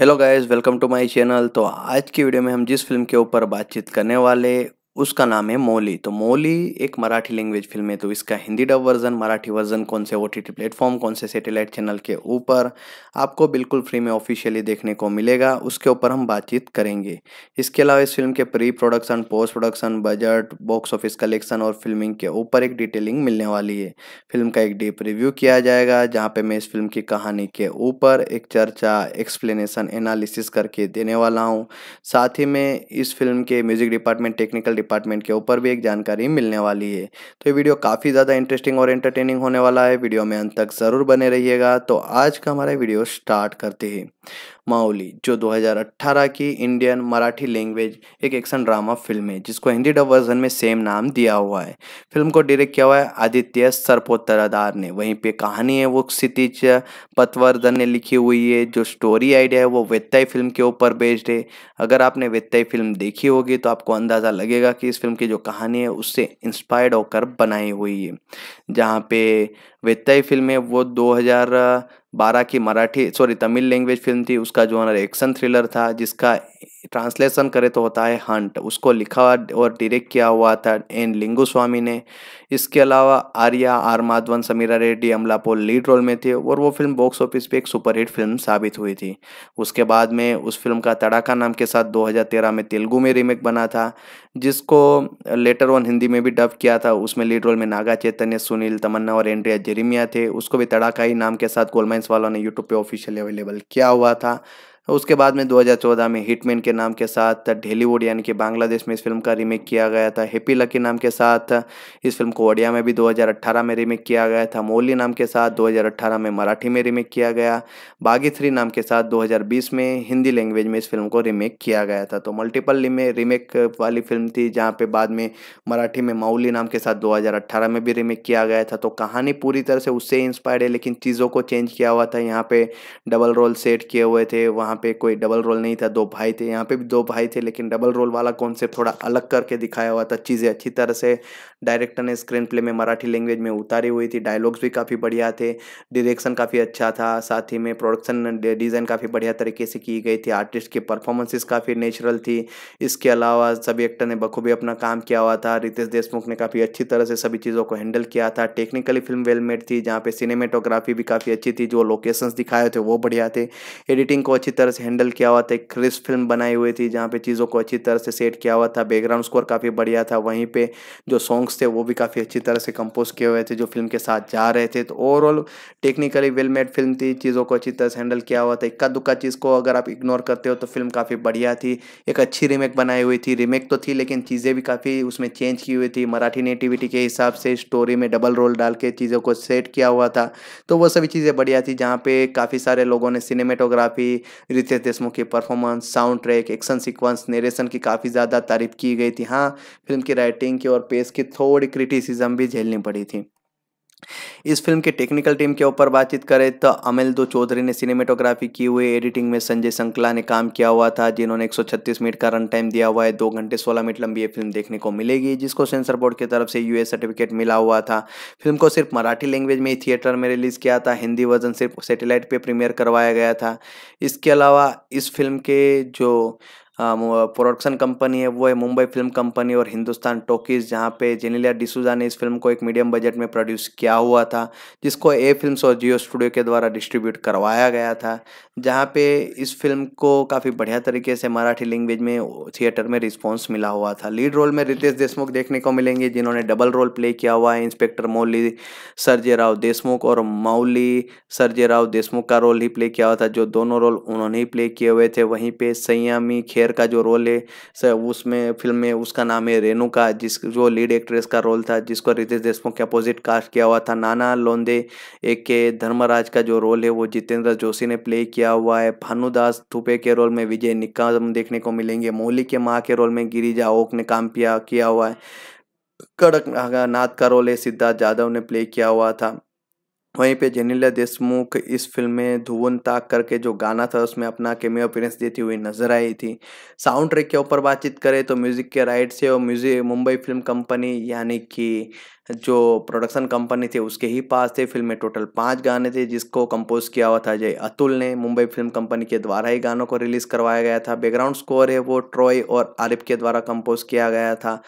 hello guys welcome to my channel तो आज की वीडियो में हम जिस फिल्म के ऊपर बातचीत करने वाले उसका नाम है मोली तो मोली एक मराठी लैंग्वेज फिल्म है तो इसका Hindi dub version Marathi version कौन से ओ टी टी प्लेटफॉर्म कौन से सैटेलाइट चैनल के ऊपर आपको बिल्कुल फ्री में ऑफिशियली देखने को मिलेगा उसके ऊपर हम बातचीत करेंगे इसके अलावा इस फिल्म के pre production post production budget box office collection और फिल्मिंग के ऊपर एक डिटेलिंग मिलने वाली है फिल्म का एक डीप रिव्यू किया जाएगा जहाँ पर मैं इस फिल्म की कहानी के ऊपर एक चर्चा एक्सप्लेनेशन एनालिसिस करके देने वाला हूँ साथ ही में इस फिल्म के म्यूजिक डिपार्टमेंट टेक्निकल डिपार्टमेंट के ऊपर भी एक जानकारी मिलने वाली है तो ये वीडियो काफ़ी ज़्यादा इंटरेस्टिंग और एंटरटेनिंग होने वाला है वीडियो में अंत तक ज़रूर बने रहिएगा तो आज का हमारा वीडियो स्टार्ट करते हैं माउली जो 2018 की इंडियन मराठी लैंग्वेज एक एक्शन ड्रामा फिल्म है जिसको हिंदी डब वर्जन में सेम नाम दिया हुआ है फिल्म को डायरेक्ट किया हुआ है आदित्य सरपोतरादार ने वहीं पे कहानी है वो क्षितिज पतवर्धन ने लिखी हुई है जो स्टोरी आइडिया है वो वेत्ताई फिल्म के ऊपर बेस्ड है अगर आपने वेत्ताई फिल्म देखी होगी तो आपको अंदाज़ा लगेगा कि इस फिल्म की जो कहानी है उससे इंस्पायर्ड होकर बनाई हुई है जहाँ पे वेत्ताई फिल्म है वो दो बारह की Marathi sorry Tamil language film थी उसका जो जॉनर एक्शन थ्रिलर था जिसका ट्रांसलेशन करे तो होता है हंट उसको लिखा और डायरेक्ट किया हुआ था एन लिंगू स्वामी ने इसके अलावा Arya are Madhavan Sameera Reddy Amala Paul lead role में थे और वो फिल्म बॉक्स ऑफिस पे एक सुपरहिट फिल्म साबित हुई थी उसके बाद में उस फिल्म का तड़ाका नाम के साथ 2013 में तेलुगु में रीमेक बना था जिसको लेटर ऑन हिंदी में भी डब किया था उसमें लीड रोल में नागा चैतन्य सुनील तमन्ना और एंड्रिया जेरिमिया थे उसको भी तड़ाका ही नाम के साथ गोलमाइंस वालों ने यूट्यूब पर ऑफिशियली अवेलेबल किया हुआ था उसके बाद में 2014 में हिटमैन के नाम के साथ ढेलीवुड यानी कि बांग्लादेश में इस फिल्म का रीमेक किया गया था हैप्पी लकी नाम के साथ इस फिल्म को ओडिया में भी 2018 में रीमेक किया गया था मोली नाम के साथ 2018 में मराठी में रीमेक किया गया बागी थ्री नाम के साथ 2020 में हिंदी लैंग्वेज में इस फिल्म को रीमेक किया गया था तो मल्टीपल रीमेक वाली फिल्म थी जहाँ पर बाद में मराठी में माउली नाम के साथ दो में भी रीमेक किया गया था तो कहानी पूरी तरह से उससे इंस्पायर्ड है लेकिन चीज़ों को चेंज किया हुआ था यहाँ पर डबल रोल सेट किए हुए थे वहाँ पे कोई डबल रोल नहीं था दो भाई थे यहाँ पे भी दो भाई थे लेकिन डबल रोल वाला कॉन्सेप्ट थोड़ा अलग करके दिखाया हुआ था चीज़ें अच्छी तरह से डायरेक्टर ने स्क्रीन प्ले में मराठी लैंग्वेज में उतारी हुई थी डायलॉग्स भी काफ़ी बढ़िया थे डिरेक्शन काफ़ी अच्छा था साथ ही में प्रोडक्शन डिज़ाइन काफ़ी बढ़िया तरीके से की गई थी आर्टिस्ट की परफॉर्मेंसेस काफ़ी नेचुरल थी इसके अलावा सभी एक्टर ने बखूबी अपना काम किया हुआ था रितेश देशमुख ने काफ़ी अच्छी तरह से सभी चीज़ों को हैंडल किया था टेक्निकली फिल्म वेल मेड थी जहाँ पे सिनेमेटोग्राफी भी काफ़ी अच्छी थी जो लोकेशंस दिखाए थे वो बढ़िया थे एडिटिंग को अच्छी तरह से हैंडल किया हुआ था एक क्रिस फिल्म बनाई हुई थी जहाँ पे चीज़ों को अच्छी तरह से सेट किया हुआ था बैकग्राउंड स्कोर काफ़ी बढ़िया था वहीं पे जो सॉन्ग्स थे वो भी काफ़ी अच्छी तरह से कंपोज किए हुए थे जो फिल्म के साथ जा रहे थे तो overall technically well made film थी चीज़ों को अच्छी तरह से हैंडल किया हुआ था इक्का दुक्का चीज़ को अगर आप इग्नोर करते हो तो फिल्म काफ़ी बढ़िया थी एक अच्छी रीमेक बनाई हुई थी रीमेक तो थी लेकिन चीज़ें भी काफ़ी उसमें चेंज की हुई थी मराठी नेटिविटी के हिसाब से स्टोरी में डबल रोल डाल के चीज़ों को सेट किया हुआ था तो वो सभी चीज़ें बढ़िया थी जहाँ पे काफ़ी सारे लोगों ने सिनेमेटोग्राफी रितेश देशमुख की performance sound track action sequence narration की काफ़ी ज़्यादा तारीफ की गई थी हाँ फिल्म की राइटिंग की और पेस की थोड़ी क्रिटिसिज्म भी झेलनी पड़ी थी इस फिल्म के टेक्निकल टीम के ऊपर बातचीत करें तो अमिल दो चौधरी ने सिनेमेटोग्राफी की हुई एडिटिंग में संजय संकला ने काम किया हुआ था जिन्होंने 136 मिनट का रन टाइम दिया हुआ है दो घंटे 16 मिनट लंबी ये फिल्म देखने को मिलेगी जिसको सेंसर बोर्ड की तरफ से यूएस सर्टिफिकेट मिला हुआ था फिल्म को सिर्फ मराठी लैंग्वेज में ही थिएटर में रिलीज किया था हिंदी वर्जन सिर्फ सेटेलाइट पर प्रीमियर करवाया गया था इसके अलावा इस फिल्म के जो प्रोडक्शन हाँ, कंपनी है वो है मुंबई फिल्म कंपनी और हिंदुस्तान टॉकीज़ जहाँ पे जेनिलिया डिसूजा ने इस फिल्म को एक मीडियम बजट में प्रोड्यूस किया हुआ था जिसको ए फिल्म्स और जियो स्टूडियो के द्वारा डिस्ट्रीब्यूट करवाया गया था जहाँ पे इस फिल्म को काफ़ी बढ़िया तरीके से मराठी लैंग्वेज में थिएटर में रिस्पॉन्स मिला हुआ था लीड रोल में रितेश देशमुख देखने को मिलेंगे जिन्होंने डबल रोल प्ले किया हुआ है इंस्पेक्टर मौली सरजे राव देशमुख और मौली सरजे राव देशमुख का रोल ही प्ले किया हुआ था जो दोनों रोल उन्होंने ही प्ले किए हुए थे वहीं पर संयामी खेर प्लेयर का जो रोल है उसमें फिल्म में उसका नाम है रेणुका जिस जो लीड एक्ट्रेस का रोल था जिसको रितेश देशमुख के अपोजिट कास्ट किया हुआ था नाना लोंदे एक के धर्मराज का जो रोल है वो जितेंद्र जोशी ने प्ले किया हुआ है भानुदास थुपे के रोल में विजय निक्का देखने को मिलेंगे मोहली के माँ के रोल में गिरिजा ओक ने काम किया हुआ है कड़क नाथ का रोल है सिद्धार्थ यादव ने प्ले किया हुआ था वहीं पे जेनिला देशमुख इस फिल्म में धुवन ताक करके जो गाना था उसमें अपना केमियो अपीरेंस देती हुई नजर आई थी साउंड ट्रैक के ऊपर बातचीत करें तो म्यूज़िक के राइट से और म्यूजिक मुंबई फिल्म कंपनी यानी कि जो प्रोडक्शन कंपनी थी उसके ही पास थे फिल्म में टोटल पाँच गाने थे जिसको कंपोज किया हुआ था जय अतुल ने मुंबई फिल्म कंपनी के द्वारा ही गानों को रिलीज़ करवाया गया था बैकग्राउंड स्कोर है वो ट्रॉय और आरिफ के द्वारा कंपोज किया गया था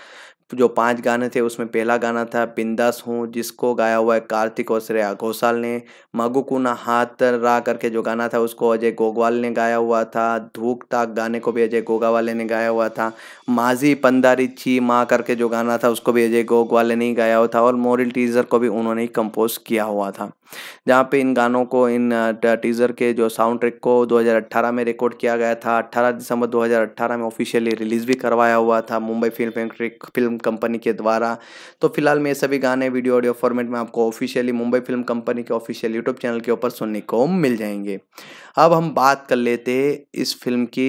जो पांच गाने थे उसमें पहला गाना था बिंदास हूँ जिसको गाया हुआ है कार्तिक और श्रेया घोषाल ने मगू को ना हाथ रा करके जो गाना था उसको अजय गोगवाल ने गाया हुआ था धूक ताक गाने को भी अजय गोगावाले ने गाया हुआ था माजी पंदारी छी माँ करके जो गाना था उसको भी अजय गोगवाल ने ही गाया हुआ था और मोरल टीजर को भी उन्होंने ही कंपोज किया हुआ था जहाँ पे इन गानों को इन टीज़र के जो साउंड ट्रैक को 2018 में रिकॉर्ड किया गया था 18 दिसंबर 2018 में ऑफिशियली रिलीज़ भी करवाया हुआ था Mumbai film factory film company के द्वारा तो फिलहाल में ये सभी गाने वीडियो ऑडियो फॉर्मेट में आपको ऑफिशियली मुंबई फिल्म कंपनी के ऑफिशियल यूट्यूब चैनल के ऊपर सुनने को मिल जाएंगे अब हम बात कर लेते इस फिल्म की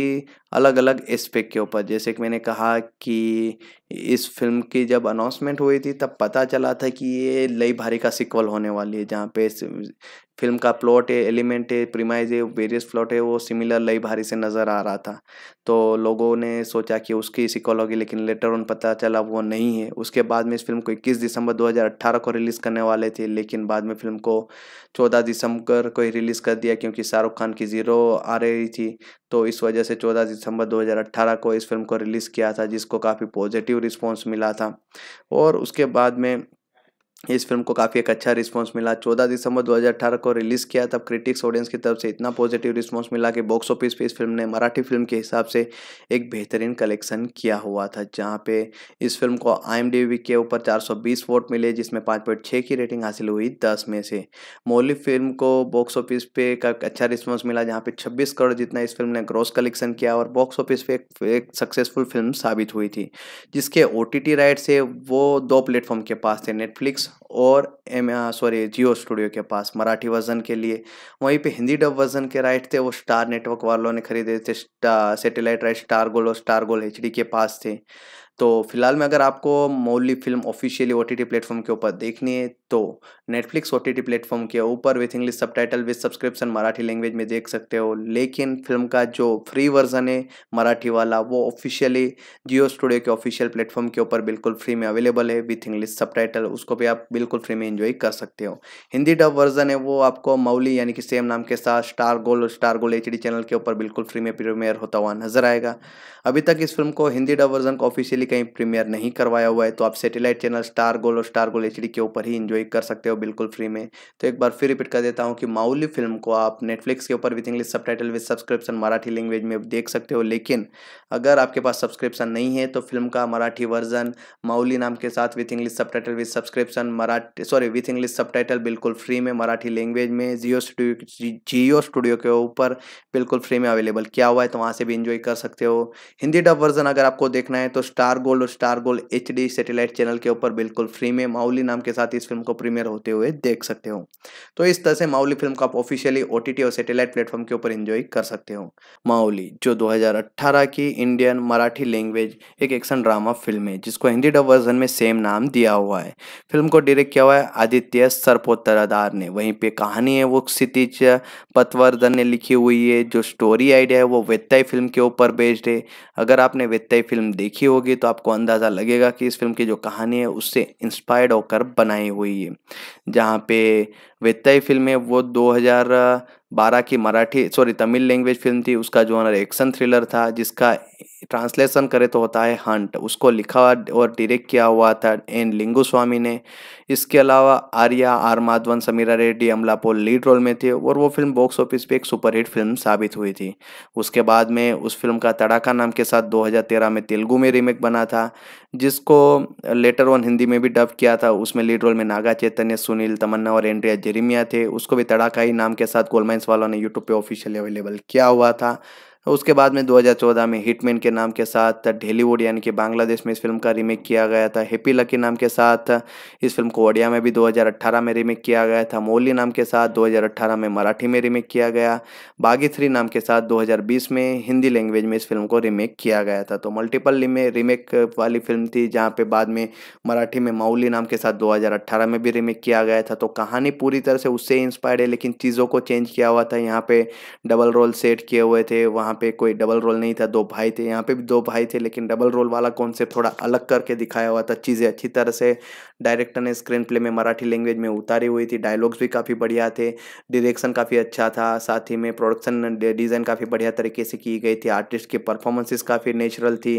अलग अलग एस्पेक्ट के ऊपर जैसे कि मैंने कहा कि इस फिल्म की जब अनाउंसमेंट हुई थी तब पता चला था कि ये लई भारी का सिक्वल होने वाली है जहाँ पे फिल्म का प्लॉट है एलिमेंट है प्रीमाइज है वेरियस प्लॉट है वो सिमिलर लई भारी से नज़र आ रहा था तो लोगों ने सोचा कि उसकी सिकोलॉजी लेकिन लेटर ऑन पता चला वो नहीं है उसके बाद में इस फिल्म को 21 दिसंबर 2018 को रिलीज़ करने वाले थे लेकिन बाद में फिल्म को 14 दिसंबर को ही रिलीज़ कर दिया क्योंकि शाहरुख खान की ज़ीरो आ रही थी तो इस वजह से 14 दिसंबर 2018 को इस फिल्म को रिलीज़ किया था जिसको काफ़ी पॉजिटिव रिस्पॉन्स मिला था और उसके बाद में इस फिल्म को काफ़ी एक अच्छा रिस्पांस मिला 14 दिसंबर 2018 को रिलीज़ किया तब क्रिटिक्स ऑडियंस की तरफ से इतना पॉजिटिव रिस्पांस मिला कि बॉक्स ऑफिस पे इस फिल्म ने मराठी फिल्म के हिसाब से एक बेहतरीन कलेक्शन किया हुआ था जहां पे इस फिल्म को आई के ऊपर 420 वोट मिले जिसमें छः की रेटिंग हासिल हुई दस में से मौलिक फिल्म को बॉक्स ऑफिस पे का अच्छा रिस्पॉन्स मिला जहाँ पे छब्बीस करोड़ जितना इस फिल्म ने ग्रॉस कलेक्शन किया और बॉक्स ऑफिस पे एक, सक्सेसफुल फिल्म साबित हुई थी जिसके ओ राइट्स है वो दो प्लेटफॉर्म के पास थे नेटफ्लिक्स और एम सॉरी जियो स्टूडियो के पास मराठी वर्जन के लिए वहीं पे हिंदी डब वर्जन के राइट थे वो स्टार नेटवर्क वालों ने खरीदे थे सेटेलाइट राइट स्टार गोल और स्टार गोल एच के पास थे तो फिलहाल में अगर आपको Mauli film officially O T T platform के ऊपर देखनी है तो Netflix O T T platform के ऊपर with English subtitle with subscription Marathi language में देख सकते हो लेकिन फिल्म का जो फ्री वर्जन है मराठी वाला वो ऑफिशियली जियो स्टूडियो के ऑफिशियल प्लेटफॉर्म के ऊपर बिल्कुल फ्री में अवेलेबल है विथ इंग्लिश सब टाइटल उसको भी आप बिल्कुल फ्री में इन्जॉय कर सकते हो हिंदी डब वर्जन है वो आपको मौली यानी कि सेम नाम के साथ star gold star gold H D channel के ऊपर बिल्कुल फ्री में प्रीमियर होता हुआ नजर आएगा अभी तक इस फिल्म को हिंदी डब वर्जन को ऑफिशियली रिसेंटली कहीं प्रीमियर नहीं करवाया हुआ है तो आप सैटेलाइट चैनल स्टार गोल और स्टार गोल एच के ऊपर ही इंजॉय कर सकते हो बिल्कुल फ्री में तो एक बार फिर रिपीट कर देता हूँ कि माउली फिल्म को आप नेटफ्लिक्स के ऊपर with English subtitle subscription Marathi language में देख सकते हो लेकिन अगर आपके पास सब्सक्रिप्शन नहीं है तो फिल्म का मराठी वर्जन माउली नाम के साथ with English subtitle with subscription Marathi sorry with English subtitle बिल्कुल फ्री में मराठी लैंग्वेज में जियो स्टूडियो जियो स्टूडियो के ऊपर बिल्कुल फ्री में अवेलेबल किया हुआ है तो वहाँ से भी इंजॉय कर सकते हो हिंदी डब वर्जन अगर आपको देखना है तो स्टार स्टार गोल्ड और star gold H D satellite channel के ऊपर बिल्कुल फ्री में माउली नाम के साथ इस फिल्म को प्रीमियर होते हुए देख सकते हो तो इस तरह से माउली फिल्म को आप ऑफिशियली ओ और सेटेलाइट प्लेटफॉर्म के ऊपर इंजॉय कर सकते हो माउली जो 2018 की इंडियन मराठी लैंग्वेज एक एक्शन ड्रामा फिल्म है जिसको हिंदी डब वर्जन में सेम नाम दिया हुआ है फिल्म को डायरेक्ट किया हुआ है आदित्य सरपोतरादार ने वहीं पे कहानी है वो क्षितिज पतवर्धन ने लिखी हुई है जो स्टोरी आइडिया है वो वेत्ताई फिल्म के ऊपर बेस्ड है अगर आपने वेत्ताई फिल्म देखी होगी तो तो आपको अंदाज़ा लगेगा कि इस फिल्म की जो कहानी है उससे इंस्पायर्ड होकर बनाई हुई है जहाँ पे वेत्ताई फिल्म है वो 2012 की Marathi sorry Tamil language film थी उसका है एक्शन थ्रिलर था जिसका ट्रांसलेशन करे तो होता है हंट उसको लिखा और डायरेक्ट किया हुआ था एन स्वामी ने इसके अलावा Arya are Madhavan Sameera Reddy Amala Paul lead role में थे और वो फिल्म बॉक्स ऑफिस पे एक सुपरहिट फिल्म साबित हुई थी उसके बाद में उस फिल्म का तड़ाका नाम के साथ 2013 में तेलुगू में रीमेक बना था जिसको लेटर ऑन हिंदी में भी डब किया था उसमें लीड रोल में नागा चैतन्य सुनील तमन्ना और एंड्रिया जेरिमिया थे उसको भी तड़ाका ही नाम के साथ गोलमाइंस वालों ने यूट्यूब पर ऑफिशियली अवेलेबल किया हुआ था उसके बाद में 2014 में हिटमैन के नाम के साथ ढेलीवुड यानी कि बांग्लादेश में इस फिल्म का रीमेक किया गया था हैप्पी लकी नाम के साथ इस फिल्म को ओडिया में भी 2018 में रीमेक किया गया था मोली नाम के साथ 2018 में मराठी में रीमेक किया गया बागी थ्री नाम के साथ 2020 में हिंदी लैंग्वेज में इस फिल्म को रीमेक किया गया था तो मल्टीपल रीमेक वाली फिल्म थी जहाँ पर बाद में मराठी में माउली नाम के साथ दो में भी रीमेक किया गया था तो कहानी पूरी तरह से उससे इंस्पायर्ड है लेकिन चीज़ों को चेंज किया हुआ था यहाँ पर डबल रोल सेट किए हुए थे वहाँ यहाँ पे कोई डबल रोल नहीं था दो भाई थे यहाँ पे भी दो भाई थे लेकिन डबल रोल वाला कॉन्सेप्ट थोड़ा अलग करके दिखाया हुआ था चीज़ें अच्छी तरह से डायरेक्टर ने स्क्रीन प्ले में मराठी लैंग्वेज में उतारी हुई थी डायलॉग्स भी काफ़ी बढ़िया थे डिरेक्शन काफ़ी अच्छा था साथ ही में प्रोडक्शन डिज़ाइन काफ़ी बढ़िया तरीके से की गई थी आर्टिस्ट की परफॉर्मेंसेस काफ़ी नेचुरल थी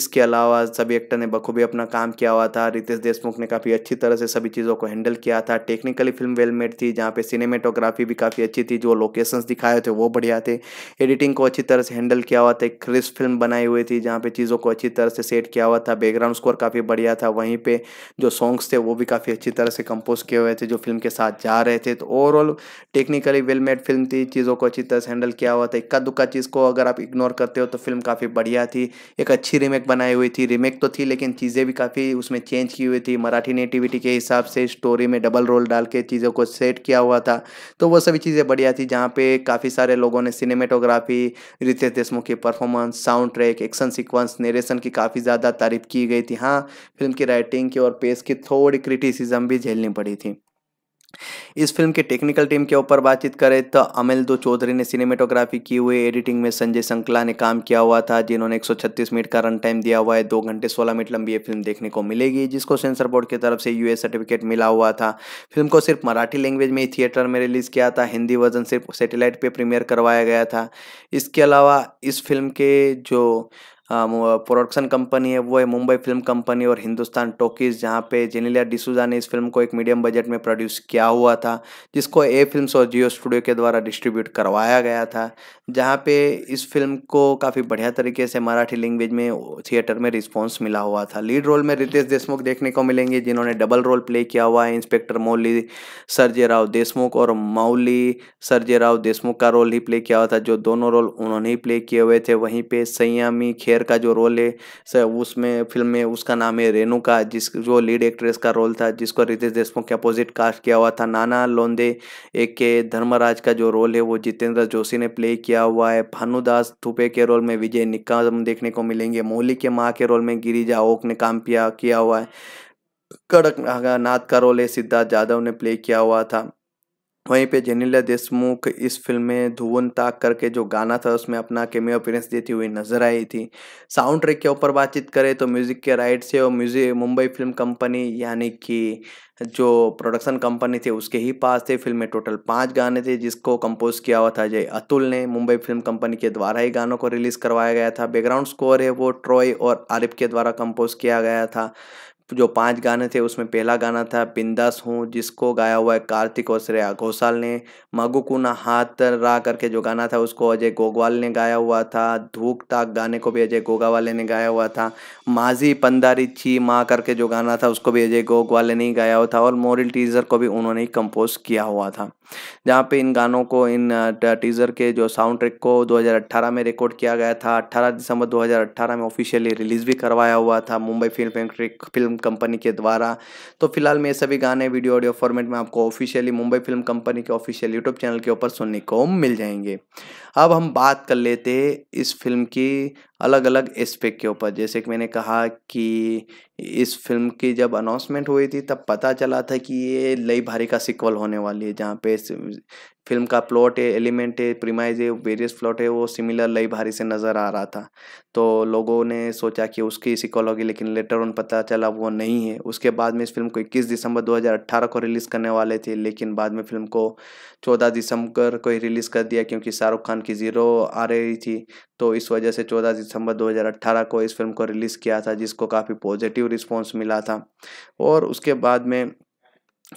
इसके अलावा सभी एक्टर ने बखूबी अपना काम किया हुआ था रितेश देशमुख ने काफ़ी अच्छी तरह से सभी चीज़ों को हैंडल किया था टेक्निकली फिल्म वेल मेड थी जहाँ पे सिनेमेटोग्राफी भी काफ़ी अच्छी थी जो लोकेशंस दिखाए थे वो बढ़िया थे एडिटिंग को अच्छी तरह तरह से हैंडल किया हुआ था एक क्रिस्प फिल्म बनाई हुई थी जहाँ पे चीज़ों को अच्छी तरह से सेट किया हुआ था बैकग्राउंड स्कोर काफ़ी बढ़िया था वहीं पे जो सॉन्ग्स थे वो भी काफ़ी अच्छी तरह से कंपोज किए हुए थे जो फिल्म के साथ जा रहे थे तो overall technically well made film थी चीज़ों को अच्छी तरह से हैंडल किया हुआ था इक्का दुक्का चीज़ को अगर आप इग्नोर करते हो तो फिल्म काफ़ी बढ़िया थी एक अच्छी रीमेक बनाई हुई थी रीमेक तो थी लेकिन चीज़ें भी काफ़ी उसमें चेंज की हुई थी मराठी नेटिविटी के हिसाब से स्टोरी में डबल रोल डाल के चीज़ों को सेट किया हुआ था तो वो सभी चीज़ें बढ़िया थी जहाँ पे काफ़ी सारे लोगों ने सिनेमेटोग्राफी रितेश देशमुख की performance sound track action sequence narration की काफ़ी ज़्यादा तारीफ की गई थी हाँ फिल्म की राइटिंग की और पेस की थोड़ी क्रिटिसिज्म भी झेलनी पड़ी थी इस फिल्म के टेक्निकल टीम के ऊपर बातचीत करें तो अमिल दो चौधरी ने सिनेमेटोग्राफी की हुई एडिटिंग में संजय संकला ने काम किया हुआ था जिन्होंने 136 मिनट का रन टाइम दिया हुआ है दो घंटे 16 मिनट लंबी ये फिल्म देखने को मिलेगी जिसको सेंसर बोर्ड की तरफ से यूएस सर्टिफिकेट मिला हुआ था फिल्म को सिर्फ मराठी लैंग्वेज में ही थिएटर में रिलीज़ किया था हिंदी वर्जन सिर्फ सेटेलाइट पर प्रीमियर करवाया गया था इसके अलावा इस फिल्म के जो प्रोडक्शन हाँ, कंपनी है वो है मुंबई फिल्म कंपनी और हिंदुस्तान टॉकीज़ जहाँ पे जेनिलिया डिसूजा ने इस फिल्म को एक मीडियम बजट में प्रोड्यूस किया हुआ था जिसको ए फिल्म्स और जियो स्टूडियो के द्वारा डिस्ट्रीब्यूट करवाया गया था जहाँ पे इस फिल्म को काफ़ी बढ़िया तरीके से मराठी लैंग्वेज में थिएटर में रिस्पॉन्स मिला हुआ था लीड रोल में रितेश देशमुख देखने को मिलेंगे जिन्होंने डबल रोल प्ले किया हुआ है इंस्पेक्टर मौली सरजे राव देशमुख और माउली सरजे राव देशमुख का रोल ही प्ले किया हुआ था जो दोनों रोल उन्होंने ही प्ले किए हुए थे वहीं पर संयामी खेर प्लेयर का जो रोल है सर उसमें फिल्म में उसका नाम है रेणुका जिस जो लीड एक्ट्रेस का रोल था जिसको रितेश देशमुख के अपोजिट कास्ट किया हुआ था नाना लोंदे एक के धर्मराज का जो रोल है वो जितेंद्र जोशी ने प्ले किया हुआ है भानुदास थुपे के रोल में विजय निक्का देखने को मिलेंगे मोहली के माँ के रोल में गिरिजा ओक ने काम किया हुआ है कड़क नाथ का रोल है सिद्धार्थ यादव ने प्ले किया हुआ था वहीं पे जेनिला देशमुख इस फिल्म में धुवन ताक करके जो गाना था उसमें अपना केमियो अपीरेंस देती हुई नजर आई थी साउंड ट्रैक के ऊपर बातचीत करें तो म्यूज़िक के राइट से और म्यूजिक मुंबई फिल्म कंपनी यानी कि जो प्रोडक्शन कंपनी थी उसके ही पास थे फिल्म में टोटल पाँच गाने थे जिसको कंपोज किया हुआ था जय अतुल ने मुंबई फिल्म कंपनी के द्वारा ही गानों को रिलीज़ करवाया गया था बैकग्राउंड स्कोर है वो ट्रॉय और आरिफ के द्वारा कंपोज किया गया था जो पांच गाने थे उसमें पहला गाना था बिंदास हूँ जिसको गाया हुआ है कार्तिक और श्रेया घोषाल ने मगुकुना हाथ रा करके जो गाना था उसको अजय गोगवाल ने गाया हुआ था धूक ताक गाने को भी अजय गोगावाले ने गाया हुआ था माजी पंदारी छी माँ करके जो गाना था उसको भी अजय गोगवाले ने ही गाया हुआ था और मोरल टीजर को भी उन्होंने ही कंपोज किया हुआ था जहाँ पे इन गानों को इन टीज़र के जो साउंड ट्रैक को 2018 में रिकॉर्ड किया गया था 18 दिसंबर 2018 में ऑफिशियली रिलीज़ भी करवाया हुआ था Mumbai film factory film company के द्वारा तो फिलहाल में सभी गाने वीडियो ऑडियो फॉर्मेट में आपको ऑफिशियली मुंबई फिल्म कंपनी के ऑफिशियल यूट्यूब चैनल के ऊपर सुनने को मिल जाएंगे अब हम बात कर लेते इस फिल्म की अलग अलग एस्पेक्ट के ऊपर जैसे कि मैंने कहा कि इस फिल्म की जब अनाउंसमेंट हुई थी तब पता चला था कि ये लई भारी का सिक्वल होने वाली है जहाँ पे फिल्म का प्लॉट है एलिमेंट है प्रीमाइज है वेरियस प्लॉट है वो सिमिलर लई भारी से नज़र आ रहा था तो लोगों ने सोचा कि उसकी सिक्वल होगी लेकिन लेटर ऑन पता चला वो नहीं है उसके बाद में इस फिल्म को इक्कीस दिसंबर दो को रिलीज़ करने वाले थे लेकिन बाद में फिल्म को चौदह दिसंबर को ही रिलीज़ कर दिया क्योंकि शाहरुख खान की ज़ीरो आ रही थी तो इस वजह से 14 दिसंबर 2018 को इस फिल्म को रिलीज़ किया था जिसको काफ़ी पॉजिटिव रिस्पॉन्स मिला था और उसके बाद में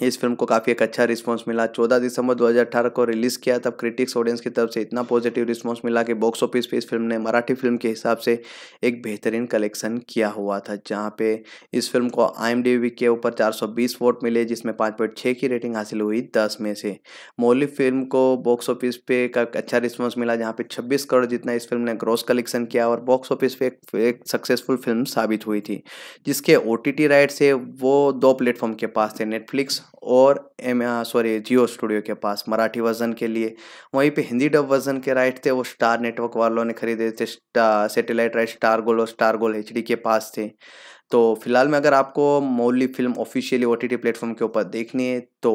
इस फिल्म को काफ़ी एक अच्छा रिस्पांस मिला 14 दिसंबर 2018 को रिलीज़ किया तब क्रिटिक्स ऑडियंस की तरफ से इतना पॉजिटिव रिस्पांस मिला कि बॉक्स ऑफिस पे इस फिल्म ने मराठी फिल्म के हिसाब से एक बेहतरीन कलेक्शन किया हुआ था जहां पे इस फिल्म को आई के ऊपर 420 वोट मिले जिसमें पाँच पॉइंट छः की रेटिंग हासिल हुई दस में से मौलिक फिल्म को बॉक्स ऑफिस पे का अच्छा रिस्पॉन्स मिला जहाँ पे छब्बीस करोड़ जितना इस फिल्म ने ग्रॉस कलेक्शन किया और बॉक्स ऑफिस पे एक सक्सेसफुल फिल्म साबित हुई थी जिसके ओ राइट से वो दो प्लेटफॉर्म के पास थे नेटफ्लिक्स और एम सॉरी जियो स्टूडियो के पास मराठी वर्जन के लिए वहीं पे हिंदी डब वर्जन के राइट थे वो स्टार नेटवर्क वालों ने खरीदे थे सैटेलाइट राइट स्टार गोल और स्टार गोल एच के पास थे तो फिलहाल में अगर आपको Mauli film officially O T platform के ऊपर देखनी है तो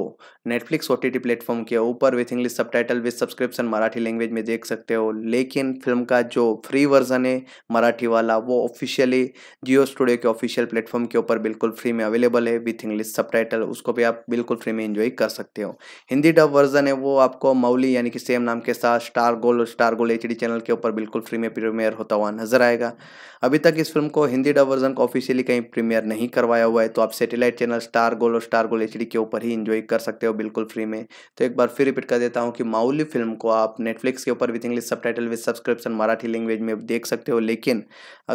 नेटफ्लिक्स ओ टी प्लेटफॉर्म के ऊपर with English subtitle with subscription Marathi language में देख सकते हो लेकिन फिल्म का जो फ्री वर्जन है मराठी वाला वो ऑफिशियली जियो स्टूडियो के ऑफिशियल प्लेटफॉर्म के ऊपर बिल्कुल फ्री में अवेलेबल है विथ इंग्लिश सब टाइटल उसको भी आप बिल्कुल फ्री में इन्जॉय कर सकते हो हिंदी डब वर्जन है वो आपको मौली यानी कि सेम नाम के साथ स्टार गोल स्टार गोल एच चैनल के ऊपर बिल्कुल फ्री में प्रीमियर होता हुआ नजर आएगा अभी तक इस फिल्म को हिंदी डब वर्जन को ऑफिशियली कहीं प्रीमियर नहीं करवाया हुआ है तो आप सैटेलाइट चैनल स्टार गोल और स्टार गोल एच के ऊपर ही इंजॉय कर सकते हो बिल्कुल फ्री में तो एक बार फिर रिपीट कर देता हूँ कि माउली फिल्म को आप नेटफ्लिक्स के ऊपर with English subtitle subscription Marathi language में देख सकते हो लेकिन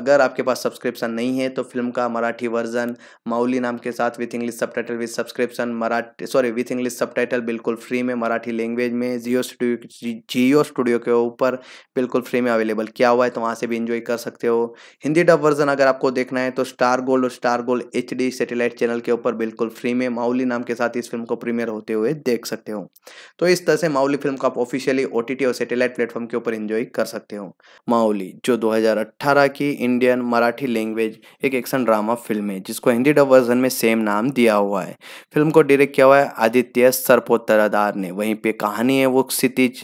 अगर आपके पास सब्सक्रिप्शन नहीं है तो फिल्म का मराठी वर्जन माउली नाम के साथ with English subtitle with subscription Marathi sorry with English subtitle बिल्कुल फ्री में मराठी लैंग्वेज में जियो स्टूडियो जियो स्टूडियो के ऊपर बिल्कुल फ्री में अवेलेबल किया हुआ है तो वहाँ से भी इंजॉय कर सकते हो हिंदी डब वर्जन अगर आपको देखना है तो स्टार स्टार गोल्ड और star gold H satellite channel के ऊपर बिल्कुल फ्री में माउली नाम के साथ इस फिल्म को प्रीमियर होते हुए देख सकते हो तो इस तरह से माउली फिल्म को आप ऑफिशियली ओ और सैटेलाइट प्लेटफॉर्म के ऊपर इंजॉय कर सकते हो माउली जो 2018 की इंडियन मराठी लैंग्वेज एक एक्शन ड्रामा फिल्म है जिसको हिंदी डब वर्जन में सेम नाम दिया हुआ है फिल्म को डायरेक्ट किया हुआ है आदित्य सरपोतरादार ने वहीं पे कहानी है वो क्षितिज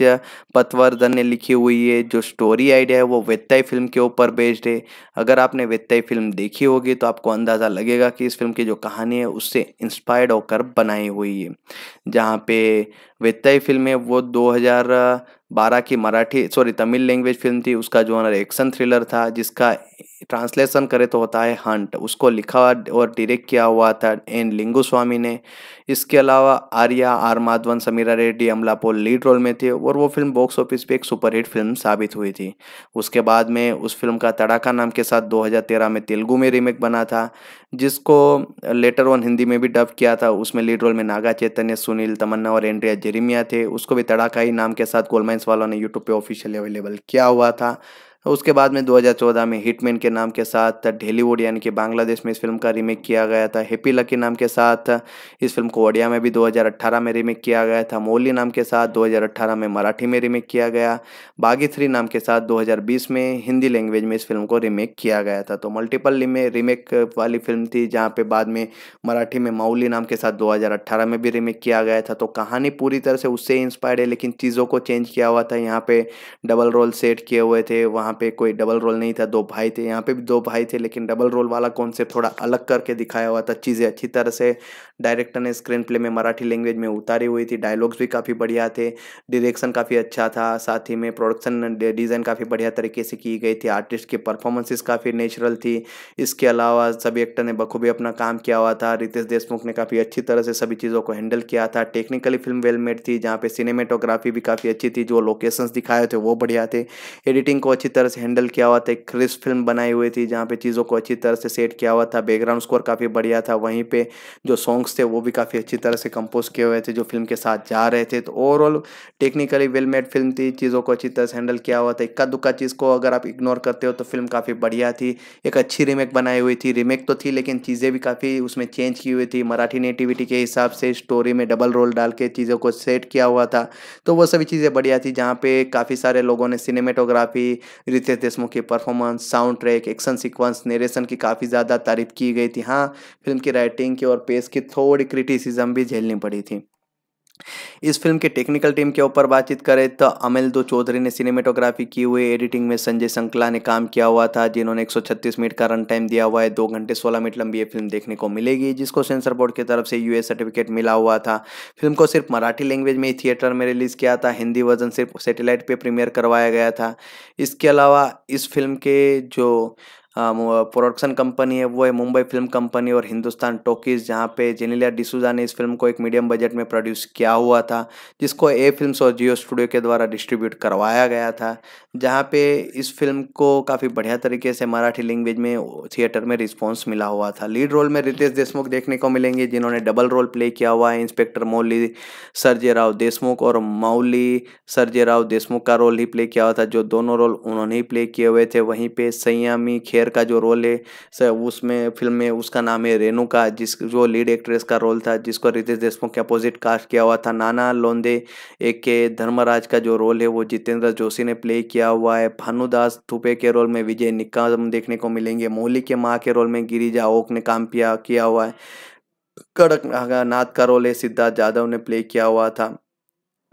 पतवर्धन ने लिखी हुई है जो स्टोरी आइडिया है वो वेत्ताई फिल्म के ऊपर बेस्ड है अगर आपने वेत्ताई फिल्म देखी होगी तो आपको अंदाज़ा लगेगा कि इस फिल्म की जो कहानी है उससे इंस्पायर्ड होकर बनाई हुई है जहाँ पे वेत्ताई फिल्म है वो 2012 की Marathi sorry Tamil language film थी उसका जो है एक्शन थ्रिलर था जिसका ट्रांसलेशन करें तो होता है हंट उसको लिखा और डायरेक्ट किया हुआ था एन लिंगू स्वामी ने इसके अलावा Arya are Madhavan Sameera Reddy Amala Paul lead role में थे और वो फिल्म बॉक्स ऑफिस पे एक सुपरहिट फिल्म साबित हुई थी उसके बाद में उस फिल्म का तड़ाका नाम के साथ 2013 में तेलुगु में रीमेक बना था जिसको लेटर ऑन हिंदी में भी डब किया था उसमें लीड रोल में नागा चैतन्य सुनील तमन्ना और एंड्रिया जेरिमिया थे उसको भी तड़ाका ही नाम के साथ गोलमाइंस वालों ने यूट्यूब पर ऑफिशियली अवेलेबल किया हुआ था और उसके बाद में 2014 में हिटमैन के नाम के साथ ढेलीवुड यानी कि बांग्लादेश में इस फिल्म का रीमेक किया गया था हैप्पी लकी नाम के साथ इस फिल्म को ओडिया में भी 2018 में रीमेक किया गया था मोली नाम के साथ 2018 में मराठी में रीमेक किया गया बागी थ्री नाम के साथ 2020 में हिंदी लैंग्वेज में इस फिल्म को रीमेक किया गया था तो मल्टीपल रीमेक वाली फिल्म थी जहाँ पर बाद में मराठी में माउली नाम के साथ दो में भी रीमेक किया गया था तो कहानी पूरी तरह से उससे इंस्पायर्ड है लेकिन चीज़ों को चेंज किया हुआ था यहाँ पर डबल रोल सेट किए हुए थे वहाँ पे कोई डबल रोल नहीं था दो भाई थे यहाँ पे भी दो भाई थे लेकिन डबल रोल वाला कॉन्सेप्ट थोड़ा अलग करके दिखाया हुआ था चीज़ें अच्छी तरह से डायरेक्टर ने स्क्रीन प्ले में मराठी लैंग्वेज में उतारी हुई थी डायलॉग्स भी काफ़ी बढ़िया थे डिरेक्शन काफ़ी अच्छा था साथ ही में प्रोडक्शन डिज़ाइन काफ़ी बढ़िया तरीके से की गई थी आर्टिस्ट की परफॉर्मेंसेस काफ़ी नेचुरल थी इसके अलावा सभी एक्टर ने बखूबी अपना काम किया हुआ था रितेश देशमुख ने काफ़ी अच्छी तरह से सभी चीज़ों को हैंडल किया था टेक्निकली फिल्म वेल मेड थी जहाँ पे सिनेमेटोग्राफी भी काफ़ी अच्छी थी जो लोकेशंस दिखाए थे वो बढ़िया थे एडिटिंग को अच्छी तरह से हैंडल किया हुआ था एक क्रिस फिल्म बनाई हुई थी जहाँ पे चीज़ों को अच्छी तरह से सेट किया हुआ था बैकग्राउंड स्कोर काफ़ी बढ़िया था वहीं पे जो सॉन्ग्स थे वो भी काफ़ी अच्छी तरह से कंपोज किए हुए थे जो फिल्म के साथ जा रहे थे तो overall technically well made film थी चीज़ों को अच्छी तरह से हैंडल किया हुआ था इक्का दुक्का चीज़ को अगर आप इग्नोर करते हो तो फिल्म काफ़ी बढ़िया थी एक अच्छी रीमेक बनाई हुई थी रीमेक तो थी लेकिन चीज़ें भी काफ़ी उसमें चेंज की हुई थी मराठी नेटिविटी के हिसाब से स्टोरी में डबल रोल डाल के चीज़ों को सेट किया हुआ था तो वो सभी चीज़ें बढ़िया थी जहाँ पे काफ़ी सारे लोगों ने सिनेमेटोग्राफी रितेश देशमुख की performance sound track action sequence narration की काफ़ी ज़्यादा तारीफ की गई थी हाँ फिल्म की राइटिंग की और पेस की थोड़ी क्रिटिसिज्म भी झेलनी पड़ी थी इस फिल्म के टेक्निकल टीम के ऊपर बातचीत करें तो अमिल दो चौधरी ने सिनेमेटोग्राफी की हुई एडिटिंग में संजय संकला ने काम किया हुआ था जिन्होंने 136 मिनट का रन टाइम दिया हुआ है दो घंटे 16 मिनट लंबी ये फिल्म देखने को मिलेगी जिसको सेंसर बोर्ड की तरफ से यूएस सर्टिफिकेट मिला हुआ था फिल्म को सिर्फ मराठी लैंग्वेज में ही थिएटर में रिलीज किया था हिंदी वर्जन सिर्फ सेटेलाइट पर प्रीमियर करवाया गया था इसके अलावा इस फिल्म के जो प्रोडक्शन हाँ, कंपनी है वो है मुंबई फिल्म कंपनी और हिंदुस्तान टॉकीज़ जहाँ पे जेनिलिया डिसूजा ने इस फिल्म को एक मीडियम बजट में प्रोड्यूस किया हुआ था जिसको ए फिल्म्स और जियो स्टूडियो के द्वारा डिस्ट्रीब्यूट करवाया गया था जहाँ पे इस फिल्म को काफ़ी बढ़िया तरीके से मराठी लैंग्वेज में थिएटर में रिस्पॉन्स मिला हुआ था लीड रोल में रितेश देशमुख देखने को मिलेंगे जिन्होंने डबल रोल प्ले किया हुआ है इंस्पेक्टर मौली सरजे राव देशमुख और मौली सरजे राव देशमुख का रोल ही प्ले किया हुआ था जो दोनों रोल उन्होंने ही प्ले किए हुए थे वहीं पर संयामी खेर नायर का जो रोल है उसमें फिल्म में उसका नाम है रेणुका जिस जो लीड एक्ट्रेस का रोल था जिसको रितेश देशमुख के अपोजिट कास्ट किया हुआ था नाना लोंदे एक के धर्मराज का जो रोल है वो जितेंद्र जोशी ने प्ले किया हुआ है भानुदास थुपे के रोल में विजय निक्का देखने को मिलेंगे मोहली के माँ के रोल में गिरिजा ओक ने काम किया किया हुआ है कड़क नाथ का रोल है सिद्धार्थ यादव ने प्ले किया हुआ था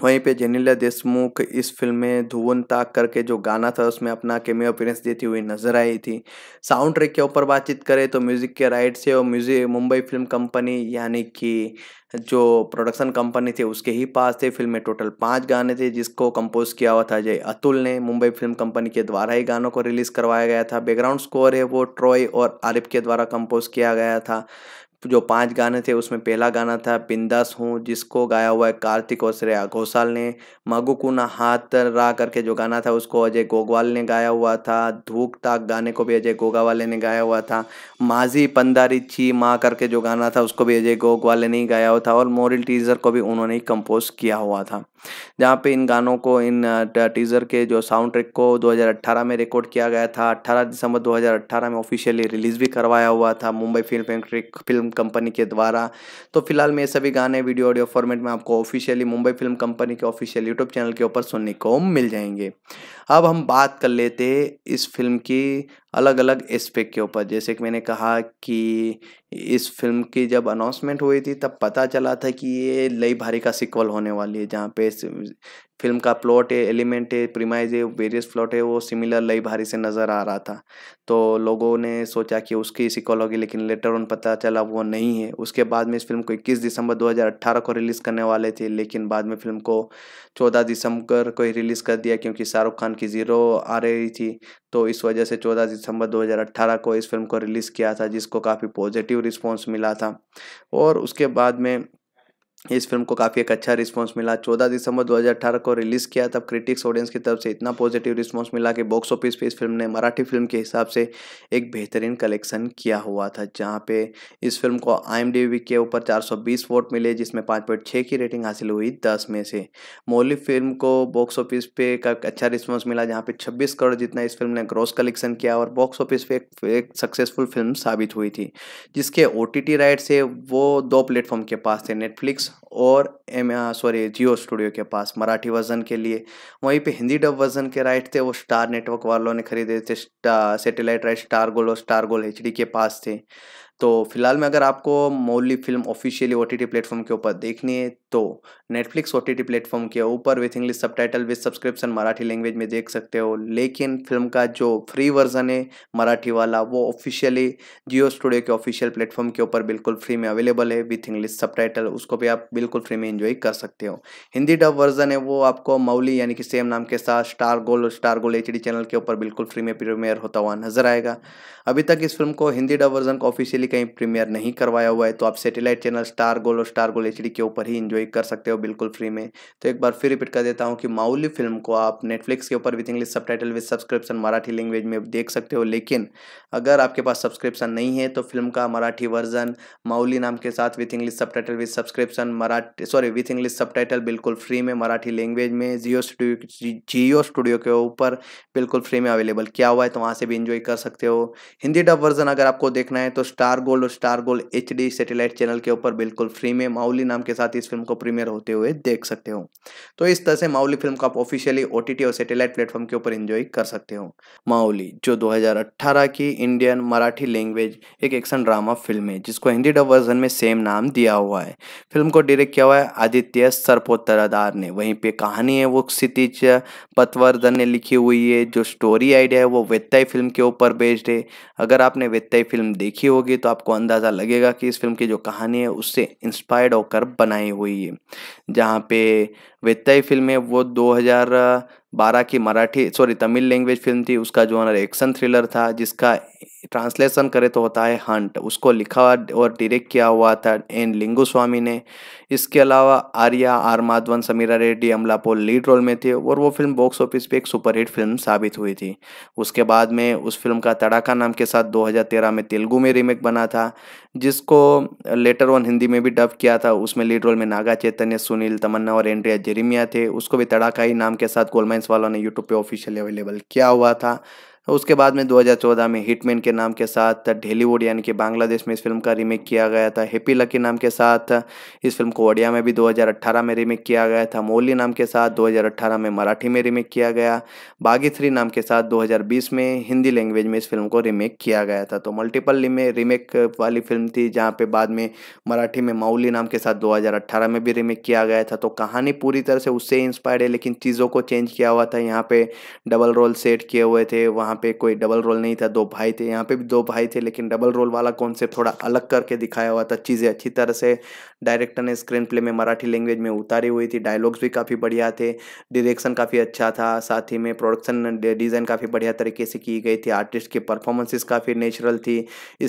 वहीं पे जेनिला देशमुख इस फिल्म में धुवन ताक करके जो गाना था उसमें अपना केमियो अपीरेंस देती हुई नजर आई थी साउंड ट्रैक के ऊपर बातचीत करें तो म्यूज़िक के राइट से और म्यूजिक मुंबई फिल्म कंपनी यानी कि जो प्रोडक्शन कंपनी थी उसके ही पास थे फिल्म में टोटल पाँच गाने थे जिसको कंपोज किया हुआ था जय अतुल ने मुंबई फिल्म कंपनी के द्वारा ही गानों को रिलीज़ करवाया गया था बैकग्राउंड स्कोर है वो ट्रॉय और आरिफ के द्वारा कंपोज किया गया था जो पांच गाने थे उसमें पहला गाना था बिंदास हूँ जिसको गाया हुआ है कार्तिक और श्रेया घोषाल ने मगुकुना ना हाथ रा करके जो गाना था उसको अजय गोगवाल ने गाया हुआ था धूक ताक गाने को भी अजय गोगावाले ने गाया हुआ था माजी पंदारी छी माँ करके जो गाना था उसको भी अजय गोगवाले ने ही गाया हुआ था और मोरल टीजर को भी उन्होंने ही कंपोज किया हुआ था जहाँ पे इन गानों को इन टीज़र के जो साउंड ट्रैक को 2018 में रिकॉर्ड किया गया था 18 दिसंबर 2018 में ऑफिशियली रिलीज़ भी करवाया हुआ था Mumbai film factory film company के द्वारा तो फिलहाल में ये सभी गाने वीडियो ऑडियो फॉर्मेट में आपको ऑफिशियली मुंबई फिल्म कंपनी के ऑफिशियल यूट्यूब चैनल के ऊपर सुनने को मिल जाएंगे अब हम बात कर लेते इस फिल्म की अलग अलग एस्पेक्ट के ऊपर जैसे कि मैंने कहा कि इस फिल्म की जब अनाउंसमेंट हुई थी तब पता चला था कि ये लई भारी का सिक्वल होने वाली है जहाँ पे फिल्म का प्लॉट है एलिमेंट है प्रीमाइज है वेरियस प्लॉट है वो सिमिलर लई भारी से नज़र आ रहा था तो लोगों ने सोचा कि उसकी सिक्वल होगी लेकिन लेटर ऑन पता चला वो नहीं है उसके बाद में इस फिल्म को इक्कीस दिसंबर दो को रिलीज़ करने वाले थे लेकिन बाद में फिल्म को चौदह दिसंबर को ही रिलीज़ कर दिया क्योंकि शाहरुख खान की ज़ीरो आ रही थी तो इस वजह से 14 दिसंबर 2018 को इस फिल्म को रिलीज़ किया था जिसको काफ़ी पॉजिटिव रिस्पॉन्स मिला था और उसके बाद में इस फिल्म को काफ़ी एक अच्छा रिस्पांस मिला 14 दिसंबर 2018 को रिलीज़ किया तब क्रिटिक्स ऑडियंस की तरफ से इतना पॉजिटिव रिस्पांस मिला कि बॉक्स ऑफिस पे इस फिल्म ने मराठी फिल्म के हिसाब से एक बेहतरीन कलेक्शन किया हुआ था जहां पे इस फिल्म को आई के ऊपर 420 वोट मिले जिसमें छः की रेटिंग हासिल हुई दस में से मौलिक फिल्म को बॉक्स ऑफिस पे का अच्छा रिस्पॉन्स मिला जहाँ पे छब्बीस करोड़ जितना इस फिल्म ने ग्रॉस कलेक्शन किया और बॉक्स ऑफिस पे एक सक्सेसफुल फिल्म साबित हुई थी जिसके ओ राइट्स है वो दो प्लेटफॉर्म के पास थे नेटफ्लिक्स और एम सॉरी जियो स्टूडियो के पास मराठी वर्जन के लिए वहीं पे हिंदी डब वर्जन के राइट थे वो स्टार नेटवर्क वालों ने खरीदे थे सेटेलाइट राइट स्टार गोल और स्टार गोल एच के पास थे तो फिलहाल में अगर आपको Mauli film officially O T platform के ऊपर देखनी है तो नेटफ्लिक्स ओ टी प्लेटफॉर्म के ऊपर with English subtitle with subscription Marathi language में देख सकते हो लेकिन फिल्म का जो फ्री वर्जन है मराठी वाला वो ऑफिशियली जियो स्टूडियो के ऑफिशियल प्लेटफॉर्म के ऊपर बिल्कुल फ्री में अवेलेबल है विथ इंग्लिश सब टाइटल उसको भी आप बिल्कुल फ्री में इन्जॉय कर सकते हो हिंदी डब वर्जन है वो आपको मौली यानी कि सेम नाम के साथ star gold star gold H channel के ऊपर बिल्कुल फ्री में प्रीमियर होता हुआ नजर आएगा अभी तक इस फिल्म को हिंदी डब वर्जन को ऑफिशियली ऑफिशियली कहीं प्रीमियर नहीं करवाया हुआ है तो आप सैटेलाइट चैनल स्टार गोल और स्टार गोल एच के ऊपर ही इन्जॉय कर सकते हो बिल्कुल फ्री में तो एक बार फिर रिपीट कर देता हूँ कि माउली फिल्म को आप नेटफ्लिक्स के ऊपर with English subtitle subscription Marathi language में देख सकते हो लेकिन अगर आपके पास सब्सक्रिप्शन नहीं है तो फिल्म का मराठी वर्जन माउली नाम के साथ with English subtitle with subscription Marathi sorry with English subtitle बिल्कुल फ्री में मराठी लैंग्वेज में जियो स्टूडियो जियो स्टूडियो के ऊपर बिल्कुल फ्री में अवेलेबल किया हुआ है तो वहाँ से भी इंजॉय कर सकते हो हिंदी डब वर्जन अगर आपको देखना है तो स्टार स्टार गोल्ड और star gold H D satellite channel के ऊपर बिल्कुल फ्री में माउली नाम के साथ इस फिल्म को प्रीमियर होते हुए देख सकते हो तो इस तरह से माउली फिल्म को आप ऑफिशियली ओ और सेटेलाइट प्लेटफॉर्म के ऊपर इंजॉय कर सकते हो माउली जो 2018 की इंडियन मराठी लैंग्वेज एक एक्शन ड्रामा फिल्म है जिसको हिंदी डब वर्जन में सेम नाम दिया हुआ है फिल्म को डायरेक्ट किया हुआ है आदित्य सरपोतरादार ने वहीं पे कहानी है वो क्षितिज पतवर्धन ने लिखी हुई है जो स्टोरी आइडिया है वो वेत्ताई फिल्म के ऊपर बेस्ड है अगर आपने वेत्ताई फिल्म देखी होगी तो आपको अंदाज़ा लगेगा कि इस फिल्म की जो कहानी है उससे इंस्पायर्ड होकर बनाई हुई है जहाँ पे वित्तई फिल्म है वो 2012 की Marathi sorry Tamil language film थी उसका जॉनर एक्शन थ्रिलर था जिसका ट्रांसलेशन करें तो होता है हंट उसको लिखा और डायरेक्ट किया हुआ था एन लिंगू स्वामी ने इसके अलावा Arya are Madhavan Sameera Reddy Amala Paul lead role में थे और वो फिल्म बॉक्स ऑफिस पे एक सुपरहिट फिल्म साबित हुई थी उसके बाद में उस फिल्म का तड़ाका नाम के साथ 2013 में तेलुगू में रीमेक बना था जिसको लेटर ऑन हिंदी में भी डब किया था उसमें लीड रोल में नागा चैतन्य सुनील तमन्ना और एंड्रिया जेरिमिया थे उसको भी तड़ाका ही नाम के साथ गोलमाइंस वालों ने यूट्यूब पर ऑफिशियली अवेलेबल किया हुआ था उसके बाद में 2014 में हिटमैन के नाम के साथ ढेलीवुड यानी कि बांग्लादेश में इस फिल्म का रीमेक किया गया था हैप्पी लकी नाम के साथ इस फिल्म को ओडिया में भी 2018 में रीमेक किया गया था मोली नाम के साथ 2018 में मराठी में रीमेक किया गया बागी थ्री नाम के साथ 2020 में हिंदी लैंग्वेज में इस फिल्म को रीमेक किया गया था तो मल्टीपल रीमेक वाली फिल्म थी जहाँ पर बाद में मराठी में माउली नाम के साथ दो में भी रीमेक किया गया था तो कहानी पूरी तरह से उससे इंस्पायर्ड है लेकिन चीज़ों को चेंज किया हुआ था यहाँ पर डबल रोल सेट किए हुए थे वहाँ यहाँ पे कोई डबल रोल नहीं था दो भाई थे यहाँ पे भी दो भाई थे लेकिन डबल रोल वाला कॉन्सेप्ट थोड़ा अलग करके दिखाया हुआ था चीज़ें अच्छी तरह से डायरेक्टर ने स्क्रीन प्ले में मराठी लैंग्वेज में उतारी हुई थी डायलॉग्स भी काफ़ी बढ़िया थे डिरेक्शन काफ़ी अच्छा था साथ ही में प्रोडक्शन डिज़ाइन काफ़ी बढ़िया तरीके से की गई थी आर्टिस्ट की परफॉर्मेंसेज काफ़ी नेचुरल थी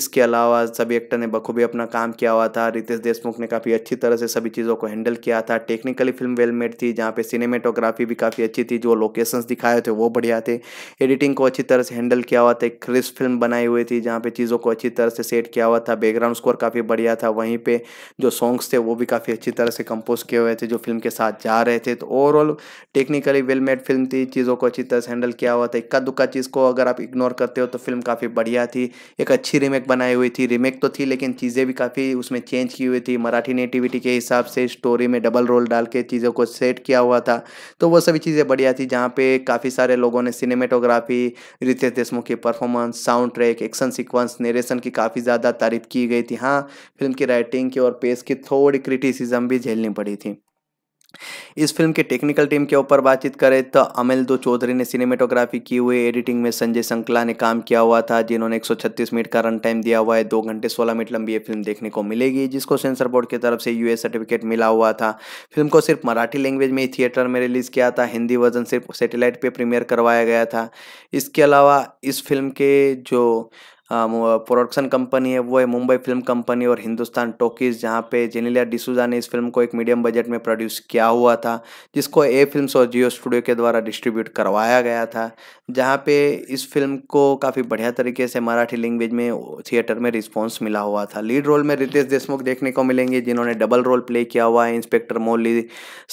इसके अलावा सभी एक्टर ने बखूबी अपना काम किया हुआ था रितेश देशमुख ने काफ़ी अच्छी तरह से सभी चीज़ों को हैंडल किया था टेक्निकली फिल्म वेल मेड थी जहाँ पे सिनेमेटोग्राफी भी काफ़ी अच्छी थी जो लोकेशंस दिखाए थे वो बढ़िया थे एडिटिंग को अच्छी तरह तरह से हैंडल किया हुआ था एक क्रिस्प फिल्म बनाई हुई थी जहाँ पे चीज़ों को अच्छी तरह से सेट किया हुआ था बैकग्राउंड स्कोर काफ़ी बढ़िया था वहीं पे जो सॉन्ग्स थे वो भी काफ़ी अच्छी तरह से कंपोज किए हुए थे जो फिल्म के साथ जा रहे थे तो overall technically well made film थी चीज़ों को अच्छी तरह से हैंडल किया हुआ था इक्का दुक्का चीज़ को अगर आप इग्नोर करते हो तो फिल्म काफ़ी बढ़िया थी एक अच्छी रीमेक बनाई हुई थी रीमेक तो थी लेकिन चीज़ें भी काफ़ी उसमें चेंज की हुई थी मराठी नेटिविटी के हिसाब से स्टोरी में डबल रोल डाल के चीज़ों को सेट किया हुआ था तो वो सभी चीज़ें बढ़िया थी जहाँ पे काफ़ी सारे लोगों ने सिनेमेटोग्राफी रितेश देशमुख की performance sound track action sequence narration की काफ़ी ज़्यादा तारीफ की गई थी हाँ फिल्म की राइटिंग की और पेस की थोड़ी क्रिटिसिज्म भी झेलनी पड़ी थी इस फिल्म के टेक्निकल टीम के ऊपर बातचीत करें तो अमिल दो चौधरी ने सिनेमेटोग्राफी की हुई एडिटिंग में संजय संकला ने काम किया हुआ था जिन्होंने 136 मिनट का रन टाइम दिया हुआ है दो घंटे 16 मिनट लंबी ये फिल्म देखने को मिलेगी जिसको सेंसर बोर्ड की तरफ से यूए सर्टिफिकेट मिला हुआ था फिल्म को सिर्फ मराठी लैंग्वेज में ही थिएटर में रिलीज़ किया था हिंदी वर्जन सिर्फ सेटेलाइट पर प्रीमियर करवाया गया था इसके अलावा इस फिल्म के जो प्रोडक्शन हाँ, कंपनी है वो है मुंबई फिल्म कंपनी और हिंदुस्तान टॉकीज़ जहाँ पे जेनिलिया डिसूजा ने इस फिल्म को एक मीडियम बजट में प्रोड्यूस किया हुआ था जिसको ए फिल्म्स और जियो स्टूडियो के द्वारा डिस्ट्रीब्यूट करवाया गया था जहाँ पे इस फिल्म को काफ़ी बढ़िया तरीके से मराठी लैंग्वेज में थिएटर में रिस्पॉन्स मिला हुआ था लीड रोल में रितेश देशमुख देखने को मिलेंगे जिन्होंने डबल रोल प्ले किया हुआ है इंस्पेक्टर मौली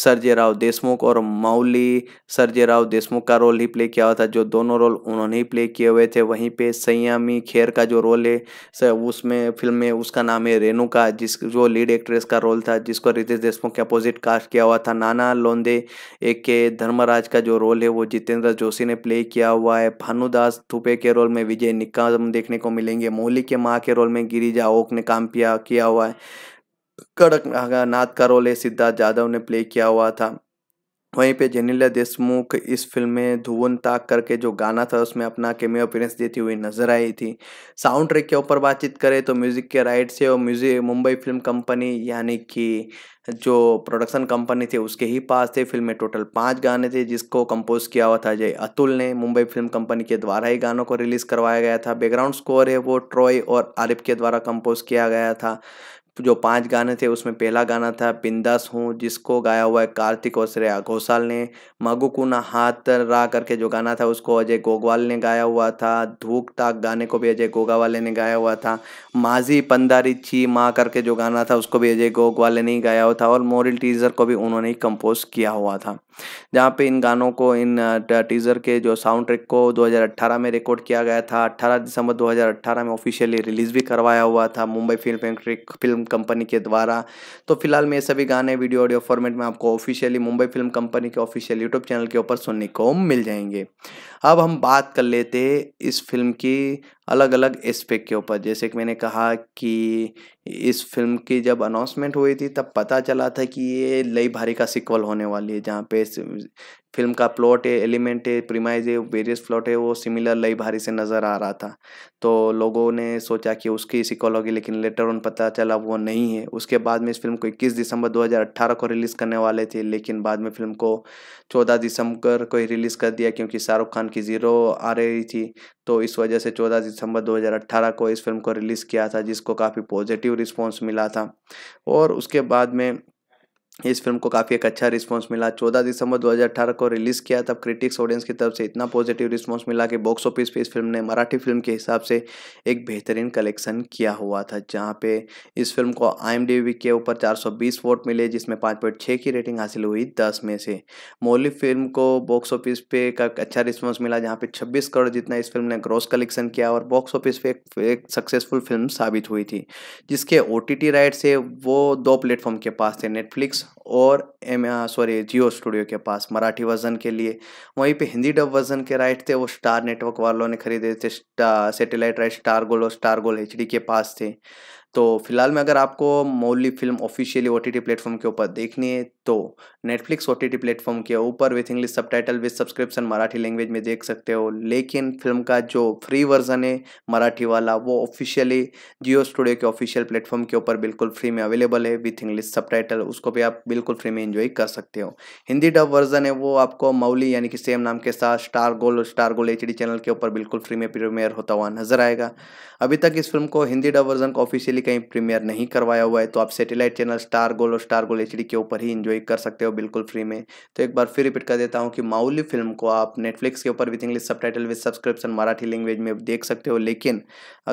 सरजे राव देशमुख और माउली सरजे राव देशमुख का रोल ही प्ले किया हुआ था जो दोनों रोल उन्होंने ही प्ले किए हुए थे वहीं पर संयामी खेर प्लेयर का जो रोल है सर उसमें फिल्म में उसका नाम है रेणुका जिस जो लीड एक्ट्रेस का रोल था जिसको रितेश देशमुख के अपोजिट कास्ट किया हुआ था नाना लोंदे एक के धर्मराज का जो रोल है वो जितेंद्र जोशी ने प्ले किया हुआ है भानुदास थुपे के रोल में विजय निक्का देखने को मिलेंगे मोहली के माँ के रोल में गिरिजा ओक ने काम किया किया हुआ है कड़क नाथ का रोल है सिद्धार्थ यादव ने प्ले किया हुआ था वहीं पे जेनिला देशमुख इस फिल्म में धुवन ताक करके जो गाना था उसमें अपना केमियो अपीरेंस देती हुई नजर आई थी साउंड ट्रैक के ऊपर बातचीत करें तो म्यूज़िक के राइट से और म्यूजिक मुंबई फिल्म कंपनी यानी कि जो प्रोडक्शन कंपनी थी उसके ही पास थे फिल्म में टोटल पाँच गाने थे जिसको कंपोज किया हुआ था जय अतुल ने मुंबई फिल्म कंपनी के द्वारा ही गानों को रिलीज़ करवाया गया था बैकग्राउंड स्कोर है वो ट्रॉय और आरिफ के द्वारा कंपोज किया गया था जो पांच गाने थे उसमें पहला गाना था बिंदास हूँ जिसको गाया हुआ है कार्तिक और श्रेया घोषाल ने मगुकुना हाथ रा करके जो गाना था उसको अजय गोगवाल ने गाया हुआ था धूक ताक गाने को भी अजय गोगावाले ने गाया हुआ था माजी पंदारी ची माँ करके जो गाना था उसको भी अजय गोगवाले ने ही गाया हुआ था और मोरल टीजर को भी उन्होंने ही कंपोज किया हुआ था जहाँ पे इन गानों को इन टीज़र के जो साउंड ट्रैक को 2018 में रिकॉर्ड किया गया था 18 दिसंबर 2018 में ऑफिशियली रिलीज़ भी करवाया हुआ था Mumbai film factory film company के द्वारा तो फिलहाल मैं सभी गाने वीडियो ऑडियो फॉर्मेट में आपको ऑफिशियली मुंबई फिल्म कंपनी के ऑफिशियल यूट्यूब चैनल के ऊपर सुनने को मिल जाएंगे अब हम बात कर लेते इस फिल्म की अलग अलग एस्पेक्ट के ऊपर जैसे कि मैंने कहा कि इस फिल्म की जब अनाउंसमेंट हुई थी तब पता चला था कि ये लई भारी का सिक्वल होने वाली है जहाँ पे फिल्म का प्लॉट है एलिमेंट है प्रीमाइज है वेरियस प्लॉट है वो सिमिलर लई भारी से नज़र आ रहा था तो लोगों ने सोचा कि उसकी सिक्वल होगी लेकिन लेटर ऑन पता चला वो नहीं है उसके बाद में इस फिल्म को इक्कीस दिसंबर दो को रिलीज़ करने वाले थे लेकिन बाद में फिल्म को चौदह दिसंबर को ही रिलीज़ कर दिया क्योंकि शाहरुख खान की ज़ीरो आ रही थी तो इस वजह से 14 दिसंबर 2018 को इस फिल्म को रिलीज़ किया था जिसको काफ़ी पॉजिटिव रिस्पॉन्स मिला था और उसके बाद में इस फिल्म को काफ़ी एक अच्छा रिस्पांस मिला 14 दिसंबर 2018 को रिलीज़ किया तब क्रिटिक्स ऑडियंस की तरफ से इतना पॉजिटिव रिस्पांस मिला कि बॉक्स ऑफिस पे इस फिल्म ने मराठी फिल्म के हिसाब से एक बेहतरीन कलेक्शन किया हुआ था जहां पे इस फिल्म को आई के ऊपर 420 वोट मिले जिसमें पाँच पॉइंट छः की रेटिंग हासिल हुई दस में से मौली फिल्म को बॉक्स ऑफिस पे का अच्छा रिस्पॉन्स मिला जहाँ पे छब्बीस करोड़ जितना इस फिल्म ने ग्रॉस कलेक्शन किया और बॉक्स ऑफिस पे एक सक्सेसफुल फिल्म साबित हुई थी जिसके ओ राइट से वो दो प्लेटफॉर्म के पास थे नेटफ्लिक्स और एम सॉरी जियो स्टूडियो के पास मराठी वर्जन के लिए वहीं पे हिंदी डब वर्जन के राइट थे वो स्टार नेटवर्क वालों ने खरीदे थे सेटेलाइट राइट स्टार गोल और स्टार गोल एच के पास थे तो फिलहाल में अगर आपको Mauli film officially O T platform के ऊपर देखनी है तो Netflix O T T platform के ऊपर with English subtitle with subscription Marathi language में देख सकते हो लेकिन फिल्म का जो फ्री वर्जन है मराठी वाला वो ऑफिशियली जियो स्टूडियो के ऑफिशियल प्लेटफॉर्म के ऊपर बिल्कुल फ्री में अवेलेबल है विथ इंग्लिश सब उसको भी आप बिल्कुल फ्री में इन्जॉय कर सकते हो हिंदी डब वर्जन है वो आपको मौली यानी कि सेम नाम के साथ स्टार गोल और स्टार गोल एच चैनल के ऊपर बिल्कुल फ्री में प्रीमियर होता हुआ नजर आएगा अभी तक इस फिल्म को हिंदी डब वर्जन को ऑफिशियली कहीं प्रीमियर नहीं करवाया हुआ है तो आप सेटेलाइट चैनल स्टार गोल और स्टार गोल एच के ऊपर ही इंजॉय कर सकते हो बिल्कुल फ्री में तो एक बार फिर रिपीट कर देता हूँ कि माउली फिल्म को आप नेटफ्लिक्स के ऊपर with English subtitle subscription Marathi language में देख सकते हो लेकिन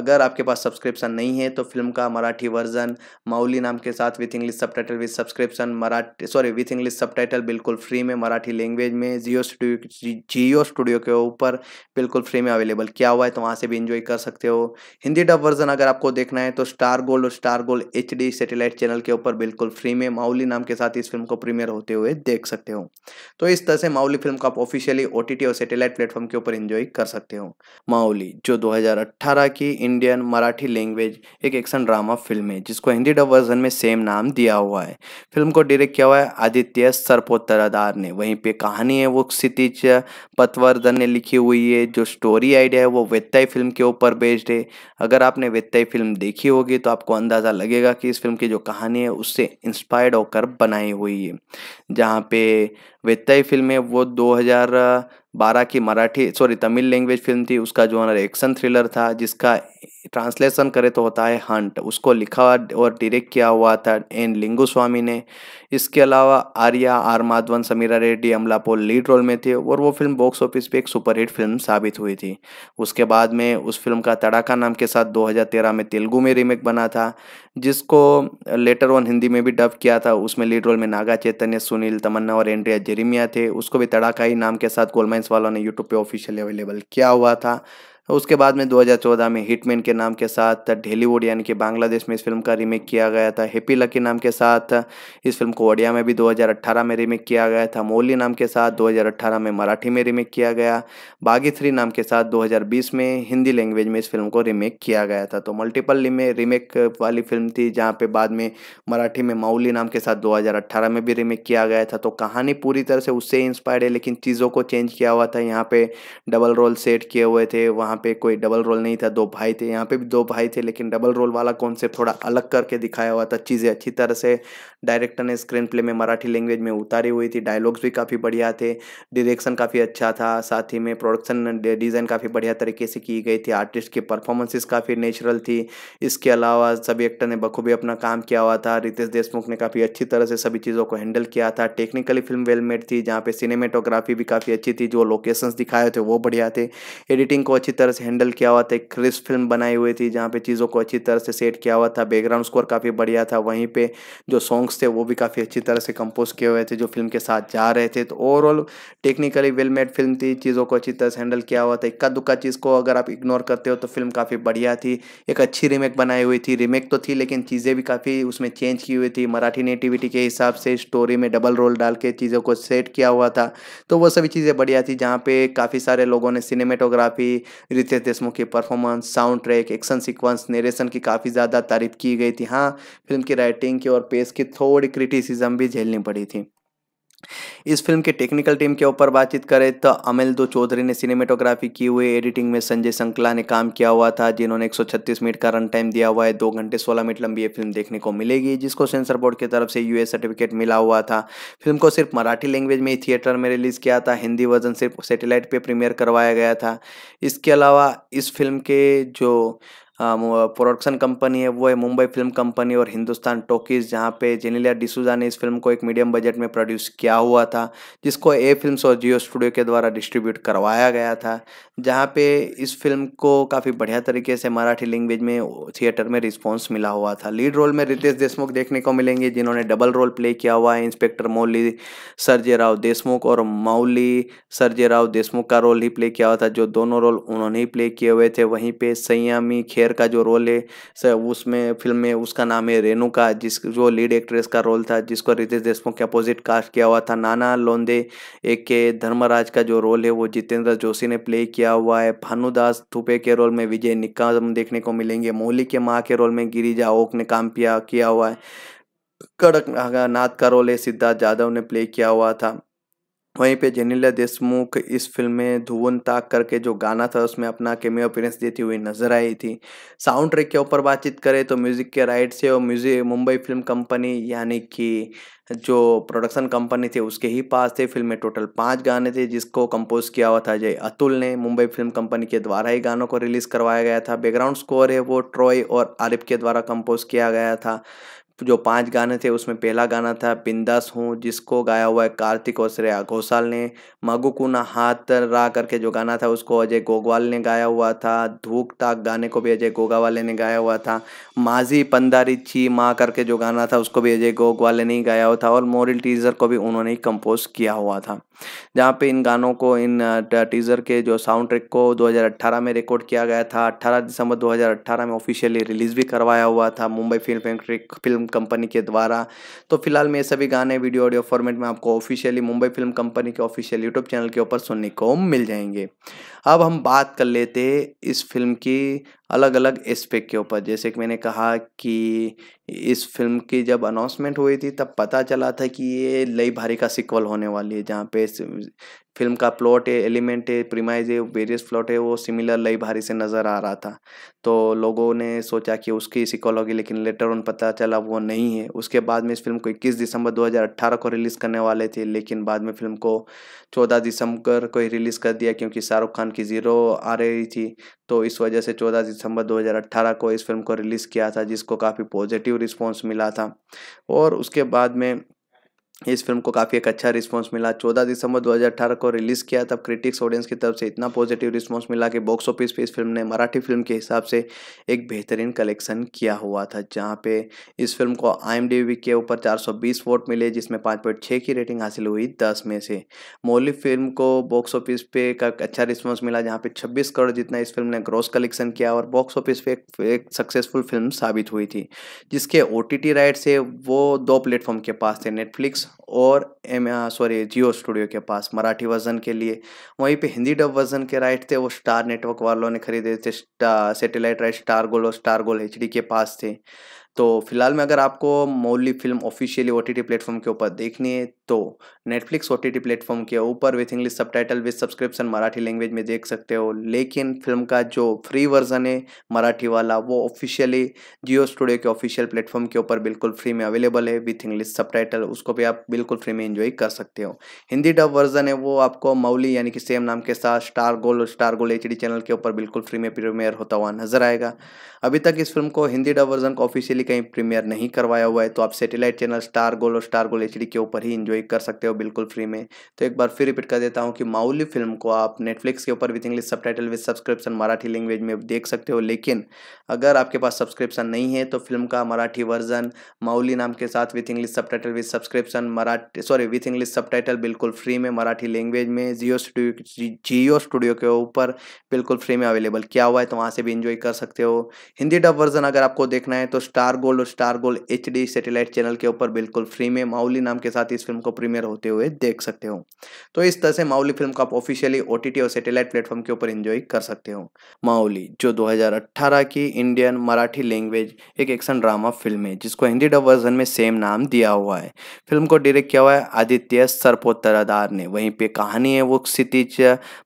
अगर आपके पास सब्सक्रिप्शन नहीं है तो फिल्म का मराठी वर्जन माउली नाम के साथ with English subtitle with subscription Marathi sorry with English subtitle बिल्कुल फ्री में मराठी लैंग्वेज में जियो स्टूडियो जियो स्टूडियो के ऊपर बिल्कुल फ्री में अवेलेबल किया हुआ है तो वहाँ से भी इंजॉय कर सकते हो हिंदी डब वर्जन अगर आपको देखना है तो स्टार स्टार गोल्ड और star gold H D satellite channel के ऊपर बिल्कुल फ्री में माउली नाम के साथ इस फिल्म को प्रीमियर होते हुए देख सकते हो तो इस तरह से माउली फिल्म को आप ऑफिशियली ओ और सेटेलाइट प्लेटफॉर्म के ऊपर इंजॉय कर सकते हो माउली जो दो की इंडियन मराठी लैंग्वेज एक एक्शन ड्रामा फिल्म है जिसको हिंदी डब वर्जन में सेम नाम दिया हुआ है फिल्म को डायरेक्ट किया हुआ है आदित्य सरपोतरादार ने वहीं पे कहानी है वो क्षितिज पतवर्धन ने लिखी हुई है जो स्टोरी आइडिया है वो वेत्ताई फिल्म के ऊपर बेस्ड है अगर आपने वेत्ताई फिल्म देखी होगी तो आपको अंदाज़ा लगेगा कि इस फिल्म की जो कहानी है उससे इंस्पायर्ड होकर बनाई हुई है जहाँ पे वेतई फिल्म है वो 2012 की Marathi sorry Tamil language film थी उसका जो जॉनर एक्शन थ्रिलर था जिसका ट्रांसलेशन करें तो होता है हंट उसको लिखा और डायरेक्ट किया हुआ था एन लिंगू स्वामी ने इसके अलावा Arya are Madhavan Sameera Reddy Amala Paul lead role में थे और वो फिल्म बॉक्स ऑफिस पे एक सुपरहिट फिल्म साबित हुई थी उसके बाद में उस फिल्म का तड़ाका नाम के साथ 2013 में तेलुगु में रीमेक बना था जिसको लेटर वन हिंदी में भी डब किया था उसमें लीड रोल में नागा चैतन्य सुनील तमन्ना और एंड्रिया जेरिमिया थे उसको भी तड़ाका ही नाम के साथ गोलमाइंस वालों ने यूट्यूब पर ऑफिशियली अवेलेबल किया हुआ था और उसके बाद में 2014 में हिटमैन के नाम के साथ ढेलीवुड यानी कि बांग्लादेश में इस फिल्म का रीमेक किया गया था हैप्पी लकी नाम के साथ इस फिल्म को ओडिया में भी 2018 में रीमेक किया गया था मोली नाम के साथ 2018 में मराठी में रीमेक किया गया बागी थ्री नाम के साथ 2020 में हिंदी लैंग्वेज में इस फिल्म को रीमेक किया गया था तो मल्टीपल रीमेक वाली फिल्म थी जहाँ पर बाद में मराठी में माउली नाम के साथ दो में भी रीमेक किया गया था तो कहानी पूरी तरह से उससे इंस्पायर्ड है लेकिन चीज़ों को चेंज किया हुआ था यहाँ पर डबल रोल सेट किए हुए थे वहाँ पे कोई डबल रोल नहीं था दो भाई थे यहाँ पे भी दो भाई थे लेकिन डबल रोल वाला कॉन्सेप्ट थोड़ा अलग करके दिखाया हुआ था चीज़ें अच्छी तरह से डायरेक्टर ने स्क्रीन प्ले में मराठी लैंग्वेज में उतारी हुई थी डायलॉग्स भी काफ़ी बढ़िया थे डिरेक्शन काफ़ी अच्छा था साथ ही में प्रोडक्शन डिज़ाइन काफ़ी बढ़िया तरीके से की गई थी आर्टिस्ट की परफॉर्मेंसेस काफ़ी नेचुरल थी इसके अलावा सभी एक्टर ने बखूबी अपना काम किया हुआ था रितेश देशमुख ने काफ़ी अच्छी तरह से सभी चीज़ों को हैंडल किया था टेक्निकली फिल्म वेल मेड थी जहाँ पे सिनेमेटोग्राफी भी काफ़ी अच्छी थी जो लोकेशंस दिखाए थे वो बढ़िया थे एडिटिंग को अच्छी तरह तरह से हैंडल किया हुआ था एक क्रिस फिल्म बनाई हुई थी जहाँ पे चीज़ों को अच्छी तरह से सेट किया हुआ था बैकग्राउंड स्कोर काफ़ी बढ़िया था वहीं पे जो सॉन्ग्स थे वो भी काफ़ी अच्छी तरह से कंपोज किए हुए थे जो फिल्म के साथ जा रहे थे तो overall technically well made film थी चीज़ों को अच्छी तरह से हैंडल किया हुआ था इक्का दुक्का चीज़ को अगर आप इग्नोर करते हो तो फिल्म काफ़ी बढ़िया थी एक अच्छी रीमेक बनाई हुई थी रीमेक तो थी लेकिन चीज़ें भी काफ़ी उसमें चेंज की हुई थी मराठी नेटिविटी के हिसाब से स्टोरी में डबल रोल डाल के चीज़ों को सेट किया हुआ था तो वो सभी चीज़ें बढ़िया थी जहाँ पे काफ़ी सारे लोगों ने सिनेमेटोग्राफी रितेश देशमुख की performance sound track action sequence narration की काफ़ी ज़्यादा तारीफ की गई थी हाँ फिल्म की राइटिंग की और पेस की थोड़ी क्रिटिसिज्म भी झेलनी पड़ी थी इस फिल्म के टेक्निकल टीम के ऊपर बातचीत करें तो अमिल दो चौधरी ने सिनेमेटोग्राफी की हुई एडिटिंग में संजय संकला ने काम किया हुआ था जिन्होंने 136 मिनट का रन टाइम दिया हुआ है दो घंटे 16 मिनट लंबी ये फिल्म देखने को मिलेगी जिसको सेंसर बोर्ड की तरफ से यूएस सर्टिफिकेट मिला हुआ था फिल्म को सिर्फ मराठी लैंग्वेज में ही थिएटर में रिलीज़ किया था हिंदी वर्जन सिर्फ सेटेलाइट पर प्रीमियर करवाया गया था इसके अलावा इस फिल्म के जो प्रोडक्शन हाँ, कंपनी है वो है मुंबई फिल्म कंपनी और हिंदुस्तान टॉकीज़ जहाँ पे जेनिलिया डिसूजा ने इस फिल्म को एक मीडियम बजट में प्रोड्यूस किया हुआ था जिसको ए फिल्म्स और जियो स्टूडियो के द्वारा डिस्ट्रीब्यूट करवाया गया था जहाँ पे इस फिल्म को काफ़ी बढ़िया तरीके से मराठी लैंग्वेज में थिएटर में रिस्पॉन्स मिला हुआ था लीड रोल में रितेश देशमुख देखने को मिलेंगे जिन्होंने डबल रोल प्ले किया हुआ है इंस्पेक्टर मौली सरजे राव देशमुख और मौली सरजे राव देशमुख का रोल ही प्ले किया हुआ था जो दोनों रोल उन्होंने ही प्ले किए हुए थे वहीं पर संयामी खेर प्लेयर का जो रोल है उसमें फिल्म में उसका नाम है रेणुका जिस जो लीड एक्ट्रेस का रोल था जिसको रितेश देशमुख के अपोजिट कास्ट किया हुआ था नाना लोंदे एक के धर्मराज का जो रोल है वो जितेंद्र जोशी ने प्ले किया हुआ है भानुदास थुपे के रोल में विजय निकाम देखने को मिलेंगे मोहली के माँ के रोल में गिरिजा ओक ने काम किया किया हुआ है कड़क नाथ का रोल है सिद्धार्थ यादव ने प्ले किया हुआ था वहीं पे जेनिला देशमुख इस फिल्म में धुवन ताक करके जो गाना था उसमें अपना केमियो अपीरेंस देती हुई नजर आई थी साउंड ट्रैक के ऊपर बातचीत करें तो म्यूज़िक के राइट से और म्यूजिक मुंबई फिल्म कंपनी यानी कि जो प्रोडक्शन कंपनी थी उसके ही पास थे फिल्म में टोटल पाँच गाने थे जिसको कंपोज किया हुआ था जय अतुल ने मुंबई फिल्म कंपनी के द्वारा ही गानों को रिलीज़ करवाया गया था बैकग्राउंड स्कोर है वो ट्रॉय और आरिफ के द्वारा कंपोज किया गया था जो पांच गाने थे उसमें पहला गाना था बिंदास हूँ जिसको गाया हुआ है कार्तिक और श्रेया घोषाल ने मगुकुना को ना हाथ रा करके जो गाना था उसको अजय गोगवाल ने गाया हुआ था धूक ताक गाने को भी अजय गोगावाले ने गाया हुआ था माजी पंदारी ची माँ करके जो गाना था उसको भी अजय गोगवाले ने ही गाया हुआ था और मोरल टीजर को भी उन्होंने ही कंपोज किया हुआ था जहाँ पे इन गानों को इन टीज़र के जो साउंड ट्रैक को 2018 में रिकॉर्ड किया गया था 18 दिसंबर 2018 में ऑफिशियली रिलीज़ भी करवाया हुआ था Mumbai film factory film company के द्वारा तो फिलहाल में ये सभी गाने वीडियो ऑडियो फॉर्मेट में आपको ऑफिशियली मुंबई फिल्म कंपनी के ऑफिशियल यूट्यूब चैनल के ऊपर सुनने को मिल जाएंगे अब हम बात कर लेते इस फिल्म की अलग अलग एस्पेक्ट के ऊपर जैसे कि मैंने कहा कि इस फिल्म की जब अनाउंसमेंट हुई थी तब पता चला था कि ये लई भारी का सिक्वल होने वाली है जहाँ पे फिल्म का प्लॉट है एलिमेंट है प्रीमाइज है वेरियस प्लॉट है वो सिमिलर लई भारी से नज़र आ रहा था तो लोगों ने सोचा कि उसकी सिक्वल होगी लेकिन लेटर ऑन पता चला वो नहीं है उसके बाद में इस फिल्म को इक्कीस दिसंबर दो को रिलीज़ करने वाले थे लेकिन बाद में फिल्म को चौदह दिसंबर को ही रिलीज़ कर दिया क्योंकि शाहरुख खान की ज़ीरो आ रही थी तो इस वजह से 14 दिसंबर 2018 को इस फिल्म को रिलीज़ किया था जिसको काफ़ी पॉजिटिव रिस्पॉन्स मिला था और उसके बाद में इस फिल्म को काफ़ी एक अच्छा रिस्पांस मिला 14 दिसंबर 2018 को रिलीज़ किया तब क्रिटिक्स ऑडियंस की तरफ से इतना पॉजिटिव रिस्पांस मिला कि बॉक्स ऑफिस पे इस फिल्म ने मराठी फिल्म के हिसाब से एक बेहतरीन कलेक्शन किया हुआ था जहाँ पे इस फिल्म को आई के ऊपर 420 वोट मिले जिसमें छः की रेटिंग हासिल हुई दस में से मौलिक फिल्म को बॉक्स ऑफिस पे का अच्छा रिस्पॉन्स मिला जहाँ पे छब्बीस करोड़ जितना इस फिल्म ने ग्रॉस कलेक्शन किया और बॉक्स ऑफिस पे एक सक्सेसफुल फिल्म साबित हुई थी जिसके ओ राइट्स है वो दो प्लेटफॉर्म के पास थे नेटफ्लिक्स और एम सॉरी जियो स्टूडियो के पास मराठी वर्जन के लिए वहीं पे हिंदी डब वर्जन के राइट थे वो स्टार नेटवर्क वालों ने खरीदे थे सेटेलाइट राइट स्टार गोल और स्टार गोल एच के पास थे तो फिलहाल में अगर आपको Mauli film officially O T platform के ऊपर देखनी है तो नेटफ्लिक्स ओ टी प्लेटफॉर्म के ऊपर with English subtitle with subscription Marathi language में देख सकते हो लेकिन फिल्म का जो फ्री वर्जन है मराठी वाला वो ऑफिशियली जियो स्टूडियो के ऑफिशियल प्लेटफॉर्म के ऊपर बिल्कुल फ्री में अवेलेबल है विथ इंग्लिश सब टाइटल उसको भी आप बिल्कुल फ्री में इन्जॉय कर सकते हो हिंदी डब वर्जन है वो आपको मौली यानी कि सेम नाम के साथ star gold star gold H channel के ऊपर बिल्कुल फ्री में प्रीमियर होता हुआ नजर आएगा अभी तक इस फिल्म को हिंदी डब वर्जन को ऑफिशियली रिसेंटली कहीं प्रीमियर नहीं करवाया हुआ है तो आप सैटेलाइट चैनल स्टार गोल और स्टार गोल एच के ऊपर ही इंजॉय कर सकते हो बिल्कुल फ्री में तो एक बार फिर रिपीट कर देता हूँ कि माउली फिल्म को आप नेटफ्लिक्स के ऊपर with English subtitle subscription Marathi language में देख सकते हो लेकिन अगर आपके पास सब्सक्रिप्शन नहीं है तो फिल्म का मराठी वर्जन माउली नाम के साथ with English subtitle with subscription Marathi sorry with English subtitle बिल्कुल फ्री में मराठी लैंग्वेज में जियो स्टूडियो जियो स्टूडियो के ऊपर बिल्कुल फ्री में अवेलेबल किया हुआ है तो वहाँ से भी इंजॉय कर सकते हो हिंदी डब वर्जन अगर आपको देखना है तो स्टार स्टार गोल्ड और star gold H D satellite channel के ऊपर बिल्कुल फ्री में माउली नाम के साथ इस फिल्म को प्रीमियर होते हुए देख सकते हो तो इस तरह से माउली फिल्म को आप ऑफिशियली ओ और सेटेलाइट प्लेटफॉर्म के ऊपर इंजॉय कर सकते हो माउली जो 2018 की इंडियन मराठी लैंग्वेज एक एक्शन ड्रामा फिल्म है जिसको हिंदी डब वर्जन में सेम नाम दिया हुआ है फिल्म को डायरेक्ट किया हुआ है आदित्य सरपोतरादार ने वहीं पे कहानी है वो क्षितिज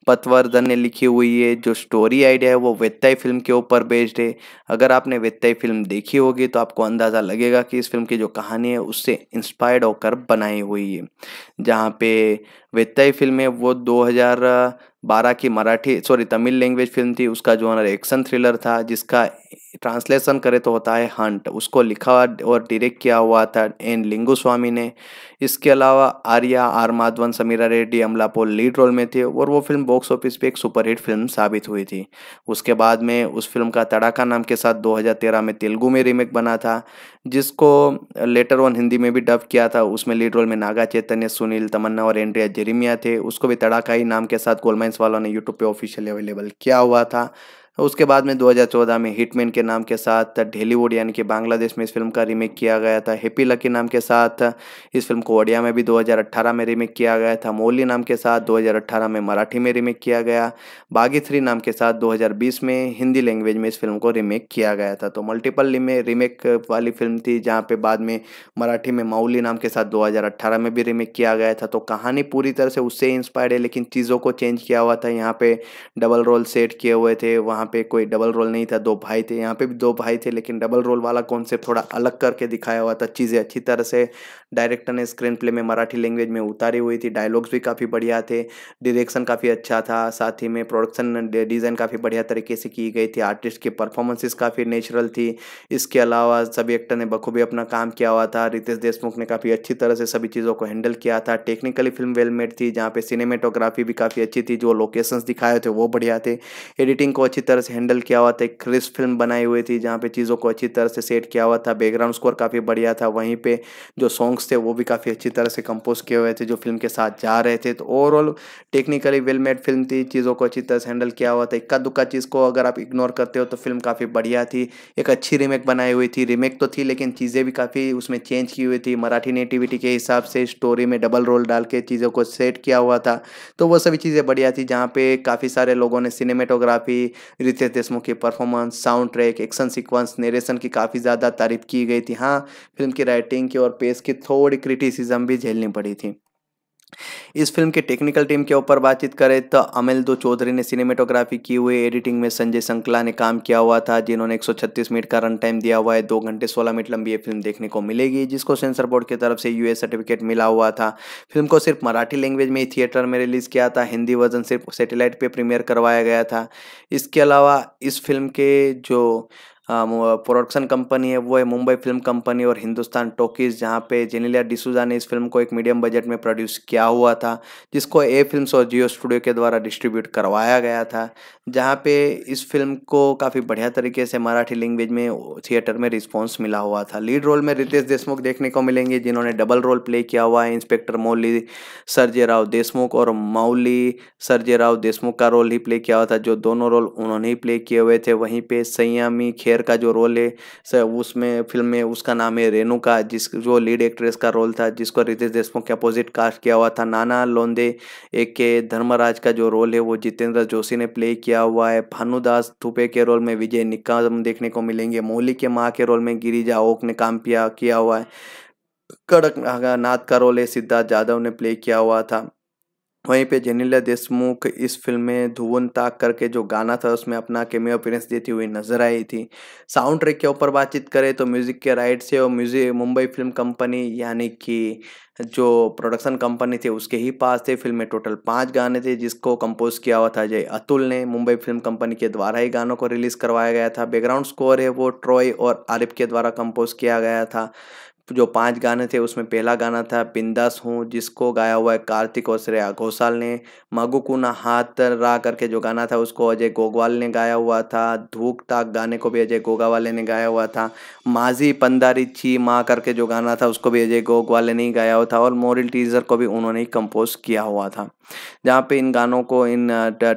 पतवर्धन ने लिखी हुई है जो स्टोरी आइडिया है वो वेत्ताई फिल्म के ऊपर बेस्ड है अगर आपने वेत्ताई फिल्म देखी होगी तो आपको अंदाज़ा लगेगा कि इस फिल्म की जो कहानी है उससे इंस्पायर्ड होकर बनाई हुई है जहाँ पे वेत्ताई फिल्म है वो 2012 की Marathi sorry Tamil language film थी उसका जो है एक्शन थ्रिलर था जिसका ट्रांसलेशन करें तो होता है हंट उसको लिखा और डायरेक्ट किया हुआ था एन लिंगू स्वामी ने इसके अलावा Arya are Madhavan Sameera Reddy Amala Paul lead role में थे और वो फिल्म बॉक्स ऑफिस पे एक सुपरहिट फिल्म साबित हुई थी उसके बाद में उस फिल्म का तड़ाका नाम के साथ 2013 में तेलुगू में रीमेक बना था जिसको लेटर वन हिंदी में भी डब किया था उसमें लीड रोल में नागा चैतन्य सुनील तमन्ना और एंड्रिया जेरिमिया थे उसको भी तड़ाका ही नाम के साथ गोलमाइंस वालों ने यूट्यूब पर ऑफिशियली अवेलेबल किया हुआ था उसके बाद में 2014 में हिटमैन के नाम के साथ ढेलीवुड यानी कि बांग्लादेश में इस फिल्म का रीमेक किया गया था हैप्पी लकी नाम के साथ इस फिल्म को ओडिया में भी 2018 में रीमेक किया गया था मोली नाम के साथ 2018 में मराठी में रीमेक किया गया बागी थ्री नाम के साथ 2020 में हिंदी लैंग्वेज में इस फिल्म को रीमेक किया गया था तो मल्टीपल रीमेक वाली फिल्म थी जहाँ पर बाद में मराठी में माउली नाम के साथ दो में भी रीमेक किया गया था तो कहानी पूरी तरह से उससे इंस्पायर्ड है लेकिन चीज़ों को चेंज किया हुआ था यहाँ पर डबल रोल सेट किए हुए थे वहाँ यहाँ पे कोई डबल रोल नहीं था दो भाई थे यहाँ पे भी दो भाई थे लेकिन डबल रोल वाला कॉन्सेप्ट थोड़ा अलग करके दिखाया हुआ था चीज़ें अच्छी तरह से डायरेक्टर ने स्क्रीन प्ले में मराठी लैंग्वेज में उतारी हुई थी डायलॉग्स भी काफ़ी बढ़िया थे डिरेक्शन काफ़ी अच्छा था साथ ही में प्रोडक्शन डिज़ाइन काफ़ी बढ़िया तरीके से की गई थी आर्टिस्ट की परफॉर्मेंसेस काफ़ी नेचुरल थी इसके अलावा सभी एक्टर ने बखूबी अपना काम किया हुआ था रितेश देशमुख ने काफ़ी अच्छी तरह से सभी चीज़ों को हैंडल किया था टेक्निकली फिल्म वेल मेड थी जहाँ पे सिनेमेटोग्राफी भी काफ़ी अच्छी थी जो लोकेशंस दिखाए थे वो बढ़िया थे एडिटिंग को अच्छी तरह तरह से हैंडल किया हुआ था एक क्रिस्प फिल्म बनाई हुई थी जहाँ पे चीज़ों को अच्छी तरह से सेट किया हुआ था बैकग्राउंड स्कोर काफ़ी बढ़िया था वहीं पे जो सॉन्ग्स थे वो भी काफ़ी अच्छी तरह से कंपोज किए हुए थे जो फिल्म के साथ जा रहे थे तो overall technically well made film थी चीज़ों को अच्छी तरह से हैंडल किया हुआ था इक्का दुक्का चीज़ को अगर आप इग्नोर करते हो तो फिल्म काफ़ी बढ़िया थी एक अच्छी रिमेक बनाई हुई थी रिमेक तो थी लेकिन चीज़ें भी काफ़ी उसमें चेंज की हुई थी मराठी नेटिविटी के हिसाब से स्टोरी में डबल रोल डाल के चीज़ों को सेट किया हुआ था तो वो सभी चीज़ें बढ़िया थी जहाँ पे काफ़ी सारे लोगों ने सिनेमेटोग्राफी रितेश देशमुख के performance sound track action sequence narration की काफ़ी ज़्यादा तारीफ की गई थी हाँ फिल्म की राइटिंग की और पेस की थोड़ी क्रिटिसिज्म भी झेलनी पड़ी थी इस फिल्म के टेक्निकल टीम के ऊपर बातचीत करें तो अमिल दो चौधरी ने सिनेमेटोग्राफी की हुई एडिटिंग में संजय संकला ने काम किया हुआ था जिन्होंने 136 मिनट का रन टाइम दिया हुआ है दो घंटे 16 मिनट लंबी ये फिल्म देखने को मिलेगी जिसको सेंसर बोर्ड की तरफ से यूए सर्टिफिकेट मिला हुआ था फिल्म को सिर्फ मराठी लैंग्वेज में ही थिएटर में रिलीज़ किया था हिंदी वर्जन सिर्फ सेटेलाइट पर प्रीमियर करवाया गया था इसके अलावा इस फिल्म के जो प्रोडक्शन हाँ, कंपनी है वो है मुंबई फिल्म कंपनी और हिंदुस्तान टॉकीज़ जहाँ पे जेनिलिया डिसूजा ने इस फिल्म को एक मीडियम बजट में प्रोड्यूस किया हुआ था जिसको ए फिल्म और जियो स्टूडियो के द्वारा डिस्ट्रीब्यूट करवाया गया था जहाँ पे इस फिल्म को काफ़ी बढ़िया तरीके से मराठी लैंग्वेज में थिएटर में रिस्पॉन्स मिला हुआ था लीड रोल में रितेश देशमुख देखने को मिलेंगे जिन्होंने डबल रोल प्ले किया हुआ है इंस्पेक्टर मौली सरजे राव देशमुख और माउली सरजे राव देशमुख का रोल ही प्ले किया हुआ था जो दोनों रोल उन्होंने ही प्ले किए हुए थे वहीं पर संयामी खेर प्लेयर का जो रोल है उसमें फिल्म में उसका नाम है रेणुका जिस जो लीड एक्ट्रेस का रोल था जिसको रितेश देशमुख के अपोजिट कास्ट किया हुआ था नाना लोंदे एक के धर्मराज का जो रोल है वो जितेंद्र जोशी ने प्ले किया हुआ है भानुदास थुपे के रोल में विजय निक्का देखने को मिलेंगे मोहली के माँ के रोल में गिरिजा ओक ने काम किया हुआ है कड़क नाथ का रोल है सिद्धार्थ यादव ने प्ले किया हुआ था वहीं पे जेनिला देशमुख इस फिल्म में धुवन ताक करके जो गाना था उसमें अपना केमियो अपीरेंस देती हुई नजर आई थी साउंड ट्रैक के ऊपर बातचीत करें तो म्यूज़िक के राइट से और म्यूजिक मुंबई फिल्म कंपनी यानी कि जो प्रोडक्शन कंपनी थी उसके ही पास थे फिल्म में टोटल पाँच गाने थे जिसको कंपोज किया हुआ था जय अतुल ने मुंबई फिल्म कंपनी के द्वारा ही गानों को रिलीज़ करवाया गया था बैकग्राउंड स्कोर है वो ट्रॉय और आरिफ के द्वारा कंपोज किया गया था जो पांच गाने थे उसमें पहला गाना था बिंदास हूँ जिसको गाया हुआ है कार्तिक और श्रेया घोषाल ने मगुकुना हाथ रा करके जो गाना था उसको अजय गोगवाल ने गाया हुआ था धूक ताक गाने को भी अजय गोगावाले ने गाया हुआ था माजी पंदारी छी माँ करके जो गाना था उसको भी अजय गोगवाले ने ही गाया हुआ था और मोरल टीजर को भी उन्होंने ही कंपोज किया हुआ था जहाँ पे इन गानों को इन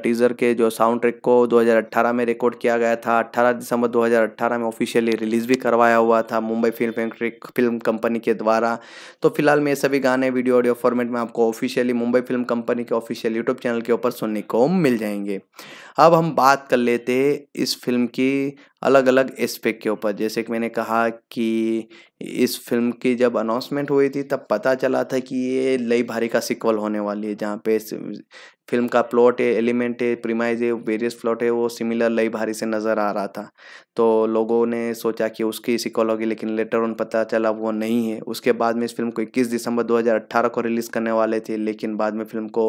टीज़र के जो साउंड ट्रैक को 2018 में रिकॉर्ड किया गया था 18 दिसंबर 2018 में ऑफिशियली रिलीज़ भी करवाया हुआ था Mumbai film factory film company के द्वारा तो फिलहाल मैं सभी गाने वीडियो ऑडियो फॉर्मेट में आपको ऑफिशियली मुंबई फिल्म कंपनी के ऑफिशियल यूट्यूब चैनल के ऊपर सुनने को मिल जाएंगे अब हम बात कर लेते इस फिल्म की अलग अलग एस्पेक्ट के ऊपर जैसे कि मैंने कहा कि इस फिल्म की जब अनाउंसमेंट हुई थी तब पता चला था कि ये लई भारी का सिक्वल होने वाली है जहाँ पे फिल्म का प्लॉट है एलिमेंट है प्रीमाइज है वेरियस प्लॉट है वो सिमिलर लई भारी से नज़र आ रहा था तो लोगों ने सोचा कि उसकी सिक्वल होगी लेकिन लेटर ऑन पता चला वो नहीं है उसके बाद में इस फिल्म को इक्कीस दिसंबर दो को रिलीज़ करने वाले थे लेकिन बाद में फिल्म को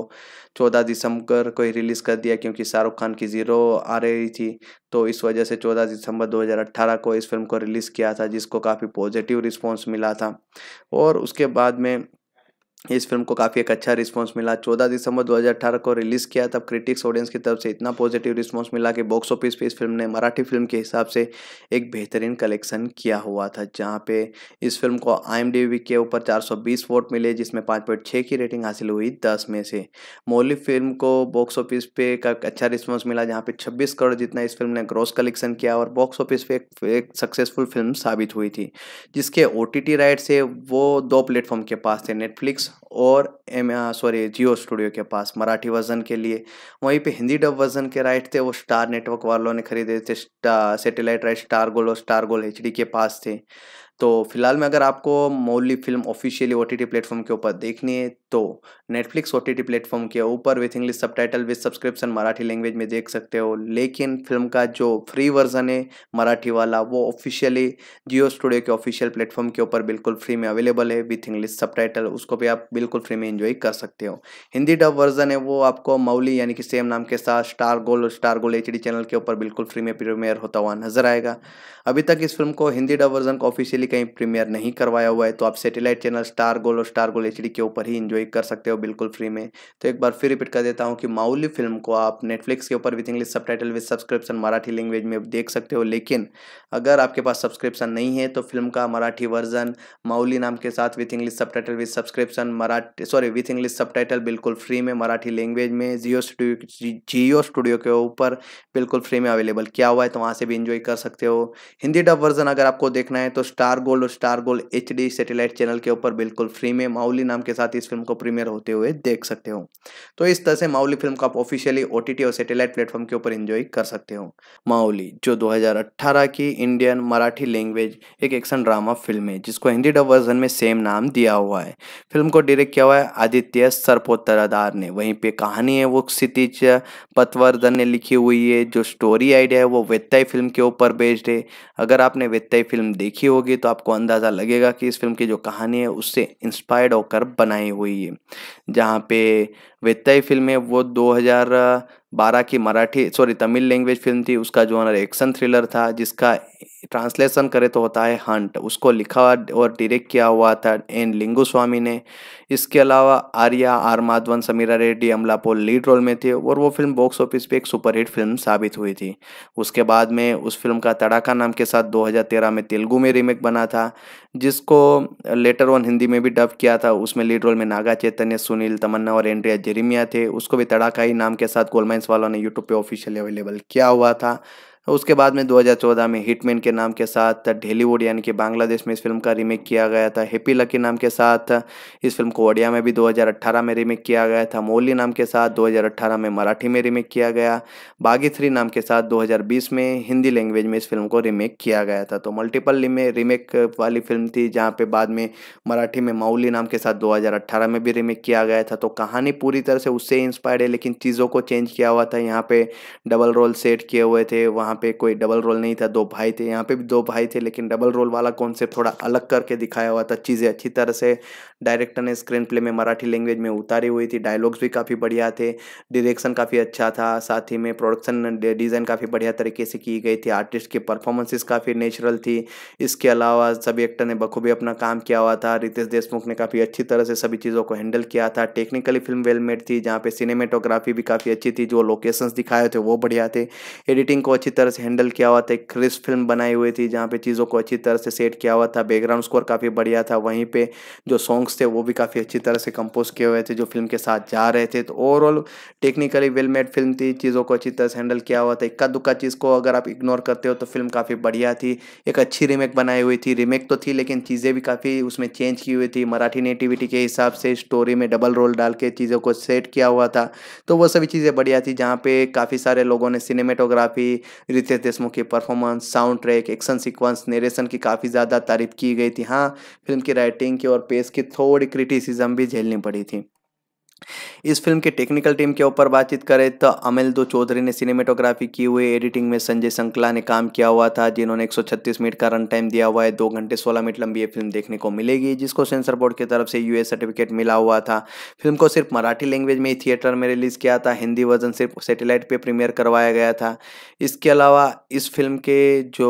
चौदह दिसंबर को ही रिलीज़ कर दिया क्योंकि शाहरुख खान की ज़ीरो आ रही थी तो इस वजह से 14 दिसंबर 2018 को इस फिल्म को रिलीज़ किया था जिसको काफ़ी पॉजिटिव रिस्पॉन्स मिला था और उसके बाद में इस फिल्म को काफ़ी एक अच्छा रिस्पांस मिला 14 दिसंबर 2018 को रिलीज़ किया तब क्रिटिक्स ऑडियंस की तरफ से इतना पॉजिटिव रिस्पांस मिला कि बॉक्स ऑफिस पे इस फिल्म ने मराठी फिल्म के हिसाब से एक बेहतरीन कलेक्शन किया हुआ था जहां पे इस फिल्म को आई के ऊपर 420 वोट मिले जिसमें पाँच पॉइंट छः की रेटिंग हासिल हुई दस में से मौली फिल्म को बॉक्स ऑफिस पे का अच्छा रिस्पॉन्स मिला जहाँ पे छब्बीस करोड़ जितना इस फिल्म ने ग्रॉस कलेक्शन किया और बॉक्स ऑफिस पे एक सक्सेसफुल फिल्म साबित हुई थी जिसके ओ राइट से वो दो प्लेटफॉर्म के पास थे नेटफ्लिक्स और एम सॉरी जियो स्टूडियो के पास मराठी वर्जन के लिए वहीं पे हिंदी डब वर्जन के राइट थे वो स्टार नेटवर्क वालों ने खरीदे थे सेटेलाइट राइट स्टार गोल और स्टार गोल एच के पास थे तो फिलहाल में अगर आपको Mauli film officially O T T platform के ऊपर देखनी है तो Netflix O T T platform के ऊपर with English subtitle with subscription Marathi language में देख सकते हो लेकिन फिल्म का जो फ्री वर्जन है मराठी वाला वो ऑफिशियली जियो स्टूडियो के ऑफिशियल प्लेटफॉर्म के ऊपर बिल्कुल फ्री में अवेलेबल है विथ इंग्लिश सब टाइटल उसको भी आप बिल्कुल फ्री में इन्जॉय कर सकते हो हिंदी डब वर्जन है वो आपको मौली यानी कि सेम नाम के साथ स्टार गोल और स्टार गोल एच चैनल के ऊपर बिल्कुल फ्री में प्रीमियर होता हुआ नजर आएगा अभी तक इस फिल्म को हिंदी डब वर्जन को ऑफिशियली कहीं प्रीमियर नहीं करवाया हुआ है तो आप सेटेलाइट चैनल स्टार गोल और स्टार गोल एच के ऊपर ही इंजॉय कर सकते हो बिल्कुल फ्री में तो एक बार फिर रिपीट कर देता हूँ कि माउली फिल्म को आप नेटफ्लिक्स के ऊपर with English subtitle with subscription Marathi language में देख सकते हो लेकिन अगर आपके पास सब्सक्रिप्शन नहीं है तो फिल्म का मराठी वर्जन माउली नाम के साथ with English subtitle with subscription Marathi sorry with English subtitle बिल्कुल फ्री में मराठी लैंग्वेज में जियो स्टूडियो जियो स्टूडियो के ऊपर बिल्कुल फ्री में अवेलेबल किया हुआ है तो वहाँ से भी इंजॉय कर सकते हो हिंदी डब वर्जन अगर आपको देखना है तो स्टार स्टार गोल्ड और star gold H D satellite channel के ऊपर बिल्कुल फ्री में माउली नाम के साथ इस फिल्म को प्रीमियर होते हुए देख सकते हो तो इस तरह से माउली फिल्म को आप ऑफिशियली ओ और सेटेलाइट प्लेटफॉर्म के ऊपर इंजॉय कर सकते हो माउली जो दो की इंडियन मराठी लैंग्वेज एक एक्शन ड्रामा फिल्म है जिसको हिंदी डब वर्जन में सेम नाम दिया हुआ है फिल्म को डायरेक्ट किया हुआ है आदित्य सरपोतरादार ने वहीं पे कहानी है वो क्षितिज पतवर्धन ने लिखी हुई है जो स्टोरी आइडिया है वो वेत्ताई फिल्म के ऊपर बेस्ड है अगर आपने वेत्ताई फिल्म देखी होगी तो तो आपको अंदाज़ा लगेगा कि इस फिल्म की जो कहानी है उससे इंस्पायर्ड होकर बनाई हुई है जहाँ पे वेतई फिल्म है वो 2012 की Marathi sorry Tamil language film थी उसका जो है एक्शन थ्रिलर था जिसका ट्रांसलेशन करें तो होता है हंट उसको लिखा और डायरेक्ट किया हुआ था एन लिंगू स्वामी ने इसके अलावा Arya are Madhavan Sameera Reddy Amala Paul lead role में थे और वो फिल्म बॉक्स ऑफिस पे एक सुपरहिट फिल्म साबित हुई थी उसके बाद में उस फिल्म का तड़ाका नाम के साथ 2013 में तेलुगु में रीमेक बना था जिसको लेटर वन हिंदी में भी डब किया था उसमें लीड रोल में नागा चैतन्य सुनील तमन्ना और एंड्रिया जेरिमिया थे उसको भी तड़ाका ही नाम के साथ गोलमाइंस वालों ने यूट्यूब पर ऑफिशियली अवेलेबल किया हुआ था उसके बाद में 2014 में हिटमैन के नाम के साथ ढेलीवुड यानी कि बांग्लादेश में इस फिल्म का रीमेक किया गया था हैप्पी लकी नाम के साथ इस फिल्म को ओडिया में भी 2018 में रीमेक किया गया था मोली नाम के साथ 2018 में मराठी में रीमेक किया गया बागी थ्री नाम के साथ 2020 में हिंदी लैंग्वेज में इस फिल्म को रीमेक किया गया था तो मल्टीपल रीमेक वाली फिल्म थी जहाँ पर बाद में मराठी में माउली नाम के साथ दो में भी रीमेक किया गया था तो कहानी पूरी तरह से उससे इंस्पायर्ड है लेकिन चीज़ों को चेंज किया हुआ था यहाँ पर डबल रोल सेट किए हुए थे वहाँ पे कोई डबल रोल नहीं था दो भाई थे यहाँ पे भी दो भाई थे लेकिन डबल रोल वाला कॉन्सेप्ट थोड़ा अलग करके दिखाया हुआ था चीज़ें अच्छी तरह से डायरेक्टर ने स्क्रीन प्ले में मराठी लैंग्वेज में उतारी हुई थी डायलॉग्स भी काफ़ी बढ़िया थे डिरेक्शन काफ़ी अच्छा था साथ ही में प्रोडक्शन डिज़ाइन काफ़ी बढ़िया तरीके से की गई थी आर्टिस्ट की परफॉर्मेंसेस काफ़ी नेचुरल थी इसके अलावा सभी एक्टर ने बखूबी अपना काम किया हुआ था रितेश देशमुख ने काफ़ी अच्छी तरह से सभी चीज़ों को हैंडल किया था टेक्निकली फिल्म वेल मेड थी जहाँ पे सिनेमेटोग्राफी भी काफ़ी अच्छी थी जो लोकेशंस दिखाए थे वो बढ़िया थे एडिटिंग को अच्छी तरह तरह से हैंडल किया हुआ था एक क्रिस फिल्म बनाई हुई थी जहाँ पे चीज़ों को अच्छी तरह से सेट किया हुआ था बैकग्राउंड स्कोर काफ़ी बढ़िया था वहीं पे जो सॉन्ग्स थे वो भी काफ़ी अच्छी तरह से कंपोज किए हुए थे जो फिल्म के साथ जा रहे थे तो overall technically well made film थी चीज़ों को अच्छी तरह से हैंडल किया हुआ था इक्का दुक्का चीज़ को अगर आप इग्नोर करते हो तो फिल्म काफ़ी बढ़िया थी एक अच्छी रिमेक बनाई हुई थी रिमेक तो थी लेकिन चीज़ें भी काफ़ी उसमें चेंज की हुई थी मराठी नेटिविटी के हिसाब से स्टोरी में डबल रोल डाल के चीज़ों को सेट किया हुआ था तो वो सभी चीज़ें बढ़िया थी जहाँ पे काफ़ी सारे लोगों ने सिनेमेटोग्राफी रितेश देशमुख की performance sound track action sequence narration की काफ़ी ज़्यादा तारीफ की गई थी हाँ फिल्म की राइटिंग की और पेस की थोड़ी क्रिटिसिज्म भी झेलनी पड़ी थी इस फिल्म के टेक्निकल टीम के ऊपर बातचीत करें तो अमिल दो चौधरी ने सिनेमेटोग्राफी की हुई एडिटिंग में संजय संकला ने काम किया हुआ था जिन्होंने 136 मिनट का रन टाइम दिया हुआ है दो घंटे 16 मिनट लंबी ये फिल्म देखने को मिलेगी जिसको सेंसर बोर्ड की तरफ से यूएस सर्टिफिकेट मिला हुआ था फिल्म को सिर्फ मराठी लैंग्वेज में ही थिएटर में रिलीज़ किया था हिंदी वर्जन सिर्फ सेटेलाइट पर प्रीमियर करवाया गया था इसके अलावा इस फिल्म के जो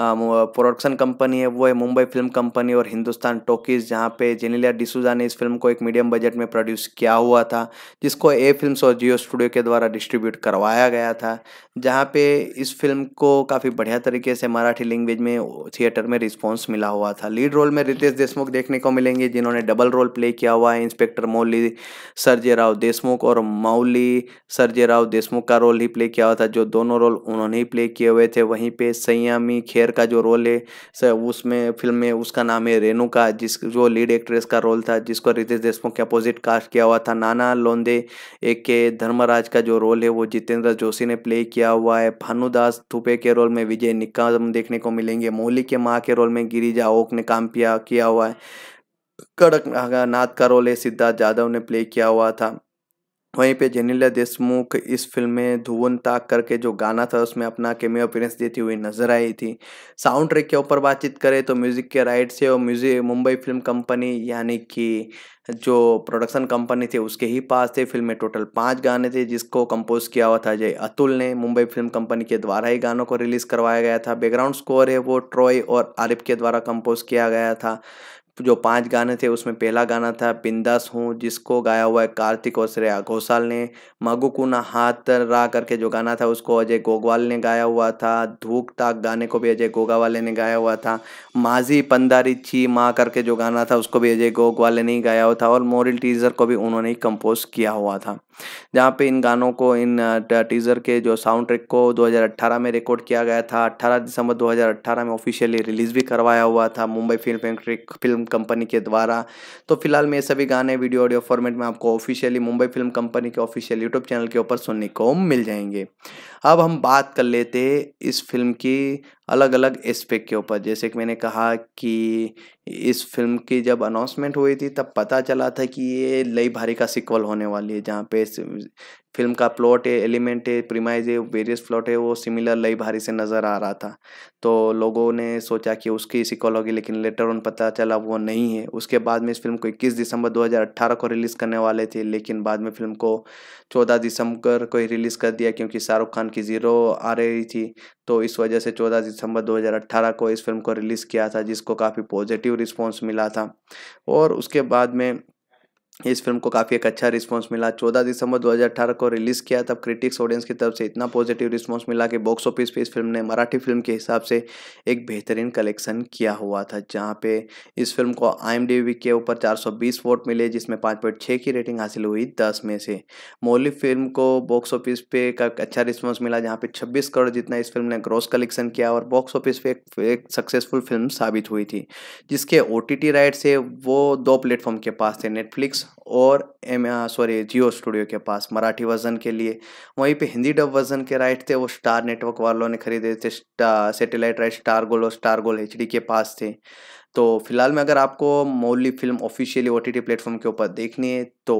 प्रोडक्शन हाँ, कंपनी है वो है मुंबई फिल्म कंपनी और हिंदुस्तान टॉकीज जहाँ पे जेनिलिया डिसूजा ने इस फिल्म को एक मीडियम बजट में प्रोड्यूस किया हुआ था जिसको ए फिल्म्स और जियो स्टूडियो के द्वारा डिस्ट्रीब्यूट करवाया गया था जहाँ पे इस फिल्म को काफ़ी बढ़िया तरीके से मराठी लैंग्वेज में थिएटर में रिस्पॉन्स मिला हुआ था लीड रोल में रितेश देशमुख देखने को मिलेंगे जिन्होंने डबल रोल प्ले किया हुआ है इंस्पेक्टर मौली सरजे राव देशमुख और माउली सरजे राव देशमुख का रोल ही प्ले किया हुआ था जो दोनों रोल उन्होंने ही प्ले किए हुए थे वहीं पर सयामी खेर नायर का जो रोल है उसमें फिल्म में उसका नाम है रेणुका जिस जो लीड एक्ट्रेस का रोल था जिसको रितेश देशमुख के अपोजिट कास्ट किया हुआ था नाना लोंदे एक के धर्मराज का जो रोल है वो जितेंद्र जोशी ने प्ले किया हुआ है भानुदास थुपे के रोल में विजय निक्का देखने को मिलेंगे मोहली के माँ के रोल में गिरिजा ओक ने काम किया हुआ है कड़क नाथ का रोल है सिद्धार्थ यादव ने प्ले किया हुआ था वहीं पे जेनिला देशमुख इस फिल्म में धुवन ताक करके जो गाना था उसमें अपना केमियो अपीरेंस देती हुई नजर आई थी साउंड ट्रैक के ऊपर बातचीत करें तो म्यूज़िक के राइट से और म्यूजिक मुंबई फिल्म कंपनी यानी कि जो प्रोडक्शन कंपनी थी उसके ही पास थे फिल्म में टोटल पाँच गाने थे जिसको कंपोज किया हुआ था जय अतुल ने मुंबई फिल्म कंपनी के द्वारा ही गानों को रिलीज़ करवाया गया था बैकग्राउंड स्कोर है वो ट्रॉय और आरिफ के द्वारा कंपोज किया गया था जो पांच गाने थे उसमें पहला गाना था बिंदास हूँ जिसको गाया हुआ है कार्तिक और श्रेया घोषाल ने मगू को ना हाथ रा करके जो गाना था उसको अजय गोगवाल ने गाया हुआ था धूक ताक गाने को भी अजय गोगावाले ने गाया हुआ था माजी पंदारी छी माँ करके जो गाना था उसको भी अजय गोगवाले ने ही गाया हुआ था और मोरल टीजर को भी उन्होंने ही कंपोज किया हुआ था जहाँ पे इन गानों को इन टीज़र के जो साउंड ट्रैक को 2018 में रिकॉर्ड किया गया था 18 दिसंबर 2018 में ऑफिशियली रिलीज़ भी करवाया हुआ था Mumbai film factory film company के द्वारा तो फिलहाल में ये सभी गाने वीडियो ऑडियो फॉर्मेट में आपको ऑफिशियली मुंबई फिल्म कंपनी के ऑफिशियल यूट्यूब चैनल के ऊपर सुनने को मिल जाएंगे अब हम बात कर लेते इस फिल्म की अलग अलग एस्पेक्ट के ऊपर जैसे कि मैंने कहा कि इस फिल्म की जब अनाउंसमेंट हुई थी तब पता चला था कि ये लई भारी का सिक्वल होने वाली है जहाँ पे फिल्म का प्लॉट है एलिमेंट है प्रीमाइज है वेरियस प्लॉट है वो सिमिलर लई भारी से नज़र आ रहा था तो लोगों ने सोचा कि उसकी सिक्वल होगी लेकिन लेटर ऑन पता चला वो नहीं है उसके बाद में इस फिल्म को इक्कीस दिसंबर दो को रिलीज़ करने वाले थे लेकिन बाद में फिल्म को चौदह दिसंबर को ही रिलीज़ कर दिया क्योंकि शाहरुख खान की ज़ीरो आ रही थी तो इस वजह से 14 दिसंबर 2018 को इस फिल्म को रिलीज़ किया था जिसको काफ़ी पॉजिटिव रिस्पॉन्स मिला था और उसके बाद में इस फिल्म को काफ़ी एक अच्छा रिस्पांस मिला 14 दिसंबर 2018 को रिलीज़ किया तब क्रिटिक्स ऑडियंस की तरफ से इतना पॉजिटिव रिस्पांस मिला कि बॉक्स ऑफिस पे इस फिल्म ने मराठी फिल्म के हिसाब से एक बेहतरीन कलेक्शन किया हुआ था जहाँ पे इस फिल्म को आई के ऊपर 420 वोट मिले जिसमें छः की रेटिंग हासिल हुई दस में से मौलिक फिल्म को बॉक्स ऑफिस पे का अच्छा रिस्पॉन्स मिला जहाँ पे छब्बीस करोड़ जितना इस फिल्म ने ग्रॉस कलेक्शन किया और बॉक्स ऑफिस पे एक सक्सेसफुल फिल्म साबित हुई थी जिसके ओ राइट है वो दो प्लेटफॉर्म के पास थे नेटफ्लिक्स और एम सॉरी जियो स्टूडियो के पास मराठी वर्जन के लिए वहीं पे हिंदी डब वर्जन के राइट थे वो स्टार नेटवर्क वालों ने खरीदे थे सैटेलाइट राइट स्टार गोल और स्टार गोल एच के पास थे तो फिलहाल में अगर आपको Mauli film officially O T platform के ऊपर देखनी है तो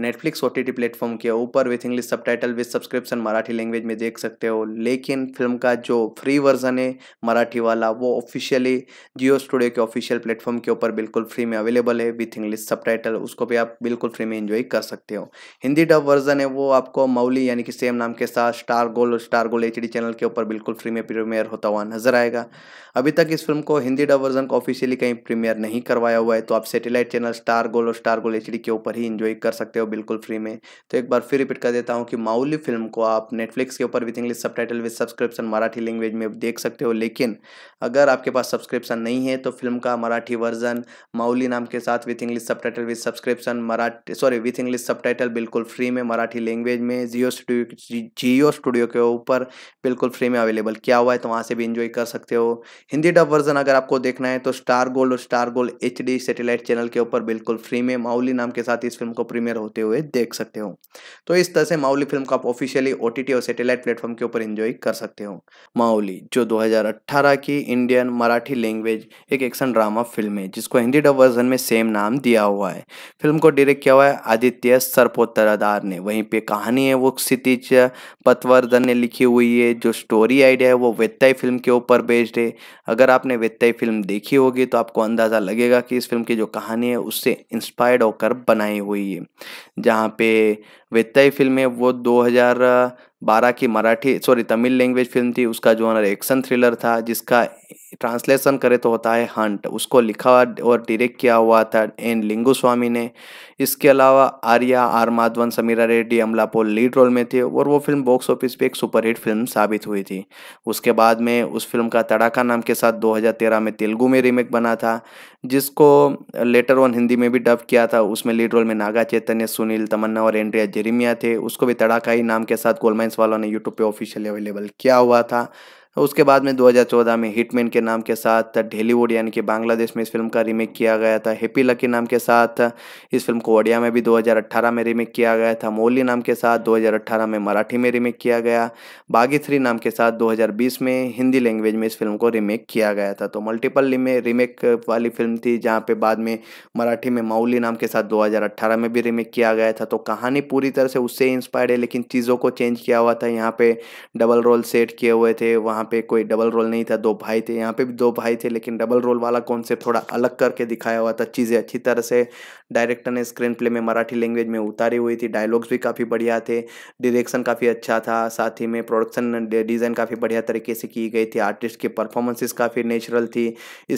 नेटफ्लिक्स ओ टी प्लेटफॉर्म के ऊपर with English subtitle with subscription Marathi language में देख सकते हो लेकिन फिल्म का जो फ्री वर्जन है मराठी वाला वो ऑफिशियली जियो स्टूडियो के ऑफिशियल प्लेटफॉर्म के ऊपर बिल्कुल फ्री में अवेलेबल है विथ इंग्लिश सब टाइटल उसको भी आप बिल्कुल फ्री में इन्जॉय कर सकते हो हिंदी डब वर्जन है वो आपको मौली यानी कि सेम नाम के साथ star gold star gold H channel के ऊपर बिल्कुल फ्री में प्रीमियर होता हुआ नजर आएगा अभी तक इस फिल्म को हिंदी डब वर्जन को ऑफिशियली ऑफिशियली कहीं प्रीमियर नहीं करवाया हुआ है तो आप सैटेलाइट चैनल स्टार गोल और स्टार गोल एच के ऊपर ही इंजॉय कर सकते हो बिल्कुल फ्री में तो एक बार फिर रिपीट कर देता हूँ कि माउली फिल्म को आप नेटफ्लिक्स के ऊपर with English subtitle with subscription Marathi language में देख सकते हो लेकिन अगर आपके पास सब्सक्रिप्शन नहीं है तो फिल्म का मराठी वर्जन माउली नाम के साथ with English subtitle with subscription Marathi sorry with English subtitle बिल्कुल फ्री में मराठी लैंग्वेज में जियो स्टूडियो जियो स्टूडियो के ऊपर बिल्कुल फ्री में अवेलेबल किया हुआ है तो वहाँ से भी इंजॉय कर सकते हो हिंदी डब वर्जन अगर आपको देखना है तो स्टार स्टार गोल्ड और star gold H D satellite channel के ऊपर बिल्कुल फ्री में माउली नाम के साथ इस फिल्म को प्रीमियर होते हुए देख सकते हो तो इस तरह से माउली फिल्म को आप ऑफिशियली ओ और सेटेलाइट प्लेटफॉर्म के ऊपर इंजॉय कर सकते हो माउली जो 2018 की इंडियन मराठी लैंग्वेज एक एक्शन ड्रामा फिल्म है जिसको हिंदी डब वर्जन में सेम नाम दिया हुआ है फिल्म को डायरेक्ट किया हुआ है आदित्य सरपोतरादार ने वहीं पे कहानी है वो क्षितिज पतवर्धन ने लिखी हुई है जो स्टोरी आइडिया है वो वेत्ताई फिल्म के ऊपर बेस्ड है अगर आपने वेत्ताई फिल्म देखी होगी तो आपको अंदाज़ा लगेगा कि इस फिल्म की जो कहानी है उससे इंस्पायर्ड होकर बनाई हुई है जहाँ पे वेत्ताई फिल्म है वो 2012 की Marathi sorry Tamil language film थी उसका जो जॉनर एक्शन थ्रिलर था जिसका ट्रांसलेशन करे तो होता है हंट उसको लिखा और डायरेक्ट किया हुआ था एन लिंगू स्वामी ने इसके अलावा Arya are Madhavan Sameera Reddy Amala Paul lead role में थे और वो फिल्म बॉक्स ऑफिस पे एक सुपरहिट फिल्म साबित हुई थी उसके बाद में उस फिल्म का तड़ाका नाम के साथ 2013 में तेलुगू में रीमेक बना था जिसको लेटर ऑन हिंदी में भी डब किया था उसमें लीड रोल में नागा चैतन्य सुनील तमन्ना और एंड्रिया जेरिमिया थे उसको भी तड़ाकाई नाम के साथ गोलमाइंस वालों ने यूट्यूब पे ऑफिशियली अवेलेबल किया हुआ था उसके बाद में 2014 में हिटमैन के नाम के साथ ढेलीवुड यानी कि बांग्लादेश में इस फिल्म का रीमेक किया गया था हैप्पी लकी नाम के साथ इस फिल्म को ओडिया में भी 2018 में रीमेक किया गया था मोली नाम के साथ 2018 में मराठी में रीमेक किया गया बागी थ्री नाम के साथ 2020 में हिंदी लैंग्वेज में इस फिल्म को रीमेक किया गया था तो मल्टीपल रीमेक वाली फिल्म थी जहाँ पर बाद में मराठी में माउली नाम के साथ दो में भी रीमेक किया गया था तो कहानी पूरी तरह से उससे इंस्पायर्ड है लेकिन चीज़ों को चेंज किया हुआ था यहाँ पर डबल रोल सेट किए हुए थे वहाँ यहाँ पे कोई डबल रोल नहीं था दो भाई थे यहाँ पे भी दो भाई थे लेकिन डबल रोल वाला कॉन्सेप्ट थोड़ा अलग करके दिखाया हुआ था चीज़ें अच्छी तरह से डायरेक्टर ने स्क्रीन प्ले में मराठी लैंग्वेज में उतारी हुई थी डायलॉग्स भी काफ़ी बढ़िया थे डायरेक्शन काफ़ी अच्छा था साथ ही में प्रोडक्शन डिज़ाइन काफ़ी बढ़िया तरीके से की गई थी आर्टिस्ट की परफॉर्मेंसेस काफ़ी नेचुरल थी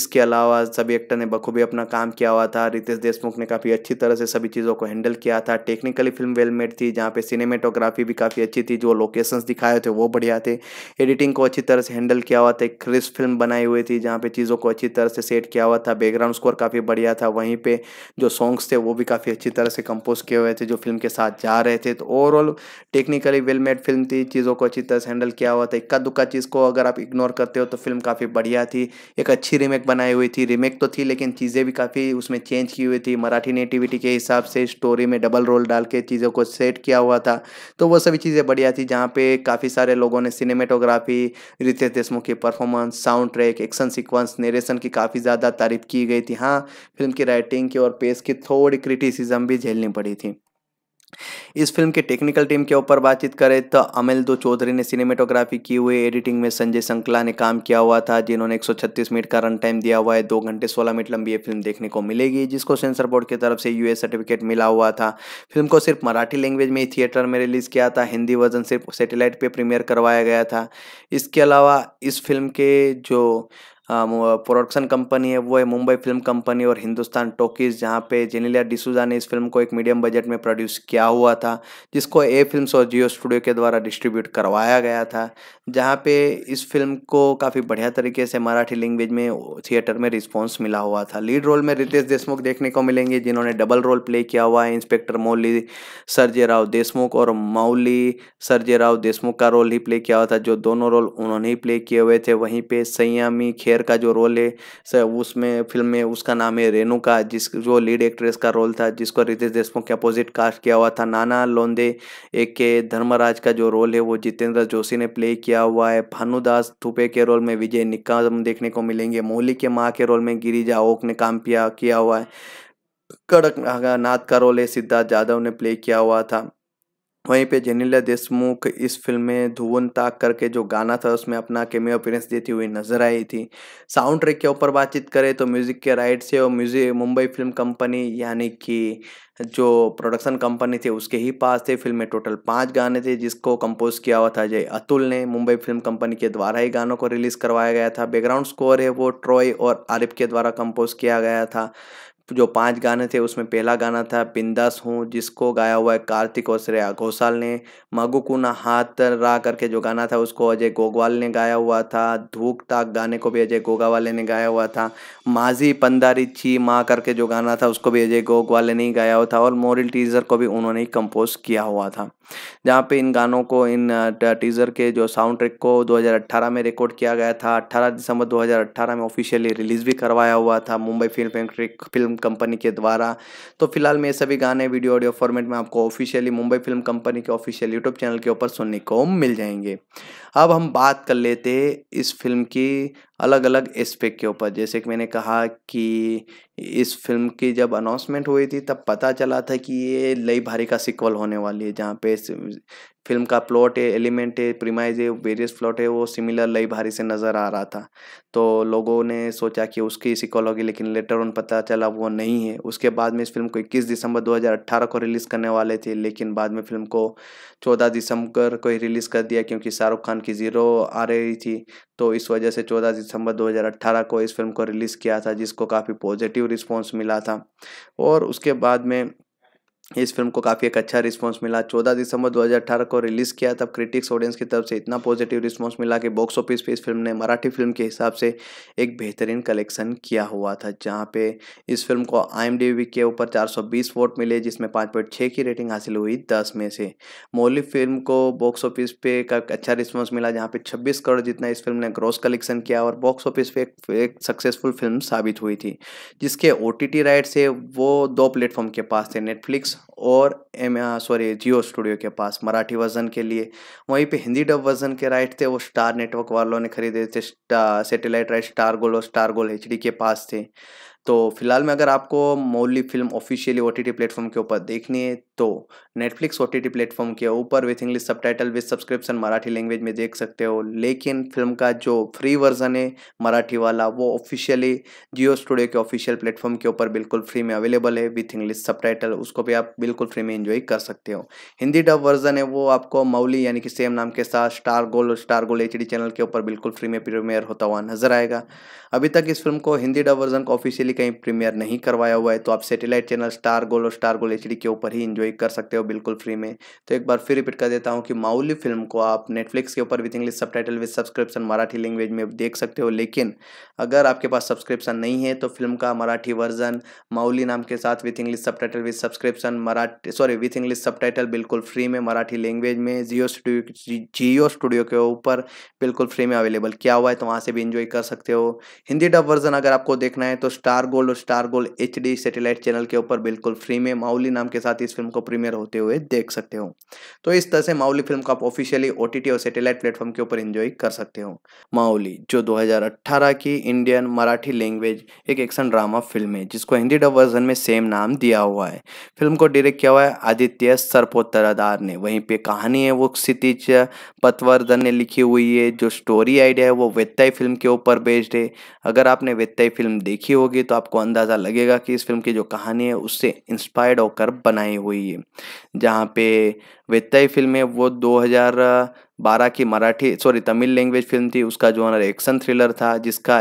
इसके अलावा सभी एक्टर ने बखूबी अपना काम किया हुआ था रितेश देशमुख ने काफ़ी अच्छी तरह से सभी चीज़ों को हैंडल किया था टेक्निकली फिल्म वेल मेड थी जहाँ पे सिनेमेटोग्राफी भी काफ़ी अच्छी थी जो लोकेशंस दिखाए थे वो बढ़िया थे एडिटिंग को अच्छी तरह तरह से हैंडल किया हुआ था एक क्रिस फिल्म बनाई हुई थी जहाँ पे चीज़ों को अच्छी तरह से सेट किया हुआ था बैकग्राउंड स्कोर काफ़ी बढ़िया था वहीं पे जो सॉन्ग्स थे वो भी काफ़ी अच्छी तरह से कंपोज किए हुए थे जो फिल्म के साथ जा रहे थे तो overall technically well made film थी चीज़ों को अच्छी तरह से हैंडल किया हुआ था इक्का दुक्का चीज़ को अगर आप इग्नोर करते हो तो फिल्म काफ़ी बढ़िया थी एक अच्छी रिमेक बनाई हुई थी रीमेक तो थी लेकिन चीज़ें भी काफ़ी उसमें चेंज की हुई थी मराठी नेटिविटी के हिसाब से स्टोरी में डबल रोल डाल के चीज़ों को सेट किया हुआ था तो वो सभी चीज़ें बढ़िया थी जहाँ पे काफ़ी सारे लोगों ने सिनेमेटोग्राफी रितेश देशमुख की performance sound track action sequence narration की काफ़ी ज़्यादा तारीफ की गई थी हाँ फिल्म की राइटिंग की और पेस की थोड़ी क्रिटिसिज्म भी झेलनी पड़ी थी इस फिल्म के टेक्निकल टीम के ऊपर बातचीत करें तो अमिल दो चौधरी ने सिनेमेटोग्राफी की हुई एडिटिंग में संजय संकला ने काम किया हुआ था जिन्होंने 136 मिनट का रन टाइम दिया हुआ है दो घंटे 16 मिनट लंबी ये फिल्म देखने को मिलेगी जिसको सेंसर बोर्ड की तरफ से यूएस सर्टिफिकेट मिला हुआ था फिल्म को सिर्फ मराठी लैंग्वेज में ही थिएटर में रिलीज़ किया था हिंदी वर्जन सिर्फ सेटेलाइट पर प्रीमियर करवाया गया था इसके अलावा इस फिल्म के जो प्रोडक्शन हाँ, कंपनी है वो है मुंबई फिल्म कंपनी और हिंदुस्तान टॉकीज़ जहाँ पे जेनिलिया डिसूजा ने इस फिल्म को एक मीडियम बजट में प्रोड्यूस किया हुआ था जिसको ए फिल्म और जियो स्टूडियो के द्वारा डिस्ट्रीब्यूट करवाया गया था जहाँ पे इस फिल्म को काफ़ी बढ़िया तरीके से मराठी लैंग्वेज में थिएटर में रिस्पॉन्स मिला हुआ था लीड रोल में रितेश देशमुख देखने को मिलेंगे जिन्होंने डबल रोल प्ले किया हुआ है इंस्पेक्टर मौली सरजे राव देशमुख और मौली सरजे राव देशमुख का रोल ही प्ले किया हुआ था जो दोनों रोल उन्होंने ही प्ले किए हुए थे वहीं पर संयामी खेर प्लेयर का जो रोल है उसमें फिल्म में उसका नाम है रेणुका जिस जो लीड एक्ट्रेस का रोल था जिसको रितेश देशमुख के अपोजिट कास्ट किया हुआ था नाना लोंदे एक के धर्मराज का जो रोल है वो जितेंद्र जोशी ने प्ले किया हुआ है भानुदास थुपे के रोल में विजय निक्का देखने को मिलेंगे मोहली के माँ के रोल में गिरिजा ओक ने काम किया किया हुआ है कड़क नाथ का रोल है सिद्धार्थ यादव ने प्ले किया हुआ था वहीं पे जेनिला देशमुख इस फिल्म में धुवन ताक करके जो गाना था उसमें अपना केमियो अपीरेंस देती हुई नजर आई थी साउंड ट्रैक के ऊपर बातचीत करें तो म्यूज़िक के राइट से और म्यूजिक मुंबई फिल्म कंपनी यानी कि जो प्रोडक्शन कंपनी थी उसके ही पास थे फिल्म में टोटल पाँच गाने थे जिसको कंपोज किया हुआ था जय अतुल ने मुंबई फिल्म कंपनी के द्वारा ही गानों को रिलीज़ करवाया गया था बैकग्राउंड स्कोर है वो ट्रॉय और आरिफ के द्वारा कंपोज किया गया था जो पांच गाने थे उसमें पहला गाना था बिंदास हूँ जिसको गाया हुआ है कार्तिक और श्रेया घोषाल ने मगुकुना हाथ रा करके जो गाना था उसको अजय गोगवाल ने गाया हुआ था धूक ताक गाने को भी अजय गोगावाले ने गाया हुआ था माजी पंदारी छी माँ करके जो गाना था उसको भी अजय गोगवाले ने ही गाया हुआ था और मोरल टीजर को भी उन्होंने ही कंपोज किया हुआ था जहाँ पे इन गानों को इन टीज़र के जो साउंड ट्रैक को 2018 में रिकॉर्ड किया गया था 18 दिसंबर 2018 में ऑफिशियली रिलीज़ भी करवाया हुआ था Mumbai film factory film company के द्वारा तो फिलहाल मैं सभी गाने वीडियो ऑडियो फॉर्मेट में आपको ऑफिशियली मुंबई फिल्म कंपनी के ऑफिशियल यूट्यूब चैनल के ऊपर सुनने को मिल जाएंगे अब हम बात कर लेते इस फिल्म की अलग अलग एस्पेक्ट के ऊपर जैसे कि मैंने कहा कि इस फिल्म की जब अनाउंसमेंट हुई थी तब पता चला था कि ये लई भारी का सिक्वल होने वाली है जहाँ पे फिल्म का प्लॉट है एलिमेंट है प्रीमाइज है वेरियस प्लॉट है वो सिमिलर लई भारी से नज़र आ रहा था तो लोगों ने सोचा कि उसकी सिक्वल होगी लेकिन लेटर ऑन पता चला वो नहीं है उसके बाद में इस फिल्म को इक्कीस दिसंबर दो को रिलीज़ करने वाले थे लेकिन बाद में फिल्म को चौदह दिसंबर को ही रिलीज़ कर दिया क्योंकि शाहरुख खान की ज़ीरो आ रही थी तो इस वजह से 14 दिसंबर 2018 को इस फिल्म को रिलीज़ किया था जिसको काफ़ी पॉजिटिव रिस्पॉन्स मिला था और उसके बाद में इस फिल्म को काफ़ी एक अच्छा रिस्पांस मिला 14 दिसंबर 2018 को रिलीज़ किया तब क्रिटिक्स ऑडियंस की तरफ से इतना पॉजिटिव रिस्पांस मिला कि बॉक्स ऑफिस पे इस फिल्म ने मराठी फिल्म के हिसाब से एक बेहतरीन कलेक्शन किया हुआ था जहां पे इस फिल्म को आई के ऊपर 420 वोट मिले जिसमें पाँच पॉइंट छः की रेटिंग हासिल हुई दस में से मौली फिल्म को बॉक्स ऑफिस पे का अच्छा रिस्पॉन्स मिला जहाँ पे छब्बीस करोड़ जितना इस फिल्म ने ग्रॉस कलेक्शन किया और बॉक्स ऑफिस पे एक सक्सेसफुल फिल्म साबित हुई थी जिसके ओ राइट से वो दो प्लेटफॉर्म के पास थे नेटफ्लिक्स और एम सॉरी जियो स्टूडियो के पास मराठी वर्जन के लिए वहीं पे हिंदी डब वर्जन के राइट थे वो स्टार नेटवर्क वालों ने खरीदे थे सेटेलाइट राइट स्टार गोल और स्टार गोल एच के पास थे तो फिलहाल में अगर आपको Mauli film officially O T T platform के ऊपर देखनी है तो Netflix O T T platform के ऊपर with English subtitle with subscription Marathi language में देख सकते हो लेकिन फिल्म का जो फ्री वर्जन है मराठी वाला वो ऑफिशियली जियो स्टूडियो के ऑफिशियल प्लेटफॉर्म के ऊपर बिल्कुल फ्री में अवेलेबल है विथ इंग्लिश सब उसको भी आप बिल्कुल फ्री में इन्जॉय कर सकते हो हिंदी डब वर्जन है वो आपको मौली यानी कि सेम नाम के साथ स्टार गोल और स्टार गोल एच चैनल के ऊपर बिल्कुल फ्री में प्रीमियर होता हुआ नजर आएगा अभी तक इस फिल्म को हिंदी डब वर्जन को ऑफिशियली कहीं प्रीमियर नहीं करवाया हुआ है तो आप सेटेलाइट चैनल स्टार गोल और स्टार गोल एच के ऊपर ही इंजॉय कर सकते हो बिल्कुल फ्री में तो एक बार फिर रिपीट कर देता हूँ कि माउली फिल्म को आप नेटफ्लिक्स के ऊपर with English subtitle with subscription Marathi language में देख सकते हो लेकिन अगर आपके पास सब्सक्रिप्शन नहीं है तो फिल्म का मराठी वर्जन माउली नाम के साथ with English subtitle with subscription Marathi sorry with English subtitle बिल्कुल फ्री में मराठी लैंग्वेज में जियो स्टूडियो जियो स्टूडियो के ऊपर बिल्कुल फ्री में अवेलेबल किया हुआ है तो वहाँ से भी इंजॉय कर सकते हो हिंदी डब वर्जन अगर आपको देखना है तो स्टार स्टार गोल्ड और star gold H D satellite channel के ऊपर बिल्कुल फ्री में माउली नाम के साथ इस फिल्म को प्रीमियर होते हुए देख सकते हो तो इस तरह से माउली फिल्म को आप ऑफिशियली ओ और सेटेलाइट प्लेटफॉर्म के ऊपर इंजॉय कर सकते हो माउली जो दो की इंडियन मराठी लैंग्वेज एक एक्शन ड्रामा फिल्म है जिसको हिंदी डब वर्जन में सेम नाम दिया हुआ है फिल्म को डायरेक्ट किया हुआ है आदित्य सरपोतरादार ने वहीं पे कहानी है वो क्षितिज पतवर्धन ने लिखी हुई है जो स्टोरी आइडिया है वो वेत्ताई फिल्म के ऊपर बेस्ड है अगर आपने वेत्ताई फिल्म देखी होगी तो तो आपको अंदाज़ा लगेगा कि इस फिल्म की जो कहानी है उससे इंस्पायर्ड होकर बनाई हुई है जहाँ पे वेत्ताई फिल्म है वो 2012 की Marathi sorry Tamil language film थी उसका जो है एक्शन थ्रिलर था जिसका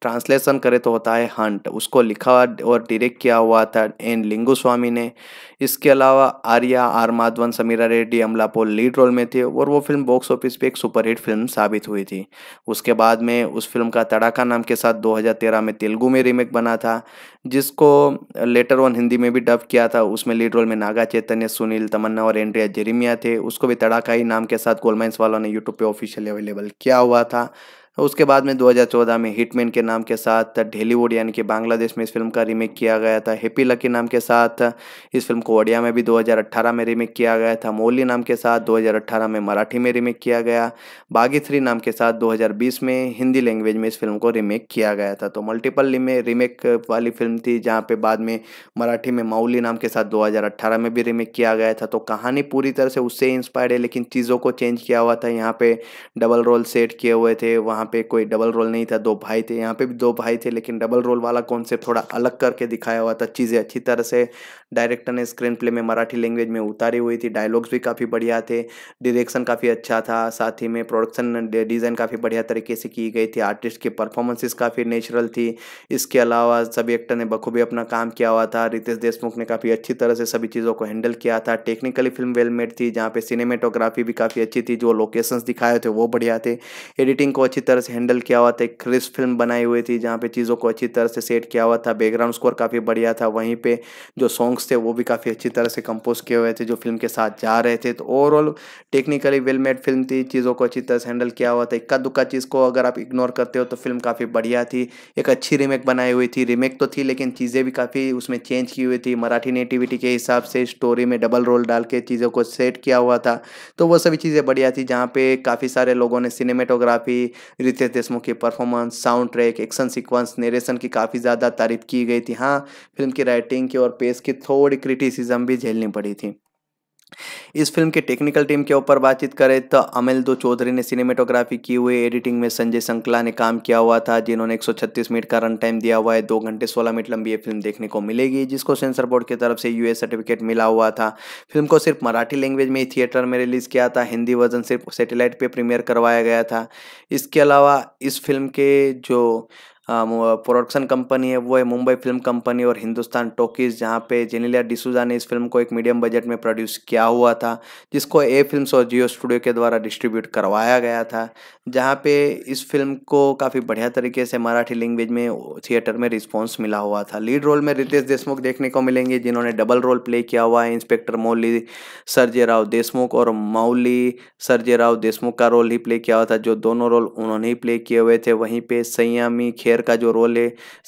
ट्रांसलेशन करें तो होता है हंट उसको लिखा और डायरेक्ट किया हुआ था एन लिंगू स्वामी ने इसके अलावा Arya are Madhavan Sameera Reddy Amala Paul lead role में थे और वो फिल्म बॉक्स ऑफिस पे एक सुपरहिट फिल्म साबित हुई थी उसके बाद में उस फिल्म का तड़ाका नाम के साथ 2013 में तेलुगु में रीमेक बना था जिसको लेटर ऑन हिंदी में भी डब किया था उसमें लीड रोल में नागा चैतन्य सुनील तमन्ना और एंड्रिया जेरिमिया थे उसको भी तड़ाका ही नाम के साथ गोलमाइंस वालों ने यूट्यूब पर ऑफिशियली अवेलेबल किया हुआ था उसके बाद में 2014 में हिटमैन के नाम के साथ ढेलीवुड यानी कि बांग्लादेश में इस फिल्म का रीमेक किया गया था हैप्पी लकी नाम के साथ इस फिल्म को ओडिया में भी 2018 में रीमेक किया गया था मोली नाम के साथ 2018 में मराठी में रीमेक किया गया बागी थ्री नाम के साथ 2020 में हिंदी लैंग्वेज में इस फिल्म को रीमेक किया गया था तो मल्टीपल रीमेक वाली फिल्म थी जहाँ पर बाद में मराठी में माउली नाम के साथ दो में भी रीमेक किया गया था तो कहानी पूरी तरह से उससे इंस्पायर्ड है लेकिन चीज़ों को चेंज किया हुआ था यहाँ पर डबल रोल सेट किए हुए थे वहाँ यहाँ पे कोई डबल रोल नहीं था दो भाई थे यहाँ पे भी दो भाई थे लेकिन डबल रोल वाला कॉन्सेप्ट थोड़ा अलग करके दिखाया हुआ था चीज़ें अच्छी तरह से डायरेक्टर ने स्क्रीन प्ले में मराठी लैंग्वेज में उतारी हुई थी डायलॉग्स भी काफ़ी बढ़िया थे डिरेक्शन काफ़ी अच्छा था साथ ही में प्रोडक्शन डिज़ाइन काफ़ी बढ़िया तरीके से की गई थी आर्टिस्ट की परफॉर्मेंसेस काफ़ी नेचुरल थी इसके अलावा सभी एक्टर ने बखूबी अपना काम किया हुआ था रितेश देशमुख ने काफ़ी अच्छी तरह से सभी चीज़ों को हैंडल किया था टेक्निकली फिल्म वेल मेड थी जहाँ पे सिनेमेटोग्राफी भी काफ़ी अच्छी थी जो लोकेशंस दिखाए थे वो बढ़िया थे एडिटिंग को अच्छी तरह तरह से हैंडल किया हुआ था एक क्रिस फिल्म बनाई हुई थी जहाँ पे चीज़ों को अच्छी तरह से सेट किया हुआ था बैकग्राउंड स्कोर काफ़ी बढ़िया था वहीं पे जो सॉन्ग्स थे वो भी काफ़ी अच्छी तरह से कंपोज किए हुए थे जो फिल्म के साथ जा रहे थे तो overall technically well made film थी चीज़ों को अच्छी तरह से हैंडल किया हुआ था इक्का दुक्का चीज़ को अगर आप इग्नोर करते हो तो फिल्म काफ़ी बढ़िया थी एक अच्छी रीमेक बनाई हुई थी रीमेक तो थी लेकिन चीज़ें भी काफ़ी उसमें चेंज की हुई थी मराठी नेटिविटी के हिसाब से स्टोरी में डबल रोल डाल के चीज़ों को सेट किया हुआ था तो वो सभी चीज़ें बढ़िया थी जहाँ पे काफ़ी सारे लोगों ने सिनेमेटोग्राफी रितेश देशमुख की performance sound track action sequence narration की काफ़ी ज़्यादा तारीफ की गई थी हाँ फिल्म की राइटिंग की और पेश की थोड़ी क्रिटिसिज्म भी झेलनी पड़ी थी इस फिल्म के टेक्निकल टीम के ऊपर बातचीत करें तो अमिल दो चौधरी ने सिनेमेटोग्राफी की हुई एडिटिंग में संजय संकला ने काम किया हुआ था जिन्होंने 136 मिनट का रन टाइम दिया हुआ है दो घंटे 16 मिनट लंबी ये फिल्म देखने को मिलेगी जिसको सेंसर बोर्ड की तरफ से यूएस सर्टिफिकेट मिला हुआ था फिल्म को सिर्फ मराठी लैंग्वेज में थिएटर में रिलीज़ किया था हिंदी वर्जन सिर्फ सेटेलाइट पर प्रीमियर करवाया गया था इसके अलावा इस फिल्म के जो प्रोडक्शन हाँ, कंपनी है वो है मुंबई फिल्म कंपनी और हिंदुस्तान टॉकीज जहाँ पे जेनिलिया डिसूजा ने इस फिल्म को एक मीडियम बजट में प्रोड्यूस किया हुआ था जिसको ए फिल्म और जियो स्टूडियो के द्वारा डिस्ट्रीब्यूट करवाया गया था जहाँ पे इस फिल्म को काफ़ी बढ़िया तरीके से मराठी लैंग्वेज में थिएटर में रिस्पॉन्स मिला हुआ था लीड रोल में रितेश देशमुख देखने को मिलेंगे जिन्होंने डबल रोल प्ले किया हुआ है इंस्पेक्टर मौली सरजे राव देशमुख और माउली सरजे राव देशमुख का रोल ही प्ले किया हुआ था जो दोनों रोल उन्होंने ही प्ले किए हुए थे वहीं पर सयामी खेर नायर का जो रोल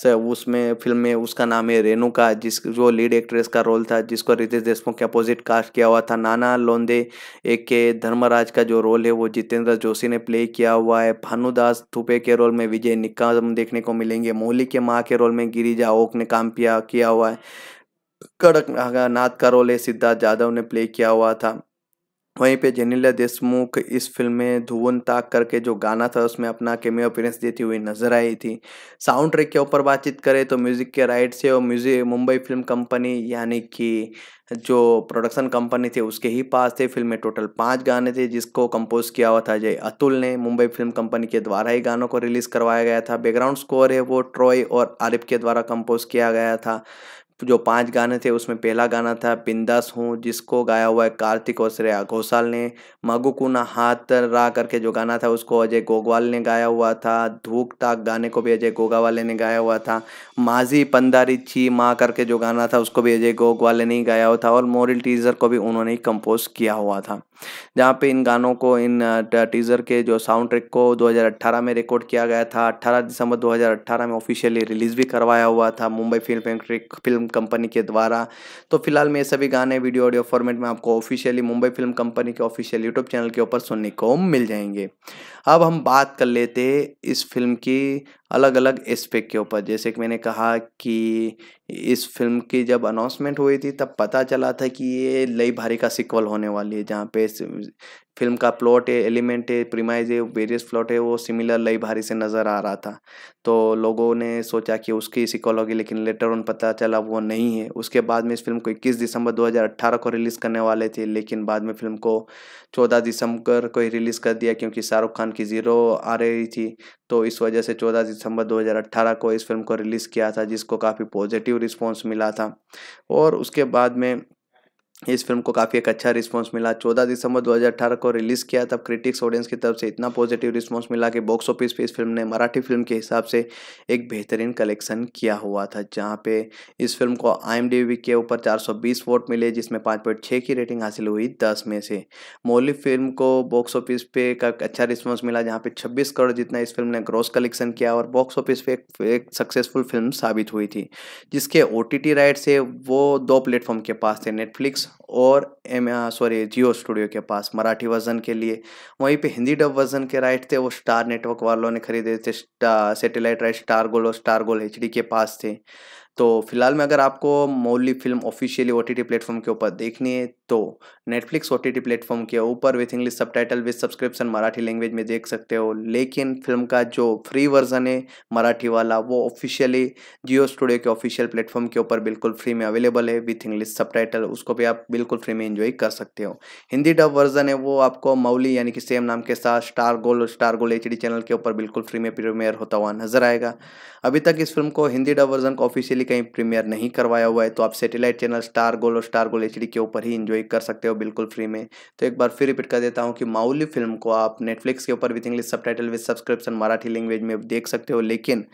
है उसमें फिल्म में उसका नाम है रेणुका जिस जो लीड एक्ट्रेस का रोल था जिसको रितेश देशमुख के अपोजिट कास्ट किया हुआ था नाना लोंदे एक के धर्मराज का जो रोल है वो जितेंद्र जोशी ने प्ले किया हुआ है भानुदास थुपे के रोल में विजय निक्का देखने को मिलेंगे मोहली के माँ के रोल में गिरिजा ओक ने काम किया हुआ है कड़क नाथ का रोल है सिद्धार्थ यादव ने प्ले किया हुआ था वहीं पे जेनिला देशमुख इस फिल्म में धुवन ताक करके जो गाना था उसमें अपना केमियो अपीरेंस देती हुई नजर आई थी साउंड ट्रैक के ऊपर बातचीत करें तो म्यूज़िक के राइट से और म्यूजिक मुंबई फिल्म कंपनी यानी कि जो प्रोडक्शन कंपनी थी उसके ही पास थे फिल्म में टोटल पाँच गाने थे जिसको कंपोज किया हुआ था जय अतुल ने मुंबई फिल्म कंपनी के द्वारा ही गानों को रिलीज़ करवाया गया था बैकग्राउंड स्कोर है वो ट्रॉय और आरिफ के द्वारा कंपोज किया गया था जो पांच गाने थे उसमें पहला गाना था बिंदास हूँ जिसको गाया हुआ है कार्तिक और श्रेया घोषाल ने मगुकुना को ना हाथ रा करके जो गाना था उसको अजय गोगवाल ने गाया हुआ था धूक ताक गाने को भी अजय गोगा वाले ने गाया हुआ था माजी पंदारी ची माँ करके जो गाना था उसको भी अजय गोग वाले ने गाया हुआ था और मोरल टीजर को भी उन्होंने ही कंपोज किया हुआ था जहाँ पे इन गानों को इन टीज़र के जो साउंड ट्रैक को 2018 में रिकॉर्ड किया गया था 18 दिसंबर 2018 में ऑफिशियली रिलीज़ भी करवाया हुआ था Mumbai film factory film company के द्वारा तो फिलहाल में ये सभी गाने वीडियो ऑडियो फॉर्मेट में आपको ऑफिशियली मुंबई फिल्म कंपनी के ऑफिशियल यूट्यूब चैनल के ऊपर सुनने को मिल जाएंगे अब हम बात कर लेते इस फिल्म की अलग अलग एस्पेक्ट के ऊपर जैसे कि मैंने कहा कि इस फिल्म की जब अनाउंसमेंट हुई थी तब पता चला था कि ये लई भारी का सिक्वल होने वाली है जहाँ पे फिल्म का प्लॉट है एलिमेंट है प्रीमाइज है वेरियस प्लॉट है वो सिमिलर लई भारी से नज़र आ रहा था तो लोगों ने सोचा कि उसकी सिक्वल होगी लेकिन लेटर ऑन पता चला वो नहीं है उसके बाद में इस फिल्म को इक्कीस दिसंबर दो को रिलीज़ करने वाले थे लेकिन बाद में फिल्म को चौदह दिसंबर को ही रिलीज़ कर दिया क्योंकि शाहरुख खान की ज़ीरो आ रही थी तो इस वजह से 14 दिसंबर 2018 को इस फिल्म को रिलीज़ किया था जिसको काफ़ी पॉजिटिव रिस्पॉन्स मिला था और उसके बाद में इस फिल्म को काफ़ी एक अच्छा रिस्पांस मिला 14 दिसंबर 2018 को रिलीज़ किया तब क्रिटिक्स ऑडियंस की तरफ से इतना पॉजिटिव रिस्पांस मिला कि बॉक्स ऑफिस पे इस फिल्म ने मराठी फिल्म के हिसाब से एक बेहतरीन कलेक्शन किया हुआ था जहाँ पे इस फिल्म को आई के ऊपर 420 वोट मिले जिसमें छः की रेटिंग हासिल हुई दस में से मौलिक फिल्म को बॉक्स ऑफिस पे का अच्छा रिस्पॉन्स मिला जहाँ पे छब्बीस करोड़ जितना इस फिल्म ने ग्रॉस कलेक्शन किया और बॉक्स ऑफिस पे एक सक्सेसफुल फिल्म साबित हुई थी जिसके ओ राइट है वो दो प्लेटफॉर्म के पास थे नेटफ्लिक्स और एम सॉरी जियो स्टूडियो के पास मराठी वर्जन के लिए वहीं पे हिंदी डब वर्जन के राइट थे वो स्टार नेटवर्क वालों ने खरीदे थे सेटेलाइट राइट स्टार गोल और स्टार गोल एच के पास थे तो फिलहाल में अगर आपको Mauli film officially O T platform के ऊपर देखनी है तो नेटफ्लिक्स ओ टी प्लेटफॉर्म के ऊपर with English subtitle with subscription Marathi language में देख सकते हो लेकिन फिल्म का जो फ्री वर्जन है मराठी वाला वो ऑफिशियली जियो स्टूडियो के ऑफिशियल प्लेटफॉर्म के ऊपर बिल्कुल फ्री में अवेलेबल है विथ इंग्लिश सब टाइटल उसको भी आप बिल्कुल फ्री में इन्जॉय कर सकते हो हिंदी डब वर्जन है वो आपको मौली यानी कि सेम नाम के साथ स्टार गोल स्टार गोल एच चैनल के ऊपर बिल्कुल फ्री में प्रीमियर होता हुआ नजर आएगा अभी तक इस फिल्म को हिंदी डब वर्जन को ऑफिशियली ऑफिशियली कहीं प्रीमियर नहीं करवाया हुआ है तो आप सेटेलाइट चैनल स्टार गोल और स्टार गोल एच के ऊपर ही इंजॉय कर सकते हो बिल्कुल फ्री में तो एक बार फिर रिपीट कर देता हूँ कि माउली फिल्म को आप नेटफ्लिक्स के ऊपर with English subtitle with subscription Marathi language में देख सकते हो लेकिन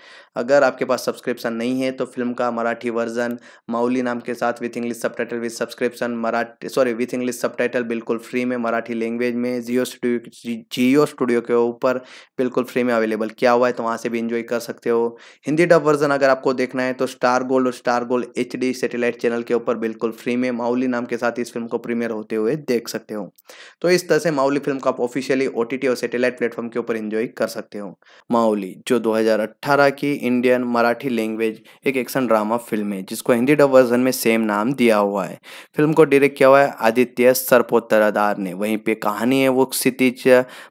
अगर आपके पास सब्सक्रिप्शन नहीं है तो फिल्म का मराठी वर्जन माउली नाम के साथ with English subtitle with subscription Marathi sorry with English subtitle बिल्कुल फ्री में मराठी लैंग्वेज में जियो स्टूडियो जियो स्टूडियो के ऊपर बिल्कुल फ्री में अवेलेबल किया हुआ है तो वहाँ से भी इंजॉय कर सकते हो हिंदी डब वर्जन अगर आपको देखना है तो स्टार स्टार गोल्ड और star gold H D satellite channel के ऊपर बिल्कुल फ्री में माउली नाम के साथ इस फिल्म को प्रीमियर होते हुए देख सकते हो तो इस तरह से माउली फिल्म को आप ऑफिशियली ओ और सेटेलाइट प्लेटफॉर्म के ऊपर इंजॉय कर सकते हो माउली जो 2018 की इंडियन मराठी लैंग्वेज एक एक्शन ड्रामा फिल्म है जिसको हिंदी डब वर्जन में सेम नाम दिया हुआ है फिल्म को डायरेक्ट किया हुआ है आदित्य सरपोतरादार ने वहीं पे कहानी है वो क्षितिज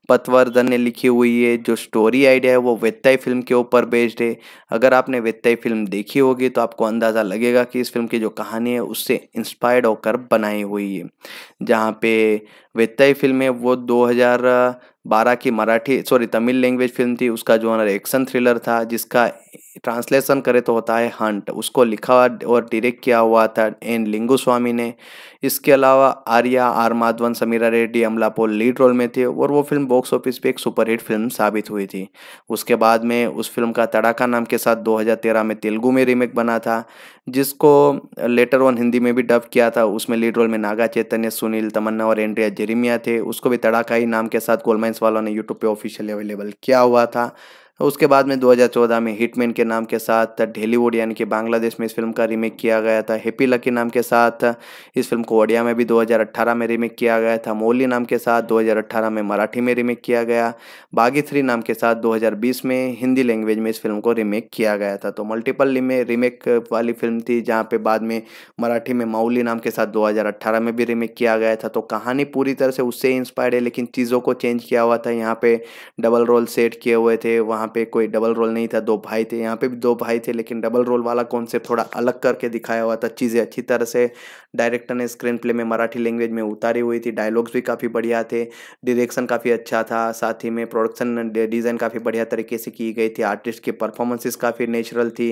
पतवर्धन ने लिखी हुई है जो स्टोरी आइडिया है वो वेत्ताई फिल्म के ऊपर बेस्ड है अगर आपने वेत्ताई फिल्म देखी होगी तो आपको अंदाज़ा लगेगा कि इस फिल्म की जो कहानी है उससे इंस्पायर्ड होकर बनाई हुई है जहाँ पे वेत्ताई फिल्म है वो 2012 की Marathi sorry Tamil language film थी उसका जो है एक्शन थ्रिलर था जिसका ट्रांसलेशन करें तो होता है हंट उसको लिखा और डायरेक्ट किया हुआ था एन लिंगू स्वामी ने इसके अलावा Arya are Madhavan Sameera Reddy Amala Paul lead role में थे और वो फिल्म बॉक्स ऑफिस पे एक सुपरहिट फिल्म साबित हुई थी उसके बाद में उस फिल्म का तड़ाका नाम के साथ 2013 में तेलुगू में रीमेक बना था जिसको लेटर वन हिंदी में भी डब किया था उसमें लीड रोल में नागा चैतन्य सुनील तमन्ना और एंड्रिया जेरिमिया थे उसको भी तड़ाका ही नाम के साथ गोलमाइंस वालों ने यूट्यूब पर ऑफिशियली अवेलेबल किया हुआ था उसके बाद में 2014 में हिटमैन के नाम के साथ ढेलीवुड यानी कि बांग्लादेश में इस फिल्म का रीमेक किया गया था हैप्पी लकी नाम के साथ इस फिल्म को ओडिया में भी 2018 में रीमेक किया गया था मोली नाम के साथ 2018 में मराठी में रीमेक किया गया बागी थ्री नाम के साथ 2020 में हिंदी लैंग्वेज में इस फिल्म को रीमेक किया गया था तो मल्टीपल रीमेक वाली फिल्म थी जहाँ पर बाद में मराठी में माउली नाम के साथ दो में भी रीमेक किया गया था तो कहानी पूरी तरह से उससे इंस्पायर्ड है लेकिन चीज़ों को चेंज किया हुआ था यहाँ पर डबल रोल सेट किए हुए थे वहाँ यहाँ पे कोई डबल रोल नहीं था दो भाई थे यहाँ पे भी दो भाई थे लेकिन डबल रोल वाला कॉन्सेप्ट थोड़ा अलग करके दिखाया हुआ था चीज़ें अच्छी तरह से डायरेक्टर ने स्क्रीन प्ले में मराठी लैंग्वेज में उतारी हुई थी डायलॉग्स भी काफ़ी बढ़िया थे डायरेक्शन काफ़ी अच्छा था साथ ही में प्रोडक्शन डिज़ाइन काफ़ी बढ़िया तरीके से की गई थी आर्टिस्ट की परफॉर्मेंसेस काफ़ी नेचुरल थी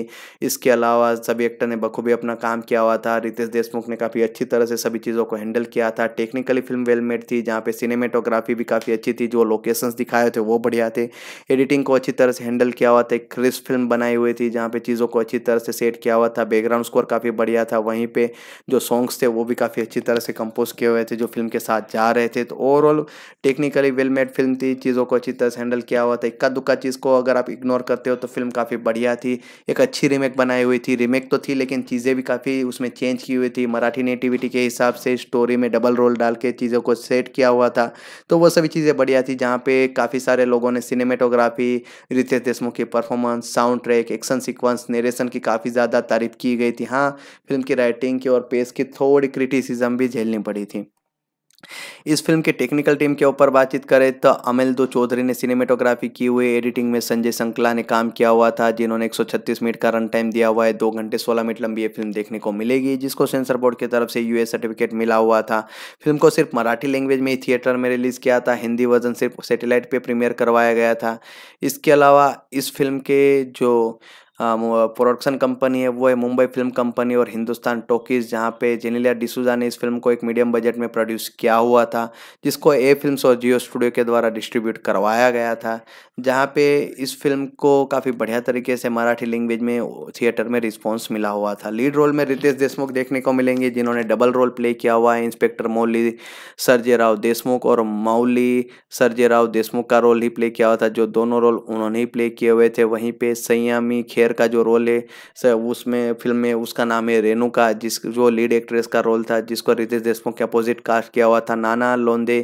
इसके अलावा सभी एक्टर ने बखूबी अपना काम किया हुआ था रितेश देशमुख ने काफ़ी अच्छी तरह से सभी चीज़ों को हैंडल किया था टेक्निकली फिल्म वेल मेड थी जहाँ पे सिनेमेटोग्राफी भी काफ़ी अच्छी थी जो लोकेशंस दिखाए थे वो बढ़िया थे एडिटिंग को अच्छी तरह तरह से हैंडल किया हुआ था एक क्रिस्प फिल्म बनाई हुई थी जहाँ पे चीज़ों को अच्छी तरह से सेट किया हुआ था बैकग्राउंड स्कोर काफ़ी बढ़िया था वहीं पे जो सॉन्ग्स थे वो भी काफ़ी अच्छी तरह से कंपोज किए हुए थे जो फिल्म के साथ जा रहे थे तो overall technically well made film थी चीज़ों को अच्छी तरह से हैंडल किया हुआ था इक्का दुक्का चीज़ को अगर आप इग्नोर करते हो तो फिल्म काफ़ी बढ़िया थी एक अच्छी रिमेक बनाई हुई थी रिमेक तो थी लेकिन चीज़ें भी काफ़ी उसमें चेंज की हुई थी मराठी नेटिविटी के हिसाब से स्टोरी में डबल रोल डाल के चीज़ों को सेट किया हुआ था तो वो सभी चीज़ें बढ़िया थी जहाँ पे काफ़ी सारे लोगों ने सिनेमेटोग्राफी रितेश देशमुख की performance sound track action sequence narration की काफ़ी ज़्यादा तारीफ की गई थी हाँ फिल्म की राइटिंग की और पेस की थोड़ी क्रिटिसिज्म भी झेलनी पड़ी थी इस फिल्म के टेक्निकल टीम के ऊपर बातचीत करें तो अमिल दो चौधरी ने सिनेमेटोग्राफी की हुई एडिटिंग में संजय संकला ने काम किया हुआ था जिन्होंने 136 मिनट का रन टाइम दिया हुआ है दो घंटे 16 मिनट लंबी ये फिल्म देखने को मिलेगी जिसको सेंसर बोर्ड की तरफ से यूएस सर्टिफिकेट मिला हुआ था फिल्म को सिर्फ मराठी लैंग्वेज में थिएटर में रिलीज़ किया था हिंदी वर्जन सिर्फ सेटेलाइट पर प्रीमियर करवाया गया था इसके अलावा इस फिल्म के जो प्रोडक्शन हाँ, कंपनी है वो है मुंबई फिल्म कंपनी और हिंदुस्तान टॉकीज़ जहाँ पे जेनिलिया डिसूजा ने इस फिल्म को एक मीडियम बजट में प्रोड्यूस किया हुआ था जिसको ए फिल्म और जियो स्टूडियो के द्वारा डिस्ट्रीब्यूट करवाया गया था जहाँ पे इस फिल्म को काफ़ी बढ़िया तरीके से मराठी लैंग्वेज में थिएटर में रिस्पॉन्स मिला हुआ था लीड रोल में रितेश देशमुख देखने को मिलेंगे जिन्होंने डबल रोल प्ले किया हुआ है इंस्पेक्टर मौली सरजे राव देशमुख और मौली सरजे राव देशमुख का रोल ही प्ले किया हुआ था जो दोनों रोल उन्होंने ही प्ले किए हुए थे वहीं पर संयामी खेर शेर का जो रोल है उसमें फिल्म में उसका नाम है रेणुका जिस जो लीड एक्ट्रेस का रोल था जिसको रितेश देशमुख के अपोजिट कास्ट किया हुआ था नाना लोंदे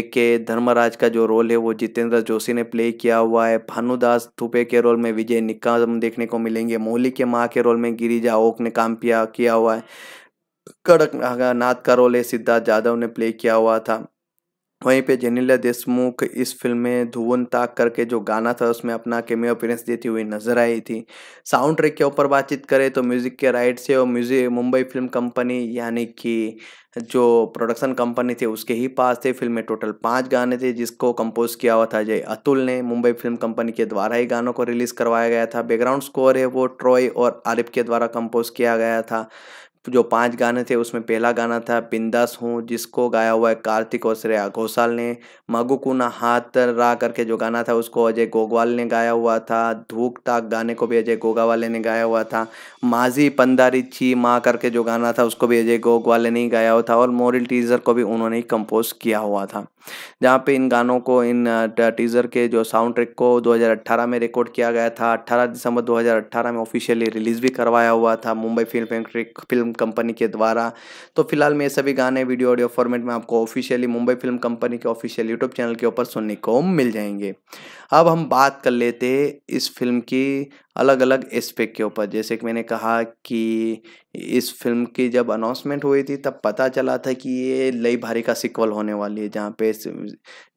एक के धर्मराज का जो रोल है वो जितेंद्र जोशी ने प्ले किया हुआ है भानुदास थुपे के रोल में विजय निकाम देखने को मिलेंगे मोहली के माँ के रोल में गिरिजा ओक ने काम किया हुआ है कड़क नाथ का रोल है सिद्धार्थ यादव ने प्ले किया हुआ था वहीं पे जेनिला देशमुख इस फिल्म में धुवन ताक करके जो गाना था उसमें अपना केमियो अपीरेंस देती हुई नजर आई थी साउंड ट्रैक के ऊपर बातचीत करें तो म्यूज़िक के राइट से और म्यूजिक मुंबई फिल्म कंपनी यानी कि जो प्रोडक्शन कंपनी थी उसके ही पास थे फिल्म में टोटल पाँच गाने थे जिसको कंपोज किया हुआ था जय अतुल ने मुंबई फिल्म कंपनी के द्वारा ही गानों को रिलीज़ करवाया गया था बैकग्राउंड स्कोर है वो ट्रॉय और आरिफ के द्वारा कंपोज किया गया था जो पांच गाने थे उसमें पहला गाना था बिंदास हूँ जिसको गाया हुआ है कार्तिक और श्रेया घोषाल ने मगू हाथ रा करके जो गाना था उसको अजय गोगवाल ने गाया हुआ था धूक ताक गाने को भी अजय गोगावाले ने गाया हुआ था माजी पंदारी छी माँ करके जो गाना था उसको भी अजय गोगवाले ने ही गाया हुआ था और मोरल टीजर को भी उन्होंने ही कंपोज किया हुआ था जहाँ पे इन गानों को इन टीज़र के जो साउंड ट्रैक को 2018 में रिकॉर्ड किया गया था 18 दिसंबर 2018 में ऑफिशियली रिलीज़ भी करवाया हुआ था Mumbai film factory film company के द्वारा तो फिलहाल मैं सभी गाने वीडियो ऑडियो फॉर्मेट में आपको ऑफिशियली मुंबई फिल्म कंपनी के ऑफिशियल यूट्यूब चैनल के ऊपर सुनने को मिल जाएंगे अब हम बात कर लेते इस फिल्म की अलग अलग एस्पेक्ट के ऊपर जैसे कि मैंने कहा कि इस फिल्म की जब अनाउंसमेंट हुई थी तब पता चला था कि ये लई भारी का सिक्वल होने वाली है जहाँ पे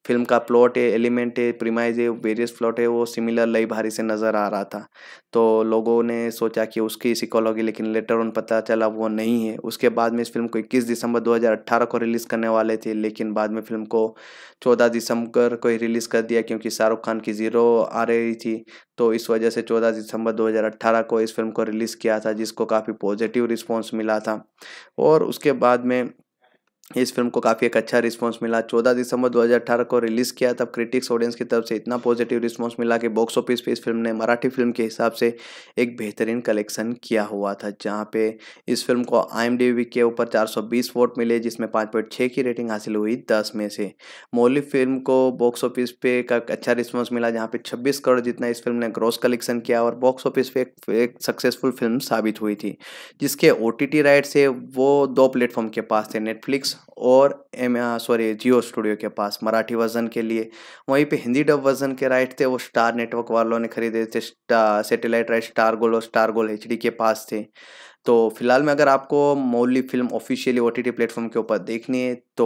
फिल्म का प्लॉट है एलिमेंट है प्रीमाइज है वेरियस प्लॉट है वो सिमिलर लई भारी से नज़र आ रहा था तो लोगों ने सोचा कि उसकी सिक्वल होगी लेकिन लेटर ऑन पता चला वो नहीं है उसके बाद में इस फिल्म को इक्कीस दिसंबर दो को रिलीज़ करने वाले थे लेकिन बाद में फिल्म को चौदह दिसंबर को ही रिलीज़ कर दिया क्योंकि शाहरुख खान की ज़ीरो आ रही थी तो इस वजह से 14 दिसंबर 2018 को इस फिल्म को रिलीज़ किया था जिसको काफ़ी पॉजिटिव रिस्पॉन्स मिला था और उसके बाद में इस फिल्म को काफ़ी एक अच्छा रिस्पांस मिला 14 दिसंबर 2018 को रिलीज़ किया तब क्रिटिक्स ऑडियंस की तरफ से इतना पॉजिटिव रिस्पांस मिला कि बॉक्स ऑफिस पे इस फिल्म ने मराठी फिल्म के हिसाब से एक बेहतरीन कलेक्शन किया हुआ था जहां पे इस फिल्म को आई के ऊपर 420 वोट मिले जिसमें पाँच की रेटिंग हासिल हुई दस में से मौलिक फिल्म को बॉक्स ऑफिस पे का अच्छा रिस्पॉन्स मिला जहाँ पे छब्बीस करोड़ जितना इस फिल्म ने ग्रॉस कलेक्शन किया और बॉक्स ऑफिस पे एक, एक सक्सेसफुल फिल्म साबित हुई थी जिसके ओ राइट से वो दो प्लेटफॉर्म के पास थे नेटफ्लिक्स और एम सॉरी जियो स्टूडियो के पास मराठी वर्जन के लिए वहीं पे हिंदी डब वर्जन के राइट थे वो स्टार नेटवर्क वालों ने खरीदे थे सेटेलाइट राइट स्टार गोल और स्टार गोल एच के पास थे तो फिलहाल में अगर आपको Mauli film officially O T T platform के ऊपर देखनी है तो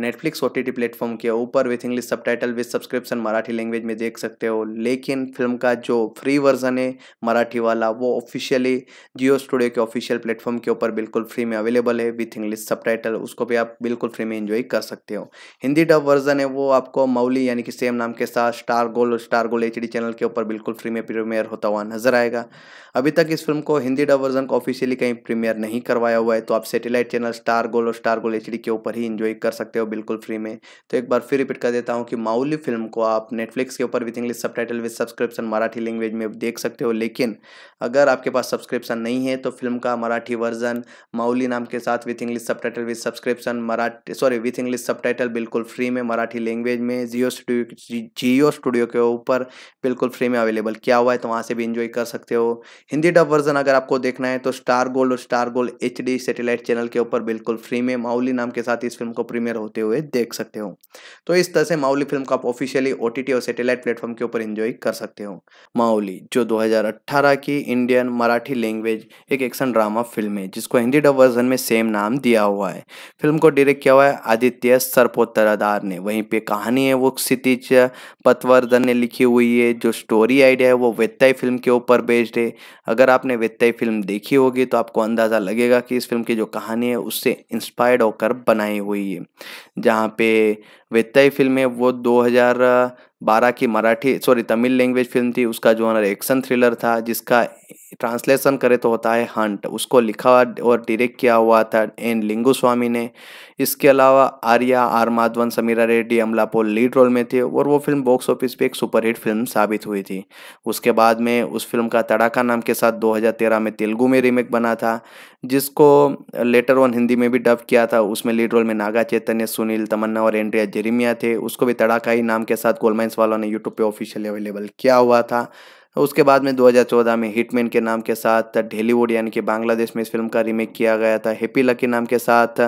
Netflix O T T platform के ऊपर with English subtitle with subscription Marathi language में देख सकते हो लेकिन फिल्म का जो फ्री वर्जन है मराठी वाला वो ऑफिशियली जियो स्टूडियो के ऑफिशियल प्लेटफॉर्म के ऊपर बिल्कुल फ्री में अवेलेबल है विथ इंग्लिश सब उसको भी आप बिल्कुल फ्री में इन्जॉय कर सकते हो हिंदी डब वर्जन है वो आपको मौली यानी कि सेम नाम के साथ स्टार गोल स्टार गोल एच चैनल के ऊपर बिल्कुल फ्री में प्रीमियर होता हुआ नजर आएगा अभी तक इस फिल्म को हिंदी डब वर्जन को ऑफिशियली कहीं प्रीमियर नहीं करवाया हुआ है तो आप सेटेलाइट चैनल स्टार गोल और स्टार गोल एच के ऊपर ही इंजॉय कर सकते हो बिल्कुल फ्री में तो एक बार फिर रिपीट कर देता हूँ कि माउली फिल्म को आप नेटफ्लिक्स के ऊपर with English subtitle with subscription Marathi language में देख सकते हो लेकिन अगर आपके पास सब्सक्रिप्शन नहीं है तो फिल्म का मराठी वर्जन माउली नाम के साथ with English subtitle with subscription Marathi sorry with English subtitle बिल्कुल फ्री में मराठी लैंग्वेज में जियो स्टूडियो जियो स्टूडियो के ऊपर बिल्कुल फ्री में अवेलेबल किया हुआ है तो वहाँ से भी इंजॉय कर सकते हो हिंदी डब वर्जन अगर आपको देखना है तो स्टार स्टार गोल्ड और star gold H D satellite channel के ऊपर बिल्कुल फ्री में माउली नाम के साथ इस फिल्म को प्रीमियर होते हुए देख सकते हो तो इस तरह से माउली फिल्म को आप ऑफिशियली ओ और सेटेलाइट प्लेटफॉर्म के ऊपर इंजॉय कर सकते हो माउली जो दो की इंडियन मराठी लैंग्वेज एक एक्शन ड्रामा फिल्म है जिसको हिंदी डब वर्जन में सेम नाम दिया हुआ है फिल्म को डायरेक्ट किया हुआ है आदित्य सरपोतरादार ने वहीं पे कहानी है वो क्षितिज पतवर्धन ने लिखी हुई है जो स्टोरी आइडिया है वो वेत्ताई फिल्म के ऊपर बेस्ड है अगर आपने वेत्ताई फिल्म देखी होगी तो तो आपको अंदाज़ा लगेगा कि इस फिल्म की जो कहानी है उससे इंस्पायर्ड होकर बनाई हुई है जहाँ पे वेत्ताई फिल्म है वो 2012 की Marathi sorry Tamil language film थी उसका जो है एक्शन थ्रिलर था जिसका ट्रांसलेशन करें तो होता है हंट उसको लिखा और डायरेक्ट किया हुआ था एन लिंगू स्वामी ने इसके अलावा Arya are Madhavan Sameera Reddy Amala Paul lead role में थे और वो फिल्म बॉक्स ऑफिस पे एक सुपरहिट फिल्म साबित हुई थी उसके बाद में उस फिल्म का तड़ाका नाम के साथ 2013 में तेलुगु में रीमेक बना था जिसको लेटर ऑन हिंदी में भी डब किया था उसमें लीड रोल में नागा चैतन्य सुनील तमन्ना और एंड्रिया जेरिमिया थे उसको भी तड़ाका ही नाम के साथ गोलमाइंस वालों ने यूट्यूब पर ऑफिशियली अवेलेबल किया हुआ था उसके बाद में 2014 में हिटमैन के नाम के साथ ढेलीवुड यानी कि बांग्लादेश में इस फिल्म का रीमेक किया गया था हैप्पी लकी नाम के साथ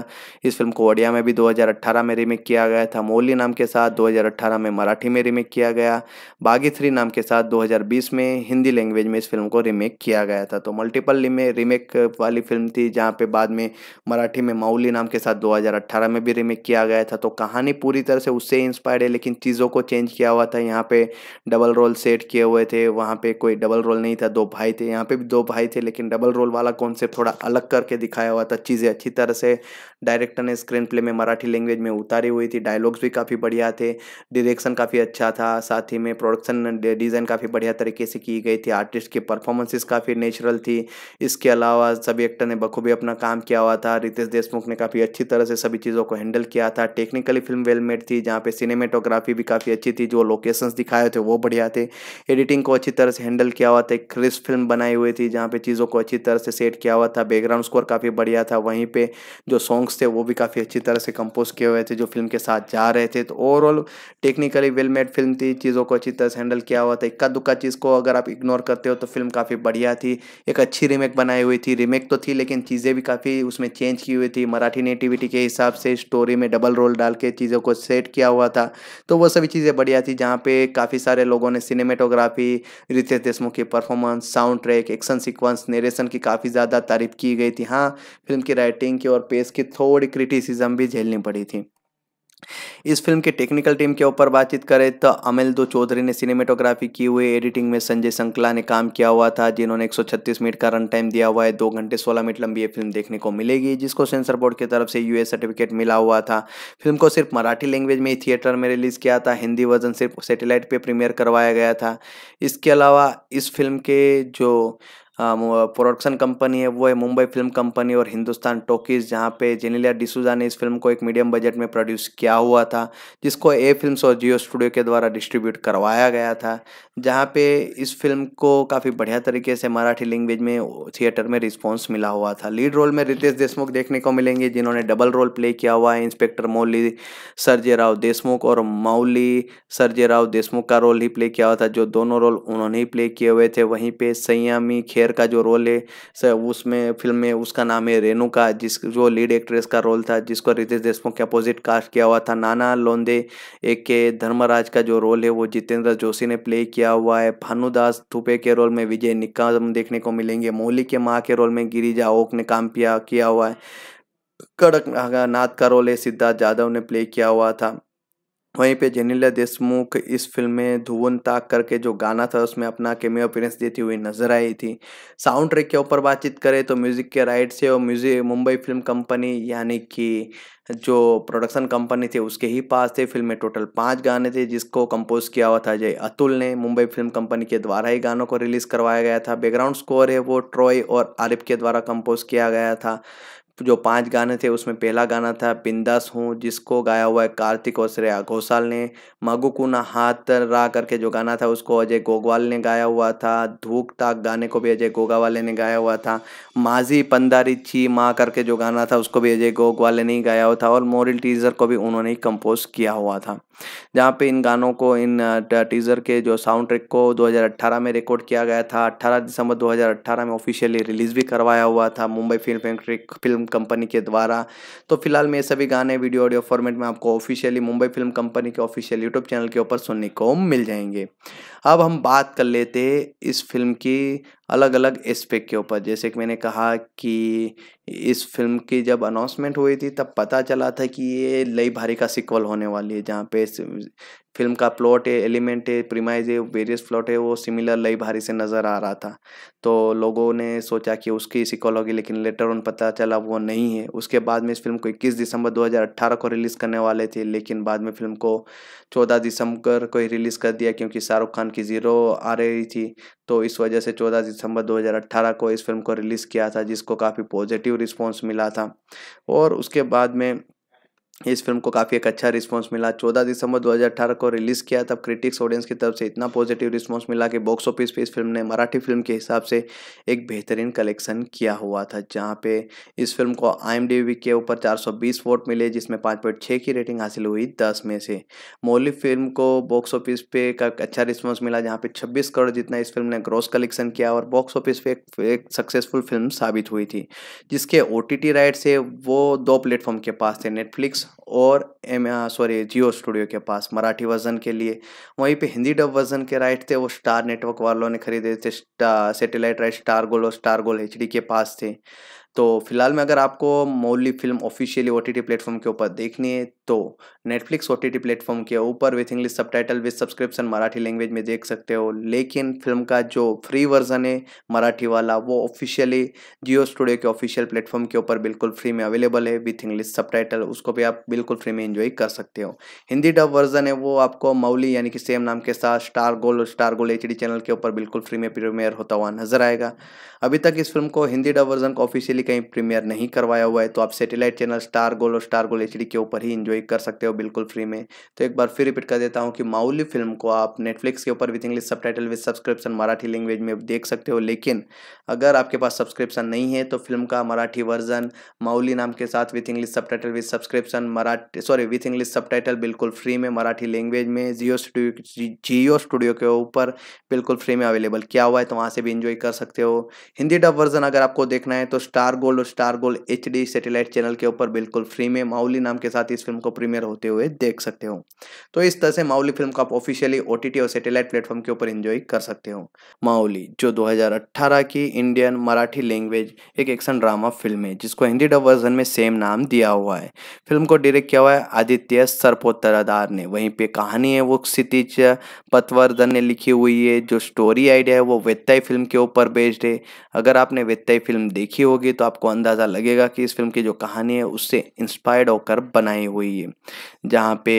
इस फिल्म को ओडिया में भी 2018 में रीमेक किया गया था मोली नाम के साथ 2018 में मराठी में रीमेक किया गया बागी थ्री नाम के साथ 2020 में हिंदी लैंग्वेज में इस फिल्म को रीमेक किया गया था तो मल्टीपल रीमेक वाली फिल्म थी जहाँ पर बाद में मराठी में माउली नाम के साथ दो में भी रीमेक किया गया था तो कहानी पूरी तरह से उससे इंस्पायर्ड है लेकिन चीज़ों को चेंज किया हुआ था यहाँ पर डबल रोल सेट किए हुए थे वहाँ यहाँ पे कोई डबल रोल नहीं था दो भाई थे यहाँ पे भी दो भाई थे लेकिन डबल रोल वाला कॉन्सेप्ट थोड़ा अलग करके दिखाया हुआ था चीज़ें अच्छी तरह से डायरेक्टर ने स्क्रीन प्ले में मराठी लैंग्वेज में उतारी हुई थी डायलॉग्स भी काफ़ी बढ़िया थे डिरेक्शन काफ़ी अच्छा था साथ ही में प्रोडक्शन डिज़ाइन काफ़ी बढ़िया तरीके से की गई थी आर्टिस्ट की परफॉर्मेंसेस काफ़ी नेचुरल थी इसके अलावा सभी एक्टर ने बखूबी अपना काम किया हुआ था रितेश देशमुख ने काफ़ी अच्छी तरह से सभी चीज़ों को हैंडल किया था टेक्निकली फिल्म वेल मेड थी जहाँ पे सिनेमेटोग्राफी भी काफ़ी अच्छी थी जो लोकेशंस दिखाए थे वो बढ़िया थे एडिटिंग को अच्छी तरह तरह से हैंडल किया हुआ था एक क्रिस फिल्म बनाई हुई थी जहाँ पे चीज़ों को अच्छी तरह से सेट किया हुआ था बैकग्राउंड स्कोर काफ़ी बढ़िया था वहीं पे जो सॉन्ग्स थे वो भी काफ़ी अच्छी तरह से कंपोज किए हुए थे जो फिल्म के साथ जा रहे थे तो overall technically well made film थी चीज़ों को अच्छी तरह से हैंडल किया हुआ था इक्का दुक्का चीज़ को अगर आप इग्नोर करते हो तो फिल्म काफ़ी बढ़िया थी एक अच्छी रिमेक बनाई हुई थी रिमेक तो थी लेकिन चीज़ें भी काफ़ी उसमें चेंज की हुई थी मराठी नेटिविटी के हिसाब से स्टोरी में डबल रोल डाल के चीज़ों को सेट किया हुआ था तो वो सभी चीज़ें बढ़िया थी जहाँ पे काफ़ी सारे लोगों ने सिनेमेटोग्राफी रितेश देशमुख की performance sound track action sequence narration की काफ़ी ज़्यादा तारीफ की गई थी हाँ फिल्म की राइटिंग की और पेस की थोड़ी क्रिटिसिज्म भी झेलनी पड़ी थी इस फिल्म के टेक्निकल टीम के ऊपर बातचीत करें तो अमिल दो चौधरी ने सिनेमेटोग्राफी की हुई एडिटिंग में संजय संकला ने काम किया हुआ था जिन्होंने 136 मिनट का रन टाइम दिया हुआ है दो घंटे 16 मिनट लंबी ये फिल्म देखने को मिलेगी जिसको सेंसर बोर्ड की तरफ से यूएस सर्टिफिकेट मिला हुआ था फिल्म को सिर्फ मराठी लैंग्वेज में थिएटर में रिलीज़ किया था हिंदी वर्जन सिर्फ सेटेलाइट पर प्रीमियर करवाया गया था इसके अलावा इस फिल्म के जो प्रोडक्शन हाँ, कंपनी है वो है मुंबई फिल्म कंपनी और हिंदुस्तान टॉकीज जहाँ पे जेनिलिया डिसूजा ने इस फिल्म को एक मीडियम बजट में प्रोड्यूस किया हुआ था जिसको ए फिल्म्स और जियो स्टूडियो के द्वारा डिस्ट्रीब्यूट करवाया गया था जहाँ पे इस फिल्म को काफ़ी बढ़िया तरीके से मराठी लैंग्वेज में थिएटर में रिस्पॉन्स मिला हुआ था लीड रोल में रितेश देशमुख देखने को मिलेंगे जिन्होंने डबल रोल प्ले किया हुआ है इंस्पेक्टर मौली सरजे राव देशमुख और माउली सरजे राव देशमुख का रोल ही प्ले किया हुआ था जो दोनों रोल उन्होंने ही प्ले किए हुए थे वहीं पर सयामी खेर प्लेयर का जो रोल है उसमें फिल्म में उसका नाम है रेणुका जिस जो लीड एक्ट्रेस का रोल था जिसको रितेश देशमुख के अपोजिट कास्ट किया हुआ था नाना लोंदे एक के धर्मराज का जो रोल है वो जितेंद्र जोशी ने प्ले किया हुआ है भानुदास थुपे के रोल में विजय निक्का देखने को मिलेंगे मोहली के माँ के रोल में गिरिजा ओक ने काम किया हुआ है कड़क नाथ का रोल है सिद्धार्थ यादव ने प्ले किया हुआ था वहीं पे जेनिला देशमुख इस फिल्म में धुवन ताक करके जो गाना था उसमें अपना केमियो अपीरेंस देती हुई नजर आई थी साउंड ट्रैक के ऊपर बातचीत करें तो म्यूज़िक के राइट से और म्यूजिक मुंबई फिल्म कंपनी यानी कि जो प्रोडक्शन कंपनी थी उसके ही पास थे फिल्म में टोटल पाँच गाने थे जिसको कंपोज किया हुआ था जय अतुल ने मुंबई फिल्म कंपनी के द्वारा ही गानों को रिलीज़ करवाया गया था बैकग्राउंड स्कोर है वो ट्रॉय और आरिफ के द्वारा कंपोज किया गया था जो पांच गाने थे उसमें पहला गाना था बिंदास हूँ जिसको गाया हुआ है कार्तिक और श्रेया घोषाल ने मगुकुना हाथ रा करके जो गाना था उसको अजय गोगवाल ने गाया हुआ था धूक ताक गाने को भी अजय गोगा वाले ने गाया हुआ था माजी पंदारी छी माँ करके जो गाना था उसको भी अजय गोग वाले ने गाया हुआ था और मोरल टीजर को भी उन्होंने ही कंपोज किया हुआ था जहाँ पे इन गानों को इन टीज़र के जो साउंड ट्रैक को 2018 में रिकॉर्ड किया गया था 18 दिसंबर 2018 में ऑफिशियली रिलीज़ भी करवाया हुआ था Mumbai film factory film company के द्वारा तो फिलहाल में सभी गाने वीडियो ऑडियो फॉर्मेट में आपको ऑफिशियली मुंबई फिल्म कंपनी के ऑफिशियल यूट्यूब चैनल के ऊपर सुनने को मिल जाएंगे अब हम बात कर लेते इस फिल्म की अलग अलग एस्पेक्ट के ऊपर जैसे कि मैंने कहा कि इस फिल्म की जब अनाउंसमेंट हुई थी तब पता चला था कि ये लई भारी का सिक्वल होने वाली है जहाँ पे फिल्म का प्लॉट है एलिमेंट है प्रीमाइज है वेरियस प्लॉट है वो सिमिलर लई भारी से नज़र आ रहा था तो लोगों ने सोचा कि उसकी सिक्वल होगी लेकिन लेटर ऑन पता चला वो नहीं है उसके बाद में इस फिल्म को इक्कीस दिसंबर दो को रिलीज़ करने वाले थे लेकिन बाद में फिल्म को चौदह दिसंबर को ही रिलीज़ कर दिया क्योंकि शाहरुख खान की ज़ीरो आ रही थी तो इस वजह से 14 दिसंबर 2018 को इस फिल्म को रिलीज़ किया था जिसको काफ़ी पॉजिटिव रिस्पॉन्स मिला था और उसके बाद में इस फिल्म को काफ़ी एक अच्छा रिस्पांस मिला 14 दिसंबर 2018 को रिलीज़ किया तब क्रिटिक्स ऑडियंस की तरफ से इतना पॉजिटिव रिस्पांस मिला कि बॉक्स ऑफिस पे इस फिल्म ने मराठी फिल्म के हिसाब से एक बेहतरीन कलेक्शन किया हुआ था जहाँ पे इस फिल्म को आई के ऊपर 420 वोट मिले जिसमें पाँच पॉइंट छः की रेटिंग हासिल हुई दस में से मौलिक फिल्म को बॉक्स ऑफिस पे का अच्छा रिस्पॉन्स मिला जहाँ पे छब्बीस करोड़ जितना इस फिल्म ने ग्रॉस कलेक्शन किया और बॉक्स ऑफिस पे एक सक्सेसफुल फिल्म साबित हुई थी जिसके ओ राइट से वो दो प्लेटफॉर्म के पास थे नेटफ्लिक्स और एम सॉरी जियो स्टूडियो के पास मराठी वर्जन के लिए वहीं पे हिंदी डब वर्जन के राइट थे वो स्टार नेटवर्क वालों ने खरीदे थे सेटेलाइट राइट स्टार गोल्ड और स्टार गोल्ड एच के पास थे तो फिलहाल में अगर आपको Mauli film officially O T platform के ऊपर देखनी है तो नेटफ्लिक्स ओ टी प्लेटफॉर्म के ऊपर with English subtitle with subscription Marathi language में देख सकते हो लेकिन फिल्म का जो फ्री वर्जन है मराठी वाला वो ऑफिशियली जियो स्टूडियो के ऑफिशियल प्लेटफॉर्म के ऊपर बिल्कुल फ्री में अवेलेबल है विथ इंग्लिश सब टाइटल उसको भी आप बिल्कुल फ्री में इन्जॉय कर सकते हो हिंदी डब वर्जन है वो आपको मौली यानी कि सेम नाम के साथ स्टार गोल और स्टार गोल एच चैनल के ऊपर बिल्कुल फ्री में प्रीमियर होता हुआ नजर आएगा अभी तक इस फिल्म को हिंदी डब वर्जन को ऑफिशियली ऑफिशियली कहीं प्रीमियर नहीं करवाया हुआ है तो आप सेटेलाइट चैनल स्टार गोल और स्टार गोल एच के ऊपर ही इंजॉय कर सकते हो बिल्कुल फ्री में तो एक बार फिर रिपीट कर देता हूँ कि माउली फिल्म को आप नेटफ्लिक्स के ऊपर with English subtitle with subscription Marathi language में देख सकते हो लेकिन अगर आपके पास सब्सक्रिप्शन नहीं है तो फिल्म का मराठी वर्जन माउली नाम के साथ with English subtitle with subscription Marathi sorry with English sub बिल्कुल फ्री में मराठी लैंग्वेज में जियो स्टूडियो जियो स्टूडियो के ऊपर बिल्कुल फ्री में अवेलेबल किया हुआ है तो वहाँ से भी इंजॉय कर सकते हो हिंदी डब वर्जन अगर आपको देखना है तो स्टार स्टार गोल्ड और star gold H D satellite channel के ऊपर बिल्कुल फ्री में माउली नाम के साथ इस फिल्म को प्रीमियर होते हुए देख सकते हो तो इस तरह से माउली फिल्म को आप ऑफिशियली ओ और सेटेलाइट प्लेटफॉर्म के ऊपर इंजॉय कर सकते हो माउली जो दो की इंडियन मराठी लैंग्वेज एक एक्शन ड्रामा फिल्म है जिसको हिंदी डब वर्जन में सेम नाम दिया हुआ है फिल्म को डायरेक्ट किया हुआ है आदित्य सरपोतरादार ने वहीं पर कहानी है वो क्षितिज पतवर्धन ने लिखी हुई है जो स्टोरी आइडिया है वो वेत्ताई फिल्म के ऊपर बेस्ड है अगर आपने वेत्ताई फिल्म देखी होगी तो आपको अंदाज़ा लगेगा कि इस फिल्म की जो कहानी है उससे इंस्पायर्ड होकर बनाई हुई है जहाँ पे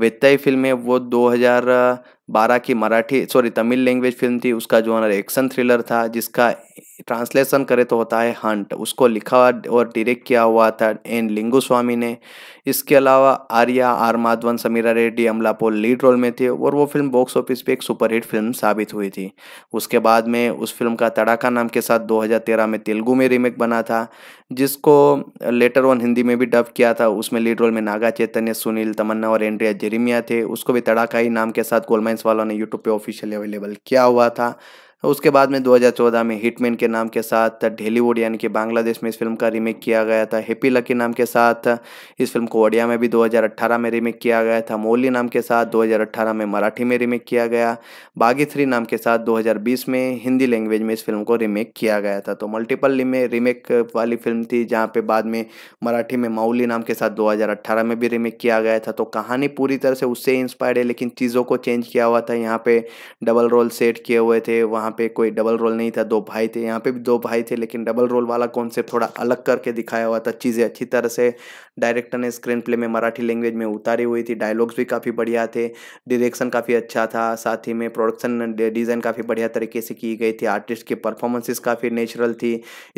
वेत्ताई फिल्म है वो 2012 की Marathi sorry Tamil language film थी उसका जो है एक्शन थ्रिलर था जिसका ट्रांसलेशन करें तो होता है हंट उसको लिखा और डायरेक्ट किया हुआ था एन लिंगू स्वामी ने इसके अलावा Arya are Madhavan Sameera Reddy Amala Paul lead role में थे और वो फिल्म बॉक्स ऑफिस पे एक सुपरहिट फिल्म साबित हुई थी उसके बाद में उस फिल्म का तड़ाका नाम के साथ 2013 में तेलुगू में रीमेक बना था जिसको लेटर वन हिंदी में भी डब किया था उसमें लीड रोल में नागा चैतन्य सुनील तमन्ना और एंड्रिया जेरिमिया थे उसको भी तड़ाका ही नाम के साथ गोलमाइंस वालों ने यूट्यूब पर ऑफिशियली अवेलेबल किया हुआ था उसके बाद में 2014 में हिटमैन के नाम के साथ ढेलीवुड यानी कि बांग्लादेश में इस फिल्म का रीमेक किया गया था हैप्पी लकी नाम के साथ इस फिल्म को ओडिया में भी 2018 में रीमेक किया गया था मोली नाम के साथ 2018 में मराठी में रीमेक किया गया बागी थ्री नाम के साथ 2020 में हिंदी लैंग्वेज में इस फिल्म को रीमेक किया गया था तो मल्टीपल रीमेक वाली फिल्म थी जहाँ पर बाद में मराठी में माउली नाम के साथ दो में भी रीमेक किया गया था तो कहानी पूरी तरह से उससे इंस्पायर्ड है लेकिन चीज़ों को चेंज किया हुआ था यहाँ पर डबल रोल सेट किए हुए थे वहाँ यहाँ पे कोई डबल रोल नहीं था दो भाई थे यहाँ पे भी दो भाई थे लेकिन डबल रोल वाला कॉन्सेप्ट थोड़ा अलग करके दिखाया हुआ था चीज़ें अच्छी तरह से डायरेक्टर ने स्क्रीन प्ले में मराठी लैंग्वेज में उतारी हुई थी डायलॉग्स भी काफ़ी बढ़िया थे डिरेक्शन काफ़ी अच्छा था साथ ही में प्रोडक्शन डिज़ाइन काफ़ी बढ़िया तरीके से की गई थी आर्टिस्ट की परफॉर्मेंसेस काफ़ी नेचुरल थी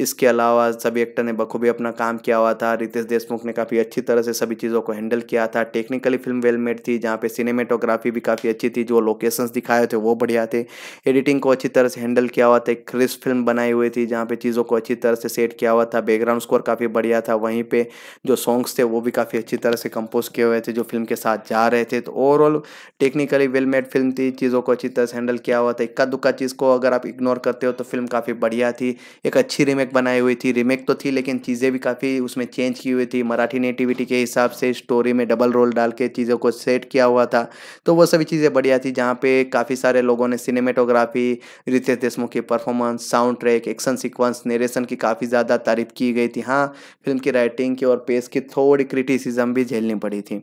इसके अलावा सभी एक्टर ने बखूबी अपना काम किया हुआ था रितेश देशमुख ने काफ़ी अच्छी तरह से सभी चीज़ों को हैंडल किया था टेक्निकली फिल्म वेल मेड थी जहाँ पे सिनेमेटोग्राफी भी काफ़ी अच्छी थी जो लोकेशंस दिखाए थे वो बढ़िया थे एडिटिंग को अच्छी तरह तरह से हैंडल किया हुआ था एक क्रिस फिल्म बनाई हुई थी जहाँ पे चीज़ों को अच्छी तरह से सेट किया हुआ था बैकग्राउंड स्कोर काफ़ी बढ़िया था वहीं पे जो सॉन्ग्स थे वो भी काफ़ी अच्छी तरह से कंपोज किए हुए थे जो फिल्म के साथ जा रहे थे तो overall technically well made film थी चीज़ों को अच्छी तरह से हैंडल किया हुआ था इक्का दुक्का चीज़ को अगर आप इग्नोर करते हो तो फिल्म काफ़ी बढ़िया थी एक अच्छी रिमेक बनाई हुई थी रिमेक तो थी लेकिन चीज़ें भी काफ़ी उसमें चेंज की हुई थी मराठी नेटिविटी के हिसाब से स्टोरी में डबल रोल डाल के चीज़ों को सेट किया हुआ था तो वो सभी चीज़ें बढ़िया थी जहाँ पे काफ़ी सारे लोगों ने सिनेमेटोग्राफी रितेश देशमुख की performance sound track action sequence narration की काफ़ी ज़्यादा तारीफ की गई थी हाँ फिल्म की राइटिंग की और पेस की थोड़ी क्रिटिसिज्म भी झेलनी पड़ी थी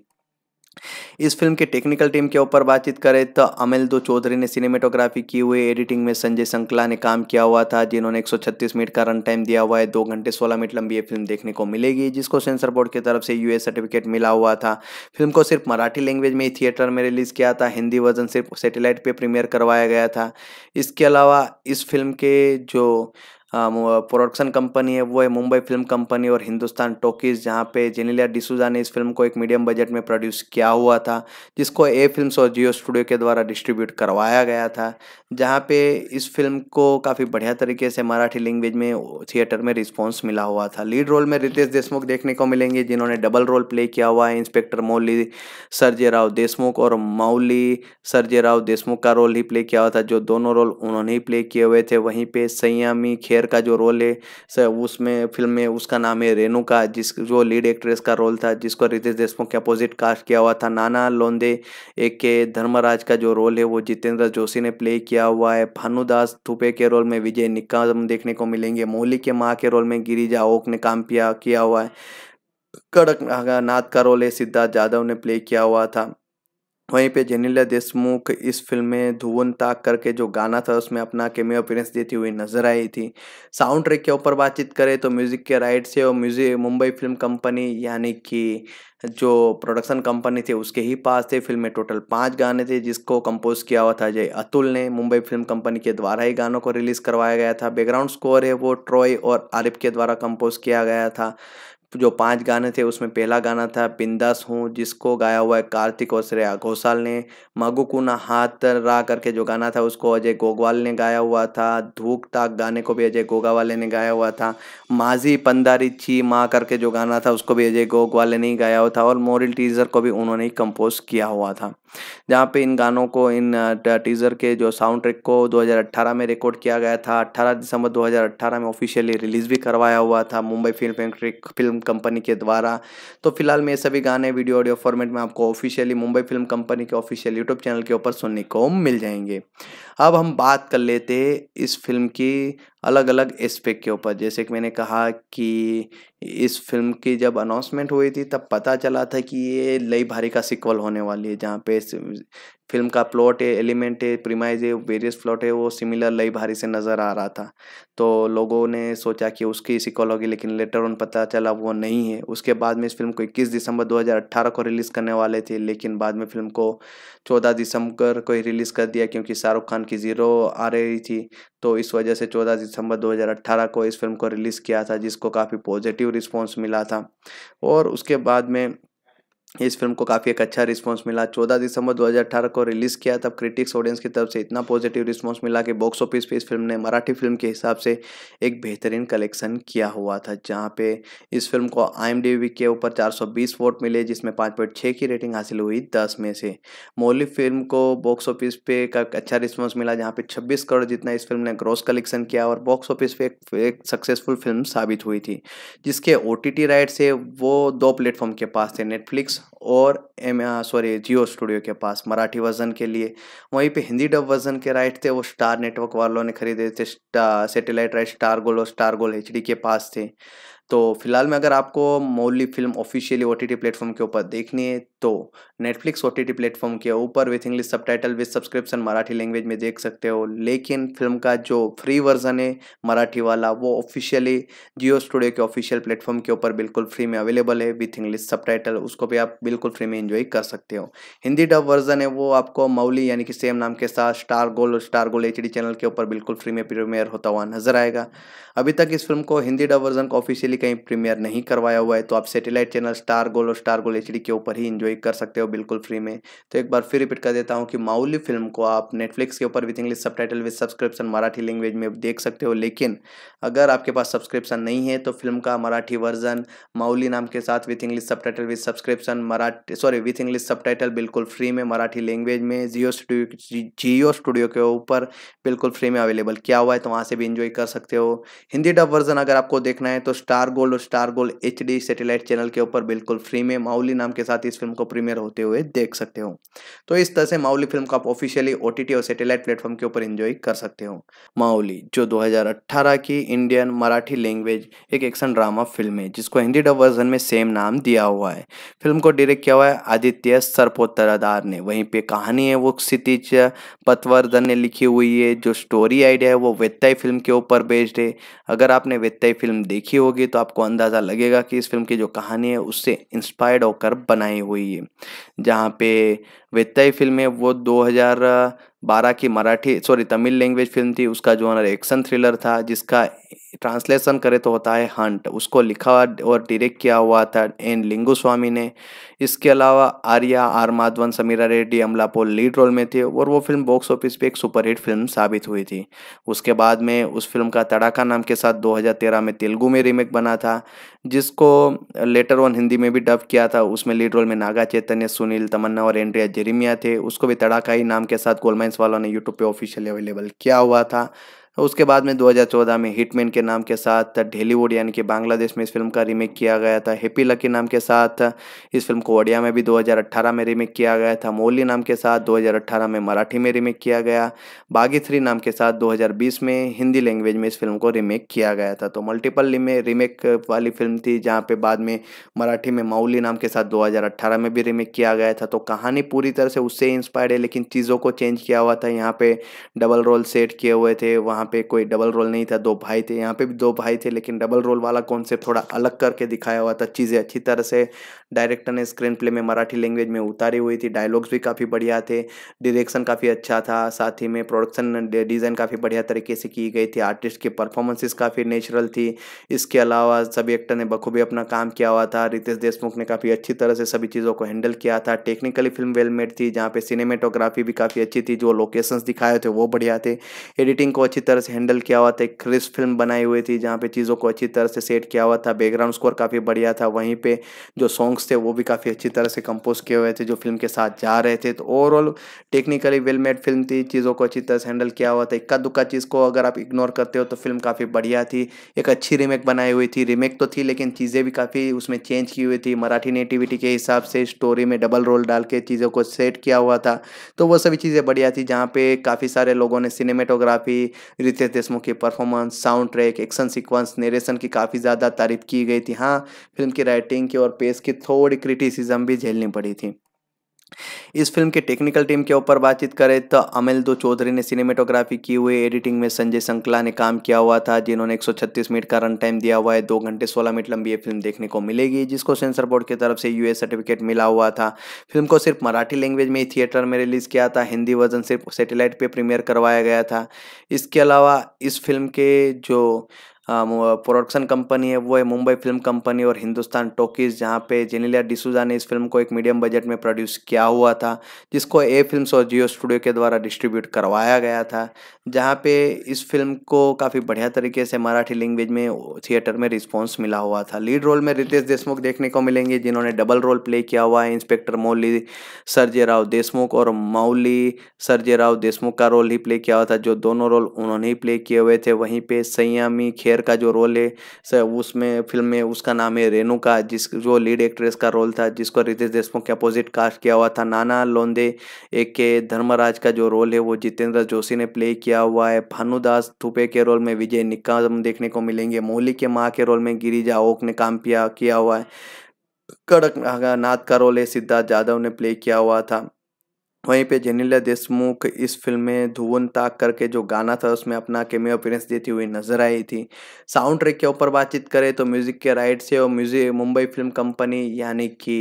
इस फिल्म के टेक्निकल टीम के ऊपर बातचीत करें तो अमिल दो चौधरी ने सिनेमेटोग्राफी की हुई एडिटिंग में संजय संकला ने काम किया हुआ था जिन्होंने 136 मिनट का रन टाइम दिया हुआ है दो घंटे 16 मिनट लंबी ये फिल्म देखने को मिलेगी जिसको सेंसर बोर्ड की तरफ से यूएस सर्टिफिकेट मिला हुआ था फिल्म को सिर्फ मराठी लैंग्वेज में ही थिएटर में रिलीज़ किया था हिंदी वर्जन सिर्फ सेटेलाइट पर प्रीमियर करवाया गया था इसके अलावा इस फिल्म के जो प्रोडक्शन हाँ, कंपनी है वो है मुंबई फिल्म कंपनी और हिंदुस्तान टॉकीज़ जहाँ पे जेनिलिया डिसूजा ने इस फिल्म को एक मीडियम बजट में प्रोड्यूस किया हुआ था जिसको ए फिल्म्स और जियो स्टूडियो के द्वारा डिस्ट्रीब्यूट करवाया गया था जहाँ पे इस फिल्म को काफ़ी बढ़िया तरीके से मराठी लैंग्वेज में थिएटर में रिस्पॉन्स मिला हुआ था लीड रोल में रितेश देशमुख देखने को मिलेंगे जिन्होंने डबल रोल प्ले किया हुआ है इंस्पेक्टर मौली सरजे राव देशमुख और मौली सरजे राव देशमुख का रोल ही प्ले किया हुआ था जो दोनों रोल उन्होंने ही प्ले किए हुए थे वहीं पर सयामी खेर केयर का जो रोल है उसमें फिल्म में उसका नाम है रेणुका जिस जो लीड एक्ट्रेस का रोल था जिसको रितेश देशमुख के अपोजिट कास्ट किया हुआ था नाना लोंदे एक के धर्मराज का जो रोल है वो जितेंद्र जोशी ने प्ले किया हुआ है भानुदास थुपे के रोल में विजय निकाम देखने को मिलेंगे मोहली के माँ के रोल में गिरिजा ओक ने काम किया हुआ है कड़क नाथ का रोल है सिद्धार्थ यादव ने प्ले किया हुआ था वहीं पे जेनिला देशमुख इस फिल्म में धुवन ताक करके जो गाना था उसमें अपना केमियो अपीरेंस देती हुई नजर आई थी साउंड ट्रैक के ऊपर बातचीत करें तो म्यूज़िक के राइट से और म्यूजिक मुंबई फिल्म कंपनी यानी कि जो प्रोडक्शन कंपनी थी उसके ही पास थे फिल्म में टोटल पाँच गाने थे जिसको कंपोज किया हुआ था जय अतुल ने मुंबई फिल्म कंपनी के द्वारा ही गानों को रिलीज़ करवाया गया था बैकग्राउंड स्कोर है वो ट्रॉय और आरिफ के द्वारा कंपोज किया गया था जो पांच गाने थे उसमें पहला गाना था बिंदास हूँ जिसको गाया हुआ है कार्तिक और श्रेया घोषाल ने मगू हाथ रा करके जो गाना था उसको अजय गोगवाल ने गाया हुआ था धूक ताक गाने को भी अजय गोगावाले ने गाया हुआ था माजी पंदारी छी माँ करके जो गाना था उसको भी अजय गोगवाले ने ही गाया हुआ था और मोरल टीजर को भी उन्होंने ही कंपोज किया हुआ था जहाँ पे इन गानों को इन टीज़र के जो साउंड ट्रैक को 2018 में रिकॉर्ड किया गया था 18 दिसंबर 2018 में ऑफिशियली रिलीज़ भी करवाया हुआ था Mumbai film factory film company के द्वारा तो फिलहाल मैं सभी गाने वीडियो ऑडियो फॉर्मेट में आपको ऑफिशियली मुंबई फिल्म कंपनी के ऑफिशियल यूट्यूब चैनल के ऊपर सुनने को मिल जाएंगे अब हम बात कर लेते इस फिल्म की अलग अलग एस्पेक्ट के ऊपर जैसे कि मैंने कहा कि इस फिल्म की जब अनाउंसमेंट हुई थी तब पता चला था कि ये लई भारी का सिक्वल होने वाली है जहाँ पे फिल्म का प्लॉट है एलिमेंट है प्रीमाइज है वेरियस प्लॉट है वो सिमिलर लई भारी से नज़र आ रहा था तो लोगों ने सोचा कि उसकी सिक्वल होगी लेकिन लेटर ऑन पता चला वो नहीं है उसके बाद में इस फिल्म को इक्कीस दिसंबर दो को रिलीज़ करने वाले थे लेकिन बाद में फिल्म को चौदह दिसंबर को ही रिलीज़ कर दिया क्योंकि शाहरुख खान की ज़ीरो आ रही थी तो इस वजह से 14 दिसंबर 2018 को इस फिल्म को रिलीज़ किया था जिसको काफ़ी पॉजिटिव रिस्पॉन्स मिला था और उसके बाद में इस फिल्म को काफ़ी एक अच्छा रिस्पांस मिला 14 दिसंबर 2018 को रिलीज़ किया तब क्रिटिक्स ऑडियंस की तरफ से इतना पॉजिटिव रिस्पांस मिला कि बॉक्स ऑफिस पे इस फिल्म ने मराठी फिल्म के हिसाब से एक बेहतरीन कलेक्शन किया हुआ था जहां पे इस फिल्म को आई के ऊपर 420 वोट मिले जिसमें पाँच की रेटिंग हासिल हुई दस में से मौलिक फिल्म को बॉक्स ऑफिस पे का अच्छा रिस्पॉन्स मिला जहाँ पे छब्बीस करोड़ जितना इस फिल्म ने ग्रॉस कलेक्शन किया और बॉक्स ऑफिस पे एक, सक्सेसफुल फिल्म साबित हुई थी जिसके ओ राइट से वो दो प्लेटफॉर्म के पास थे नेटफ्लिक्स और एम सॉरी जियो स्टूडियो के पास मराठी वर्जन के लिए वहीं पे हिंदी डब वर्जन के राइट थे वो स्टार नेटवर्क वालों ने खरीदे थे सेटेलाइट राइट स्टार गोल और स्टार गोल एच के पास थे तो फिलहाल में अगर आपको Mauli film officially O T T platform के ऊपर देखनी है तो Netflix O T T platform के ऊपर with English subtitle with subscription Marathi language में देख सकते हो लेकिन फिल्म का जो फ्री वर्जन है मराठी वाला वो ऑफिशियली जियो स्टूडियो के ऑफिशियल प्लेटफॉर्म के ऊपर बिल्कुल फ्री में अवेलेबल है विथ इंग्लिश सब उसको भी आप बिल्कुल फ्री में इन्जॉय कर सकते हो हिंदी डब वर्जन है वो आपको मौली यानी कि सेम नाम के साथ स्टार गोल स्टार गोल एच चैनल के ऊपर बिल्कुल फ्री में प्रीमियर होता हुआ नजर आएगा अभी तक इस फिल्म को हिंदी डब वर्जन को ऑफिशियली ऑफिशियली कहीं प्रीमियर नहीं करवाया हुआ है तो आप सेटेलाइट चैनल स्टार गोल और स्टार गोल एच के ऊपर ही इंजॉय कर सकते हो बिल्कुल फ्री में तो एक बार फिर रिपीट कर देता हूँ कि माउली फिल्म को आप नेटफ्लिक्स के ऊपर with English subtitle with subscription Marathi language में देख सकते हो लेकिन अगर आपके पास सब्सक्रिप्शन नहीं है तो फिल्म का मराठी वर्जन माउली नाम के साथ with English subtitle with subscription Marathi sorry with English subtitle बिल्कुल फ्री में मराठी लैंग्वेज में जियो स्टूडियो जियो स्टूडियो के ऊपर बिल्कुल फ्री में अवेलेबल किया हुआ है तो वहाँ से भी इंजॉय कर सकते हो हिंदी डब वर्जन अगर आपको देखना है तो स्टार स्टार गोल्ड और star gold H D satellite channel के ऊपर बिल्कुल फ्री में माउली नाम के साथ इस फिल्म को प्रीमियर होते हुए देख सकते हो तो इस तरह से माउली फिल्म को आप ऑफिशियली ओ और सेटेलाइट प्लेटफॉर्म के ऊपर इंजॉय कर सकते हो माउली जो 2018 की इंडियन मराठी लैंग्वेज एक एक्शन ड्रामा फिल्म है जिसको हिंदी डब वर्जन में सेम नाम दिया हुआ है फिल्म को डायरेक्ट किया हुआ है आदित्य सरपोतरादार ने वहीं पे कहानी है वो क्षितिज पतवर्धन ने लिखी हुई है जो स्टोरी आइडिया है वो वेत्ताई फिल्म के ऊपर बेस्ड है अगर आपने वेत्ताई फिल्म देखी होगी तो तो आपको अंदाज़ा लगेगा कि इस फिल्म की जो कहानी है उससे इंस्पायर्ड होकर बनाई हुई है जहाँ पे वेत्ताई फिल्म है वो 2012 की Marathi sorry Tamil language film थी उसका जो है एक्शन थ्रिलर था जिसका ट्रांसलेशन करें तो होता है हंट उसको लिखा और डायरेक्ट किया हुआ था एन लिंगू स्वामी ने इसके अलावा Arya are Madhavan Sameera Reddy Amala Paul lead role में थे और वो फिल्म बॉक्स ऑफिस पे एक सुपरहिट फिल्म साबित हुई थी उसके बाद में उस फिल्म का तड़ाका नाम के साथ 2013 में तेलुगु में रीमेक बना था जिसको लेटर वन हिंदी में भी डब किया था उसमें लीड रोल में नागा चैतन्य सुनील तमन्ना और एंड्रिया जेरिमिया थे उसको भी तड़ाका ही नाम के साथ गोलमाइंस वालों ने यूट्यूब पर ऑफिशियली अवेलेबल किया हुआ था उसके बाद में 2014 में हिटमैन के नाम के साथ ढेलीवुड यानी कि बांग्लादेश में इस फिल्म का रीमेक किया गया था हैप्पी लकी नाम के साथ इस फिल्म को ओडिया में भी 2018 में रीमेक किया गया था मोली नाम के साथ 2018 में मराठी में रीमेक किया गया बागी थ्री नाम के साथ 2020 में हिंदी लैंग्वेज में इस फिल्म को रीमेक किया गया था तो मल्टीपल में रीमेक वाली फिल्म थी जहाँ पर बाद में मराठी में माउली नाम के साथ दो में भी रीमेक किया गया था तो कहानी पूरी तरह से उससे इंस्पायर्ड है लेकिन चीज़ों को चेंज किया हुआ था यहाँ पर डबल रोल सेट किए हुए थे वहाँ पे कोई डबल रोल नहीं था दो भाई थे यहाँ पे भी दो भाई थे लेकिन डबल रोल वाला कॉन्सेप्ट थोड़ा अलग करके दिखाया हुआ था चीज़ें अच्छी तरह से डायरेक्टर ने स्क्रीन प्ले में मराठी लैंग्वेज में उतारी हुई थी डायलॉग्स भी काफ़ी बढ़िया थे डिरेक्शन काफ़ी अच्छा था साथ ही में प्रोडक्शन डिज़ाइन काफ़ी बढ़िया तरीके से की गई थी आर्टिस्ट की परफॉर्मेंसेस काफ़ी नेचुरल थी इसके अलावा सभी एक्टर ने बखूबी अपना काम किया हुआ था रितेश देशमुख ने काफ़ी अच्छी तरह से सभी चीज़ों को हैंडल किया था टेक्निकली फिल्म वेल मेड थी जहाँ पे सिनेमेटोग्राफी भी काफ़ी अच्छी थी जो लोकेशंस दिखाए थे वो बढ़िया थे एडिटिंग को अच्छी तरह तरह से हैंडल किया हुआ था एक क्रिस फिल्म बनाई हुई थी जहाँ पे चीज़ों को अच्छी तरह से सेट किया हुआ था बैकग्राउंड स्कोर काफ़ी बढ़िया था वहीं पे जो सॉन्ग्स थे वो भी काफ़ी अच्छी तरह से कंपोज किए हुए थे जो फिल्म के साथ जा रहे थे तो overall technically well made film थी चीज़ों को अच्छी तरह से हैंडल किया हुआ था इक्का दुक्का चीज़ को अगर आप इग्नोर करते हो तो फिल्म काफ़ी बढ़िया थी एक अच्छी रीमेक बनाई हुई थी रिमेक तो थी लेकिन चीज़ें भी काफ़ी उसमें चेंज की हुई थी मराठी नेटिविटी के हिसाब से स्टोरी में डबल रोल डाल के चीज़ों को सेट किया हुआ था तो वो सभी चीज़ें बढ़िया थी जहाँ पे काफ़ी सारे लोगों ने सिनेमेटोग्राफी रितेश देशमुख की performance sound track action sequence narration की काफ़ी ज़्यादा तारीफ की गई थी हाँ फिल्म की राइटिंग की और पेस की थोड़ी क्रिटिसिज्म भी झेलनी पड़ी थी इस फिल्म के टेक्निकल टीम के ऊपर बातचीत करें तो अमिल दो चौधरी ने सिनेमेटोग्राफी की हुई एडिटिंग में संजय संकला ने काम किया हुआ था जिन्होंने 136 मिनट का रन टाइम दिया हुआ है दो घंटे 16 मिनट लंबी ये फिल्म देखने को मिलेगी जिसको सेंसर बोर्ड की तरफ से यूएस सर्टिफिकेट मिला हुआ था फिल्म को सिर्फ मराठी लैंग्वेज में थिएटर में रिलीज़ किया था हिंदी वर्जन सिर्फ सेटेलाइट पर प्रीमियर करवाया गया था इसके अलावा इस फिल्म के जो प्रोडक्शन हाँ, कंपनी है वो है मुंबई फिल्म कंपनी और हिंदुस्तान टॉकीज़ जहाँ पे जेनिलिया डिसूजा ने इस फिल्म को एक मीडियम बजट में प्रोड्यूस किया हुआ था जिसको ए फिल्म्स और जियो स्टूडियो के द्वारा डिस्ट्रीब्यूट करवाया गया था जहाँ पे इस फिल्म को काफ़ी बढ़िया तरीके से मराठी लैंग्वेज में थिएटर में रिस्पॉन्स मिला हुआ था लीड रोल में रितेश देशमुख देखने को मिलेंगे जिन्होंने डबल रोल प्ले किया हुआ है इंस्पेक्टर मौली सरजे राव देशमुख और माउली सरजे राव देशमुख का रोल ही प्ले किया हुआ था जो दोनों रोल उन्होंने ही प्ले किए हुए थे वहीं पर संयामी खेर प्लेयर का जो रोल है उसमें फिल्म में उसका नाम है रेणुका जिस जो लीड एक्ट्रेस का रोल था जिसको रितेश देशमुख के अपोजिट कास्ट किया हुआ था नाना लोंदे एक के धर्मराज का जो रोल है वो जितेंद्र जोशी ने प्ले किया हुआ है भानुदास थुपे के रोल में विजय निक्का देखने को मिलेंगे मोहली के माँ के रोल में गिरिजा ओक ने काम किया किया हुआ है कड़क नाथ का रोल है सिद्धार्थ यादव ने प्ले किया हुआ था वहीं पे जेनिला देशमुख इस फिल्म में धुवन ताक करके जो गाना था उसमें अपना केमियो अपीरेंस देती हुई नजर आई थी साउंड ट्रैक के ऊपर बातचीत करें तो म्यूज़िक के राइट से और म्यूजिक मुंबई फिल्म कंपनी यानी कि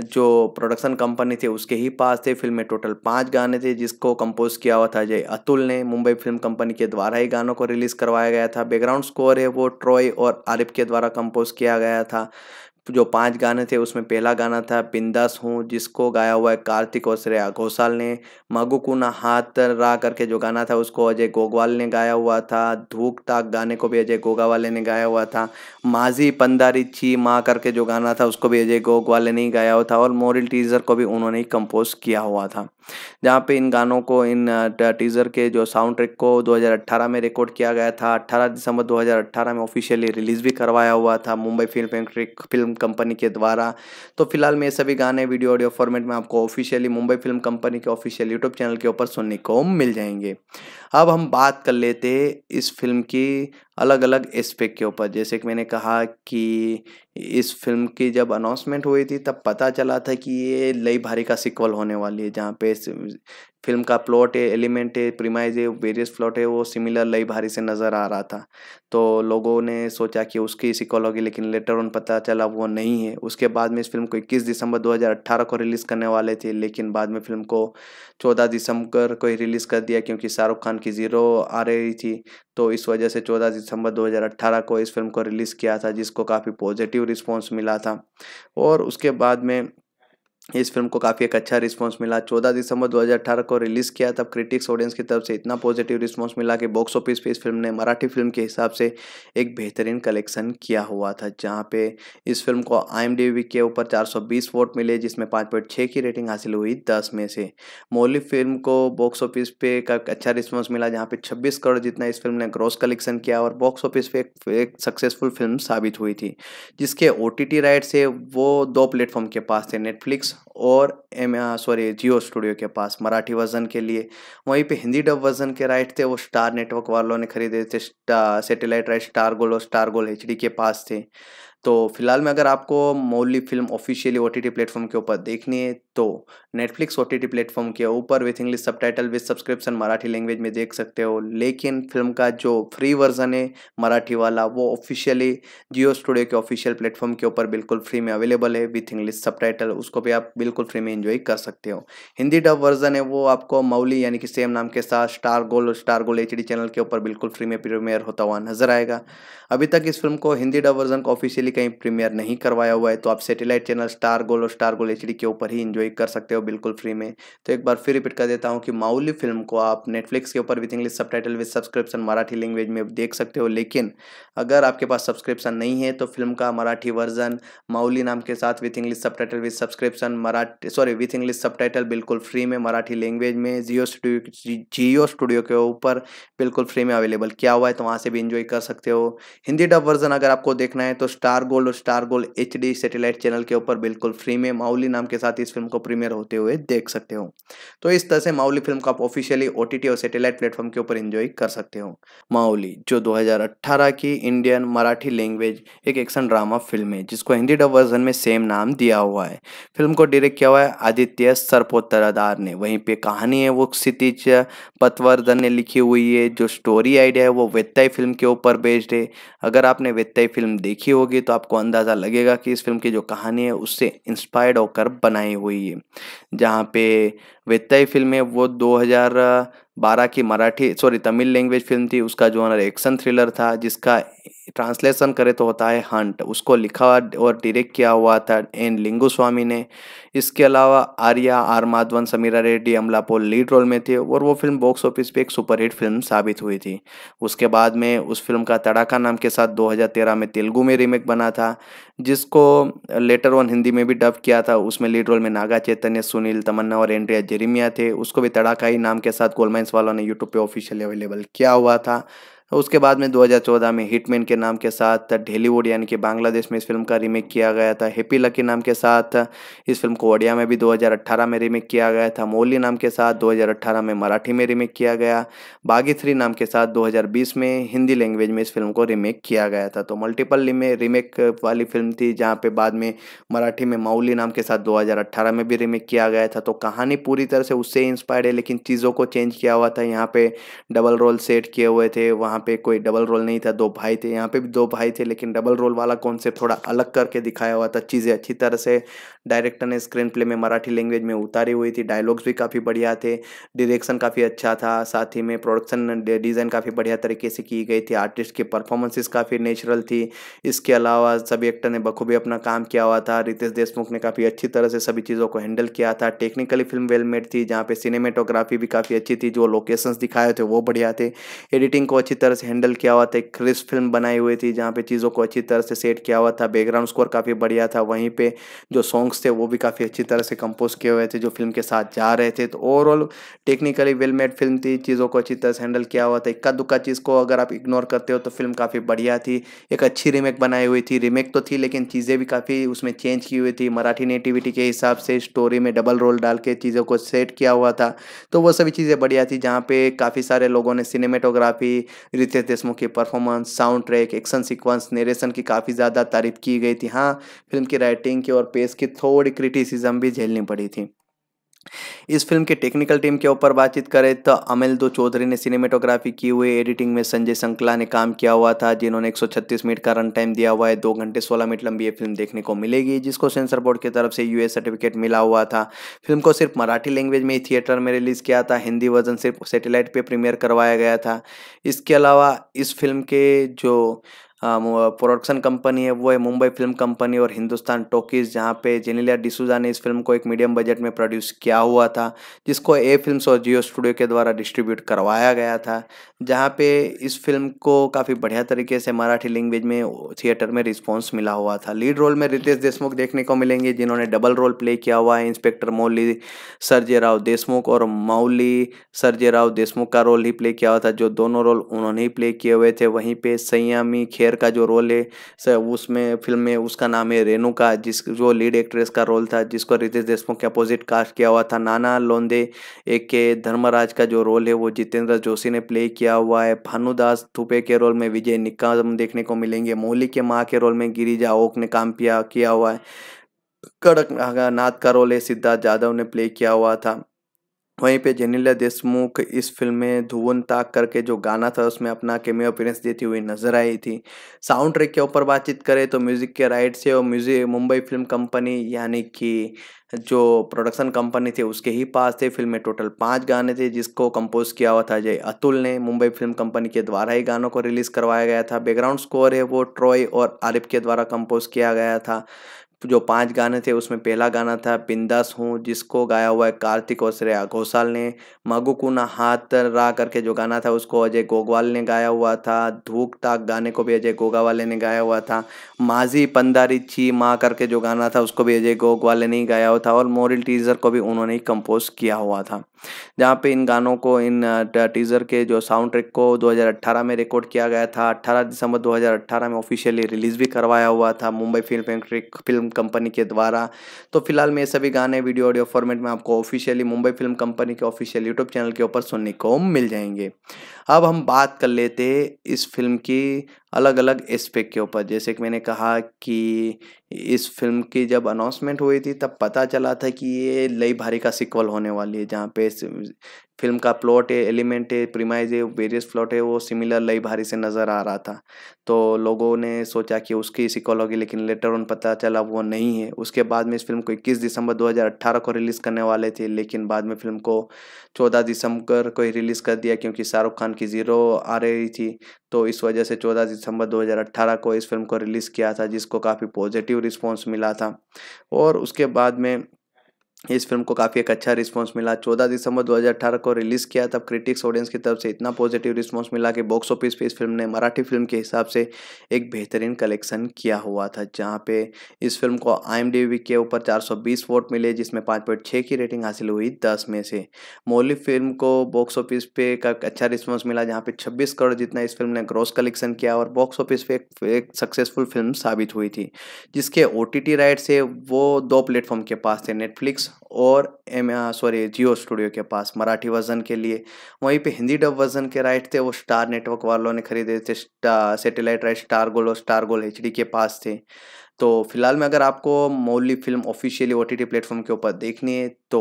जो प्रोडक्शन कंपनी थी उसके ही पास थे फिल्म में टोटल पाँच गाने थे जिसको कंपोज किया हुआ था जय अतुल ने मुंबई फिल्म कंपनी के द्वारा ही गानों को रिलीज़ करवाया गया था बैकग्राउंड स्कोर है वो ट्रॉय और आरिफ के द्वारा कंपोज किया गया था जो पांच गाने थे उसमें पहला गाना था पिंदास हूँ जिसको गाया हुआ है कार्तिक और श्रेया घोषाल ने मगुकुना हाथ रा करके जो गाना था उसको अजय गोगवाल ने गाया हुआ था धूक ताक गाने को भी अजय गोगा वाले ने गाया हुआ था माजी पंदारी छी माँ करके जो गाना था उसको भी अजय गोग वाले ने गाया हुआ था और मोरल टीजर को भी उन्होंने ही कंपोज किया हुआ था जहाँ पे इन गानों को इन टीज़र के जो साउंड ट्रैक को 2018 में रिकॉर्ड किया गया था 18 दिसंबर 2018 में ऑफिशियली रिलीज़ भी करवाया हुआ था Mumbai film factory film company के द्वारा तो फिलहाल मैं ये सभी गाने वीडियो ऑडियो फॉर्मेट में आपको ऑफिशियली मुंबई फिल्म कंपनी के ऑफिशियल यूट्यूब चैनल के ऊपर सुनने को मिल जाएंगे अब हम बात कर लेते इस फिल्म की अलग अलग एस्पेक्ट के ऊपर जैसे कि मैंने कहा कि इस फिल्म की जब अनाउंसमेंट हुई थी तब पता चला था कि ये लई भारी का सिक्वल होने वाली है जहाँ पे फिल्म का प्लॉट है एलिमेंट है प्रीमाइज है वेरियस प्लॉट है वो सिमिलर लई भारी से नज़र आ रहा था तो लोगों ने सोचा कि उसकी सिक्वल होगी लेकिन लेटर ऑन पता चला वो नहीं है उसके बाद में इस फिल्म को 21 दिसंबर 2018 को रिलीज़ करने वाले थे लेकिन बाद में फिल्म को 14 दिसंबर को ही रिलीज़ कर दिया क्योंकि शाहरुख खान की ज़ीरो आ रही थी तो इस वजह से 14 दिसंबर 2018 को इस फिल्म को रिलीज़ किया था जिसको काफ़ी पॉजिटिव रिस्पॉन्स मिला था और उसके बाद में इस फिल्म को काफ़ी एक अच्छा रिस्पांस मिला 14 दिसंबर 2018 को रिलीज़ किया तब क्रिटिक्स ऑडियंस की तरफ से इतना पॉजिटिव रिस्पांस मिला कि बॉक्स ऑफिस पे इस फिल्म ने मराठी फिल्म के हिसाब से एक बेहतरीन कलेक्शन किया हुआ था जहाँ पे इस फिल्म को आई के ऊपर 420 वोट मिले जिसमें पाँच पॉइंट छः की रेटिंग हासिल हुई दस में से मौलिक फिल्म को बॉक्स ऑफिस पे का अच्छा रिस्पॉन्स मिला जहाँ पे छब्बीस करोड़ जितना इस फिल्म ने ग्रॉस कलेक्शन किया और बॉक्स ऑफिस पे एक सक्सेसफुल फिल्म साबित हुई थी जिसके ओ राइट्स है वो दो प्लेटफॉर्म के पास थे नेटफ्लिक्स और एम सॉरी जियो स्टूडियो के पास मराठी वर्जन के लिए वहीं पे हिंदी डब वर्जन के राइट थे वो स्टार नेटवर्क वालों ने खरीदे थे सेटेलाइट राइट स्टार गोल्ड और स्टार गोल्ड एच के पास थे तो फिलहाल में अगर आपको Mauli film officially O T platform के ऊपर देखनी है तो नेटफ्लिक्स ओ टी प्लेटफॉर्म के ऊपर with English subtitle with subscription Marathi language में देख सकते हो लेकिन फिल्म का जो फ्री वर्जन है मराठी वाला वो ऑफिशियली जियो स्टूडियो के ऑफिशियल प्लेटफॉर्म के ऊपर बिल्कुल फ्री में अवेलेबल है विथ इंग्लिश सब टाइटल उसको भी आप बिल्कुल फ्री में इन्जॉय कर सकते हो हिंदी डब वर्जन है वो आपको मौली यानी कि सेम नाम के साथ स्टार गोल स्टार गोल एच चैनल के ऊपर बिल्कुल फ्री में प्रीमियर होता हुआ नजर आएगा अभी तक इस फिल्म को हिंदी डब वर्जन को ऑफिशियली कहीं प्रीमियर नहीं करवाया हुआ है तो आप सेटेलाइट चैनल स्टार गोल और स्टार गोल एच के ऊपर ही इंजॉय कर सकते हो बिल्कुल फ्री में तो एक बार फिर रिपीट कर देता हूँ कि माउली फिल्म को आप नेटफ्लिक्स के ऊपर with English subtitle with subscription Marathi language में देख सकते हो लेकिन अगर आपके पास सब्सक्रिप्शन नहीं है तो फिल्म का मराठी वर्जन माउली नाम के साथ with English subtitle with subscription Marathi sorry with English subtitle बिल्कुल फ्री में मराठी लैंग्वेज में जियो स्टूडियो जियो स्टूडियो के ऊपर बिल्कुल फ्री में अवेलेबल किया हुआ है तो वहाँ से भी इंजॉय कर सकते हो हिंदी डब वर्जन अगर आपको देखना है तो स्टार स्टार गोल्ड और star gold H D satellite channel के ऊपर बिल्कुल फ्री में माउली नाम के साथ इस फिल्म को प्रीमियर होते हुए देख सकते हो तो इस तरह से माउली फिल्म को आप ऑफिशियली ओ और सेटेलाइट प्लेटफॉर्म के ऊपर इंजॉय कर सकते हो माउली जो 2018 की इंडियन मराठी लैंग्वेज एक एक्शन ड्रामा फिल्म है जिसको हिंदी डब वर्जन में सेम नाम दिया हुआ है फिल्म को डायरेक्ट किया हुआ है आदित्य सरपोतरादार ने वहीं पे कहानी है वो क्षितिज पतवर्धन ने लिखी हुई है जो स्टोरी आइडिया है वो वेत्ताई फिल्म के ऊपर बेस्ड है अगर आपने वेत्ताई फिल्म देखी होगी तो आपको अंदाज़ा लगेगा कि इस फिल्म की जो कहानी है उससे इंस्पायर्ड होकर बनाई हुई है जहाँ पे वेत्ताई फिल्म है वो 2012 की Marathi sorry Tamil language film थी उसका जो है एक्शन थ्रिलर था जिसका ट्रांसलेशन करें तो होता है हंट उसको लिखा और डायरेक्ट किया हुआ था एन लिंगू स्वामी ने इसके अलावा Arya are Madhavan Sameera Reddy Amala Paul lead role में थे और वो फिल्म बॉक्स ऑफिस पे एक सुपरहिट फिल्म साबित हुई थी उसके बाद में उस फिल्म का तड़ाका नाम के साथ 2013 में तेलुगू में रीमेक बना था जिसको लेटर वन हिंदी में भी डब किया था उसमें लीड रोल में नागा चैतन्य सुनील तमन्ना और एंड्रिया जेरिमिया थे उसको भी तड़ाका ही नाम के साथ गोलमाइंस वालों ने यूट्यूब पर ऑफिशियली अवेलेबल किया हुआ था उसके बाद में 2014 में हिटमैन के नाम के साथ ढेलीवुड यानी कि बांग्लादेश में इस फिल्म का रीमेक किया गया था हैप्पी लकी नाम के साथ इस फिल्म को ओडिया में भी 2018 में रीमेक किया गया था मोली नाम के साथ 2018 में मराठी में रीमेक किया गया बागी थ्री नाम के साथ 2020 में हिंदी लैंग्वेज में इस फिल्म को रीमेक किया गया था तो मल्टीपल रीमेक वाली फिल्म थी जहाँ पर बाद में मराठी में माउली नाम के साथ दो में भी रीमेक किया गया था तो कहानी पूरी तरह से उससे इंस्पायर्ड है लेकिन चीज़ों को चेंज किया हुआ था यहाँ पर डबल रोल सेट किए हुए थे वहाँ यहाँ पे कोई डबल रोल नहीं था दो भाई थे यहाँ पे भी दो भाई थे लेकिन डबल रोल वाला कॉन्सेप्ट थोड़ा अलग करके दिखाया हुआ था चीज़ें अच्छी तरह से डायरेक्टर ने स्क्रीन प्ले में मराठी लैंग्वेज में उतारी हुई थी डायलॉग्स भी काफ़ी बढ़िया थे डायरेक्शन काफ़ी अच्छा था साथ ही में प्रोडक्शन डिज़ाइन काफ़ी बढ़िया तरीके से की गई थी आर्टिस्ट की परफॉर्मेंसेस काफ़ी नेचुरल थी इसके अलावा सभी एक्टर ने बखूबी अपना काम किया हुआ था रितेश देशमुख ने काफ़ी अच्छी तरह से सभी चीज़ों को हैंडल किया था टेक्निकली फिल्म वेल मेड थी जहाँ पे सिनेमेटोग्राफी भी काफ़ी अच्छी थी जो लोकेशंस दिखाए थे वो बढ़िया थे एडिटिंग को अच्छी तरह तरह से हैंडल किया हुआ था एक क्रिस फिल्म बनाई हुई थी जहाँ पे चीज़ों को अच्छी तरह से सेट किया हुआ था बैकग्राउंड स्कोर काफ़ी बढ़िया था वहीं पे जो सॉन्ग्स थे वो भी काफ़ी अच्छी तरह से कंपोज किए हुए थे जो फिल्म के साथ जा रहे थे तो overall technically well made film थी चीज़ों को अच्छी तरह से हैंडल किया हुआ था इक्का दुक्का चीज़ को अगर आप इग्नोर करते हो तो फिल्म काफ़ी बढ़िया थी एक अच्छी रिमेक बनाई हुई थी रिमेक तो थी लेकिन चीज़ें भी काफ़ी उसमें चेंज की हुई थी मराठी नेटिविटी के हिसाब से स्टोरी में डबल रोल डाल के चीज़ों को सेट किया हुआ था तो वो सभी चीज़ें बढ़िया थी जहाँ पे काफ़ी सारे लोगों ने सिनेमेटोग्राफी रितेश देशमुख की performance sound track action sequence narration की काफ़ी ज़्यादा तारीफ की गई थी हाँ फिल्म की राइटिंग की और पेश की थोड़ी क्रिटिसिज्म भी झेलनी पड़ी थी इस फिल्म के टेक्निकल टीम के ऊपर बातचीत करें तो अमिल दो चौधरी ने सिनेमेटोग्राफी की हुई एडिटिंग में संजय संकला ने काम किया हुआ था जिन्होंने 136 मिनट का रन टाइम दिया हुआ है दो घंटे 16 मिनट लंबी ये फिल्म देखने को मिलेगी जिसको सेंसर बोर्ड की तरफ से यूएस सर्टिफिकेट मिला हुआ था फिल्म को सिर्फ मराठी लैंग्वेज में ही थिएटर में रिलीज़ किया था हिंदी वर्जन सिर्फ सेटेलाइट पर प्रीमियर करवाया गया था इसके अलावा इस फिल्म के जो प्रोडक्शन कंपनी है वो है मुंबई फिल्म कंपनी और हिंदुस्तान टॉकीज़ जहाँ पे जेनिलिया डिसूजा ने इस फिल्म को एक मीडियम बजट में प्रोड्यूस किया हुआ था जिसको ए फिल्म और जियो स्टूडियो के द्वारा डिस्ट्रीब्यूट करवाया गया था जहाँ पे इस फिल्म को काफ़ी बढ़िया तरीके से मराठी लैंग्वेज में थिएटर में रिस्पॉन्स मिला हुआ था लीड रोल में रितेश देशमुख देखने को मिलेंगे जिन्होंने डबल रोल प्ले किया हुआ है इंस्पेक्टर मौली सरजे राव देशमुख और मौली सरजे राव देशमुख का रोल ही प्ले किया हुआ था जो दोनों रोल उन्होंने ही प्ले किए हुए थे वहीं पर संयामी खेर प्लेयर का जो रोल है उसमें फिल्म में उसका नाम है रेणुका जिस जो लीड एक्ट्रेस का रोल था जिसको रितेश देशमुख के अपोजिट कास्ट किया हुआ था नाना लोंदे एक के धर्मराज का जो रोल है वो जितेंद्र जोशी ने प्ले किया हुआ है भानुदास थुपे के रोल में विजय निक्का देखने को मिलेंगे मोहली के माँ के रोल में गिरिजा ओक ने काम किया किया हुआ है कड़क नाथ का रोल है सिद्धार्थ यादव ने प्ले किया हुआ था वहीं पे जेनिला देशमुख इस फिल्म में धुवन ताक करके जो गाना था उसमें अपना केमियो अपीरेंस देती हुई नजर आई थी साउंड ट्रैक के ऊपर बातचीत करें तो म्यूज़िक के राइट से और म्यूज़िक मुंबई फिल्म कंपनी यानी कि जो प्रोडक्शन कंपनी थी उसके ही पास थे फिल्म में टोटल पाँच गाने थे जिसको कंपोज किया हुआ था जय अतुल ने मुंबई फिल्म कंपनी के द्वारा ही गानों को रिलीज़ करवाया गया था बैकग्राउंड स्कोर है वो ट्रॉय और आरिफ के द्वारा कंपोज किया गया था जो पांच गाने थे उसमें पहला गाना था बिंदास हूँ जिसको गाया हुआ है कार्तिक और श्रेया घोषाल ने मगू हाथ रा करके जो गाना था उसको अजय गोगवाल ने गाया हुआ था धूक ताक गाने को भी अजय गोगावाले ने गाया हुआ था माजी पंदारी छी माँ करके जो गाना था उसको भी अजय गोगवाले ने ही गाया हुआ था और मोरल टीजर को भी उन्होंने ही कंपोज किया हुआ था जहाँ पे इन गानों को इन टीज़र के जो साउंड ट्रैक को 2018 में रिकॉर्ड किया गया था 18 दिसंबर 2018 में ऑफिशियली रिलीज़ भी करवाया हुआ था Mumbai film factory film company के द्वारा तो फिलहाल मैं सभी गाने वीडियो ऑडियो फॉर्मेट में आपको ऑफिशियली मुंबई फिल्म कंपनी के ऑफिशियल यूट्यूब चैनल के ऊपर सुनने को मिल जाएंगे अब हम बात कर लेते इस फिल्म की अलग अलग एस्पेक्ट के ऊपर जैसे कि मैंने कहा कि इस फिल्म की जब अनाउंसमेंट हुई थी तब पता चला था कि ये लई भारी का सिक्वल होने वाली है जहाँ पे फिल्म का प्लॉट है एलिमेंट है प्रीमाइज है वेरियस प्लॉट है वो सिमिलर लई भारी से नज़र आ रहा था तो लोगों ने सोचा कि उसकी सिक्वल होगी लेकिन लेटर ऑन पता चला वो नहीं है उसके बाद में इस फिल्म को इक्कीस दिसंबर दो को रिलीज़ करने वाले थे लेकिन बाद में फिल्म को चौदह दिसंबर को ही रिलीज़ कर दिया क्योंकि शाहरुख खान की ज़ीरो आ रही थी तो इस वजह से 14 दिसंबर 2018 को इस फिल्म को रिलीज़ किया था जिसको काफ़ी पॉजिटिव रिस्पॉन्स मिला था और उसके बाद में इस फिल्म को काफ़ी एक अच्छा रिस्पांस मिला 14 दिसंबर 2018 को रिलीज़ किया तब क्रिटिक्स ऑडियंस की तरफ से इतना पॉजिटिव रिस्पांस मिला कि बॉक्स ऑफिस पे इस फिल्म ने मराठी फिल्म के हिसाब से एक बेहतरीन कलेक्शन किया हुआ था जहां पे इस फिल्म को आई के ऊपर 420 वोट मिले जिसमें पाँच की रेटिंग हासिल हुई दस में से मौलिक फिल्म को बॉक्स ऑफिस पे का अच्छा रिस्पॉन्स मिला जहाँ पे छब्बीस करोड़ जितना इस फिल्म ने ग्रॉस कलेक्शन किया और बॉक्स ऑफिस पे एक सक्सेसफुल फिल्म साबित हुई थी जिसके ओ राइट से वो दो प्लेटफॉर्म के पास थे नेटफ्लिक्स और एम सॉरी जियो स्टूडियो के पास मराठी वर्जन के लिए वहीं पे हिंदी डब वर्जन के राइट थे वो स्टार नेटवर्क वालों ने खरीदे थे सेटेलाइट राइट स्टार गोल और स्टार गोल एच के पास थे तो फिलहाल में अगर आपको Mauli film officially O T platform के ऊपर देखनी है तो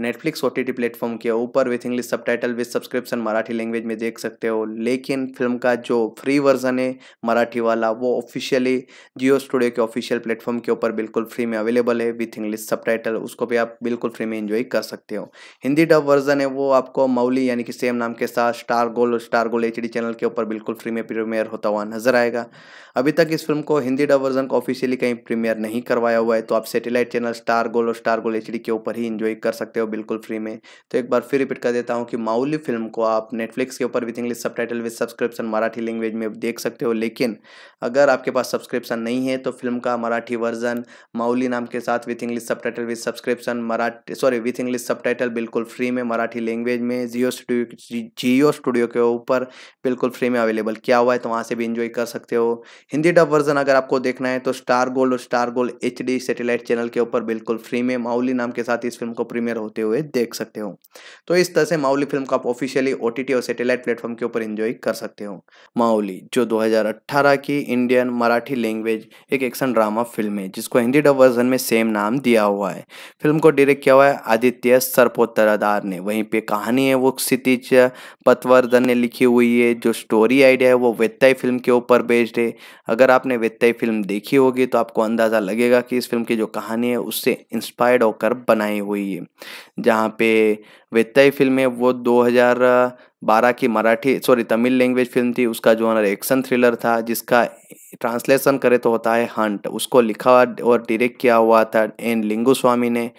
नेटफ्लिक्स ओ टी प्लेटफॉर्म के ऊपर with English subtitle with subscription Marathi language में देख सकते हो लेकिन फिल्म का जो फ्री वर्जन है मराठी वाला वो ऑफिशियली जियो स्टूडियो के ऑफिशियल प्लेटफॉर्म के ऊपर बिल्कुल फ्री में अवेलेबल है विथ इंग्लिश सब उसको भी आप बिल्कुल फ्री में इन्जॉय कर सकते हो हिंदी डब वर्जन है वो आपको मौली यानी कि सेम नाम के साथ स्टार गोल स्टार गोल एच चैनल के ऊपर बिल्कुल फ्री में प्रीमियर होता हुआ नजर आएगा अभी तक इस फिल्म को हिंदी डब वर्जन को ऑफिशियली रिसेंटली कहीं प्रीमियर नहीं करवाया हुआ है तो आप सेटेलाइट चैनल स्टार गोल और स्टार गोल एच के ऊपर ही इंजॉय कर सकते हो बिल्कुल फ्री में तो एक बार फिर रिपीट कर देता हूँ कि माउली फिल्म को आप नेटफ्लिक्स के ऊपर with English subtitle with subscription Marathi language में देख सकते हो लेकिन अगर आपके पास सब्सक्रिप्शन नहीं है तो फिल्म का मराठी वर्जन माउली नाम के साथ with English subtitle with subscription Marathi sorry with English subtitle बिल्कुल फ्री में मराठी लैंग्वेज में जियो स्टूडियो जियो स्टूडियो के ऊपर बिल्कुल फ्री में अवेलेबल किया हुआ है तो वहाँ से भी इंजॉय कर सकते हो हिंदी डब वर्जन अगर आपको देखना है तो स्टार स्टार गोल्ड और star gold H D satellite channel के ऊपर बिल्कुल फ्री में माउली नाम के साथ इस फिल्म को प्रीमियर होते हुए देख सकते हो तो इस तरह से माउली फिल्म को आप ऑफिशियली ओ और सेटेलाइट प्लेटफॉर्म के ऊपर इंजॉय कर सकते हो माउली जो 2018 की इंडियन मराठी लैंग्वेज एक एक्शन ड्रामा फिल्म है जिसको हिंदी डब वर्जन में सेम नाम दिया हुआ है फिल्म को डायरेक्ट किया हुआ है आदित्य सरपोतरादार ने वहीं पे कहानी है वो क्षितिज पतवर्धन ने लिखी हुई है जो स्टोरी आइडिया है वो वेत्ताई फिल्म के ऊपर बेस्ड है अगर आपने वेत्ताई फिल्म देखी होगी तो तो आपको अंदाज़ा लगेगा कि इस फिल्म की जो कहानी है उससे इंस्पायर्ड होकर बनाई हुई है जहाँ पे वेत्ताई फिल्म है वो 2012 की Marathi sorry Tamil language film थी उसका जो है एक्शन थ्रिलर था जिसका ट्रांसलेशन करें तो होता है हंट उसको लिखा और डायरेक्ट किया हुआ था एन लिंगू स्वामी ने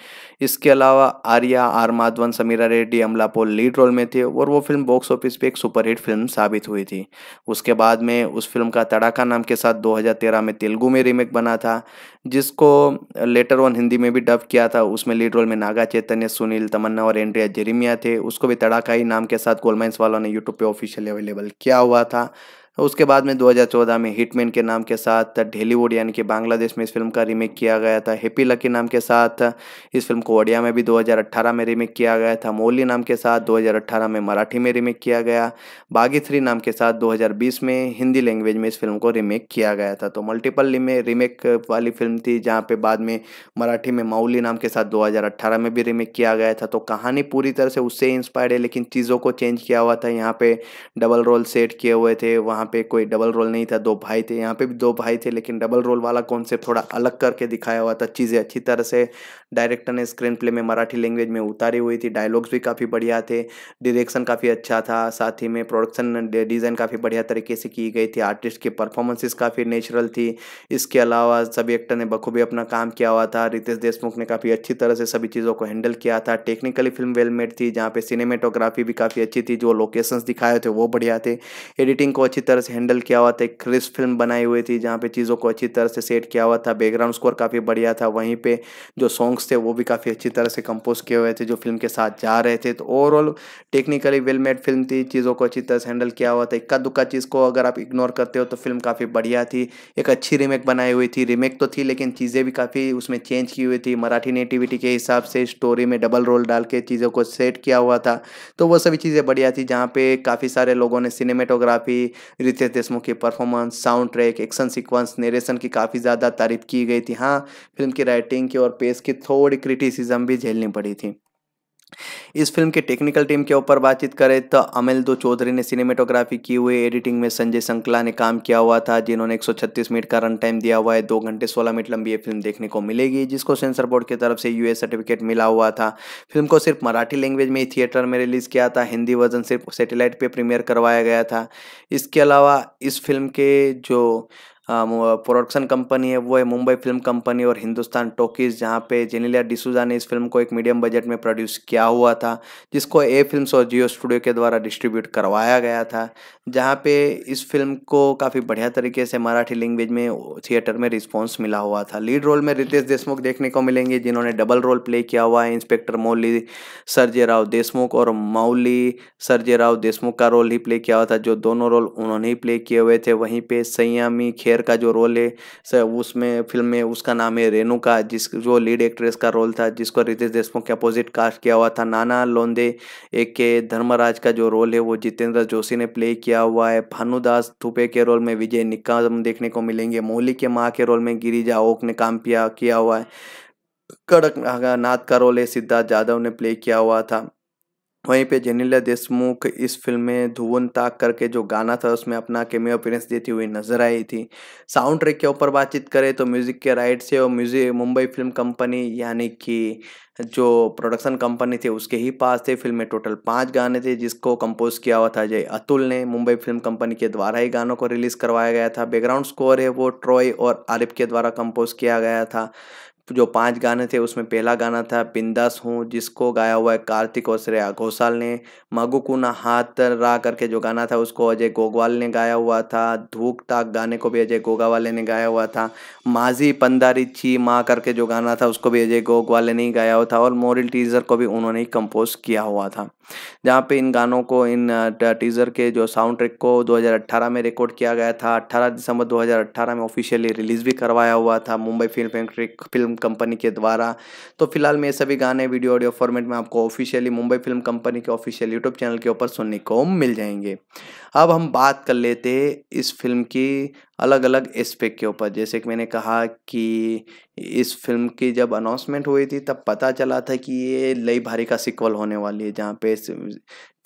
इसके अलावा Arya are Madhavan Sameera Reddy Amala Paul lead role में थे और वो फिल्म बॉक्स ऑफिस पे एक सुपरहिट फिल्म साबित हुई थी उसके बाद में उस फिल्म का तड़ाका नाम के साथ 2013 में तेलुगू में रीमेक बना था जिसको लेटर वन हिंदी में भी डब किया था उसमें लीड रोल में नागा चैतन्य सुनील तमन्ना और एंड्रिया जेरिमिया थे उसको भी तड़ाका ही नाम के साथ गोलमाइंस वालों ने यूट्यूब पर ऑफिशियली अवेलेबल किया हुआ था उसके बाद में 2014 में हिटमैन के नाम के साथ ढेलीवुड यानी कि बांग्लादेश में इस फिल्म का रीमेक किया गया था हैप्पी लकी नाम के साथ इस फिल्म को ओडिया में भी 2018 में रीमेक किया गया था मोली नाम के साथ 2018 में मराठी में रीमेक किया गया बागी थ्री नाम के साथ 2020 में हिंदी लैंग्वेज में इस फिल्म को रीमेक किया गया था तो मल्टीपल रीमेक वाली फिल्म थी जहाँ पर बाद में मराठी में माउली नाम के साथ दो में भी रीमेक किया गया था तो कहानी पूरी तरह से उससे इंस्पायर्ड है लेकिन चीज़ों को चेंज किया हुआ था यहाँ पर डबल रोल सेट किए हुए थे वहाँ पे कोई डबल रोल नहीं था दो भाई थे यहाँ पे भी दो भाई थे लेकिन डबल रोल वाला कॉन्सेप्ट थोड़ा अलग करके दिखाया हुआ था चीज़ें अच्छी तरह से डायरेक्टर ने स्क्रीन प्ले में मराठी लैंग्वेज में उतारी हुई थी डायलॉग्स भी काफ़ी बढ़िया थे डिरेक्शन काफ़ी अच्छा था साथ ही में प्रोडक्शन डिज़ाइन काफ़ी बढ़िया तरीके से की गई थी आर्टिस्ट की परफॉर्मेंसेस काफ़ी नेचुरल थी इसके अलावा सभी एक्टर ने बखूबी अपना काम किया हुआ था रितेश देशमुख ने काफ़ी अच्छी तरह से सभी चीज़ों को हैंडल किया था टेक्निकली फिल्म वेल मेड थी जहाँ पे सिनेमेटोग्राफी भी काफ़ी अच्छी थी जो लोकेशंस दिखाए थे वो बढ़िया थे एडिटिंग को अच्छी तरह तरह से हैंडल किया हुआ था एक क्रिस्प फिल्म बनाई हुई थी जहाँ पे चीज़ों को अच्छी तरह से सेट किया हुआ था बैकग्राउंड स्कोर काफ़ी बढ़िया था वहीं पे जो सॉन्ग्स थे वो भी काफ़ी अच्छी तरह से कंपोज किए हुए थे जो फिल्म के साथ जा रहे थे तो overall technically well made film थी चीज़ों को अच्छी तरह से हैंडल किया हुआ था इक्का दुक्का चीज़ को अगर आप इग्नोर करते हो तो फिल्म काफ़ी बढ़िया थी एक अच्छी रिमेक बनाई हुई थी रिमेक तो थी लेकिन चीज़ें भी काफ़ी उसमें चेंज की हुई थी मराठी नेटिविटी के हिसाब से स्टोरी में डबल रोल डाल के चीज़ों को सेट किया हुआ था तो वो सभी चीज़ें बढ़िया थी जहाँ पे काफ़ी सारे लोगों ने सिनेमेटोग्राफी रितेश देशमुख की performance sound track action sequence narration की काफ़ी ज़्यादा तारीफ की गई थी हाँ फिल्म की राइटिंग की और पेस की थोड़ी क्रिटिसिज्म भी झेलनी पड़ी थी इस फिल्म के टेक्निकल टीम के ऊपर बातचीत करें तो अमिल दो चौधरी ने सिनेमेटोग्राफी की हुई एडिटिंग में संजय संकला ने काम किया हुआ था जिन्होंने 136 मिनट का रन टाइम दिया हुआ है दो घंटे 16 मिनट लंबी ये फिल्म देखने को मिलेगी जिसको सेंसर बोर्ड की तरफ से यूएस सर्टिफिकेट मिला हुआ था फिल्म को सिर्फ मराठी लैंग्वेज में थिएटर में रिलीज़ किया था हिंदी वर्जन सिर्फ सेटेलाइट पर प्रीमियर करवाया गया था इसके अलावा इस फिल्म के जो प्रोडक्शन हाँ, कंपनी है वो है मुंबई फिल्म कंपनी और हिंदुस्तान टॉकीज़ जहाँ पे जेनिलिया डिसूजा ने इस फिल्म को एक मीडियम बजट में प्रोड्यूस किया हुआ था जिसको ए फिल्म्स और जियो स्टूडियो के द्वारा डिस्ट्रीब्यूट करवाया गया था जहाँ पे इस फिल्म को काफ़ी बढ़िया तरीके से मराठी लैंग्वेज में थिएटर में रिस्पॉन्स मिला हुआ था लीड रोल में रितेश देशमुख देखने को मिलेंगे जिन्होंने डबल रोल प्ले किया हुआ है इंस्पेक्टर मौली सरजे राव देशमुख और माउली सरजे राव देशमुख का रोल ही प्ले किया हुआ था जो दोनों रोल उन्होंने ही प्ले किए हुए थे वहीं पर सयामी खेर प्लेयर का जो रोल है उसमें फिल्म में उसका नाम है रेणुका जिस जो लीड एक्ट्रेस का रोल था जिसको रितेश देशमुख के अपोजिट कास्ट किया हुआ था नाना लोंदे एक के धर्मराज का जो रोल है वो जितेंद्र जोशी ने प्ले किया हुआ है भानुदास थुपे के रोल में विजय निक्का देखने को मिलेंगे मोहली के माँ के रोल में गिरिजा ओक ने काम किया हुआ है कड़क नाथ का रोल है सिद्धार्थ यादव ने प्ले किया हुआ था वहीं पे जेनिला देशमुख इस फिल्म में धुवन ताक करके जो गाना था उसमें अपना केमियो अपीरेंस देती हुई नजर आई थी साउंड ट्रैक के ऊपर बातचीत करें तो म्यूज़िक के राइट से और म्यूजिक मुंबई फिल्म कंपनी यानी कि जो प्रोडक्शन कंपनी थी उसके ही पास थे फिल्म में टोटल पाँच गाने थे जिसको कंपोज किया हुआ था जय अतुल ने मुंबई फिल्म कंपनी के द्वारा ही गानों को रिलीज़ करवाया गया था बैकग्राउंड स्कोर है वो ट्रॉय और आरिफ के द्वारा कंपोज किया गया था जो पांच गाने थे उसमें पहला गाना था पिंदस हूँ जिसको गाया हुआ है कार्तिक और श्रेया घोषाल ने मगू हाथ रा करके जो गाना था उसको अजय गोगवाल ने गाया हुआ था धूक ताक गाने को भी अजय गोगावाले ने गाया हुआ था माजी पंदारी छी माँ करके जो गाना था उसको भी अजय गोगवाले ने गाया हुआ था और मोरल टीजर को भी उन्होंने ही कंपोज किया हुआ था जहाँ पे इन गानों को इन टीजर के जो साउंड ट्रैक को 2018 में रिकॉर्ड किया गया था 18 दिसंबर 2018 में ऑफिशियली रिलीज भी करवाया हुआ था Mumbai film factory film company के द्वारा तो फिलहाल मैं सभी गाने वीडियो ऑडियो फॉर्मेट में आपको ऑफिशियली मुंबई फिल्म कंपनी के ऑफिशियल यूट्यूब चैनल के ऊपर सुनने को मिल जाएंगे अब हम बात कर लेते इस फिल्म की अलग अलग एस्पेक्ट के ऊपर जैसे कि मैंने कहा कि इस फिल्म की जब अनाउंसमेंट हुई थी तब पता चला था कि ये लई भारी का सिक्वल होने वाली है जहाँ पे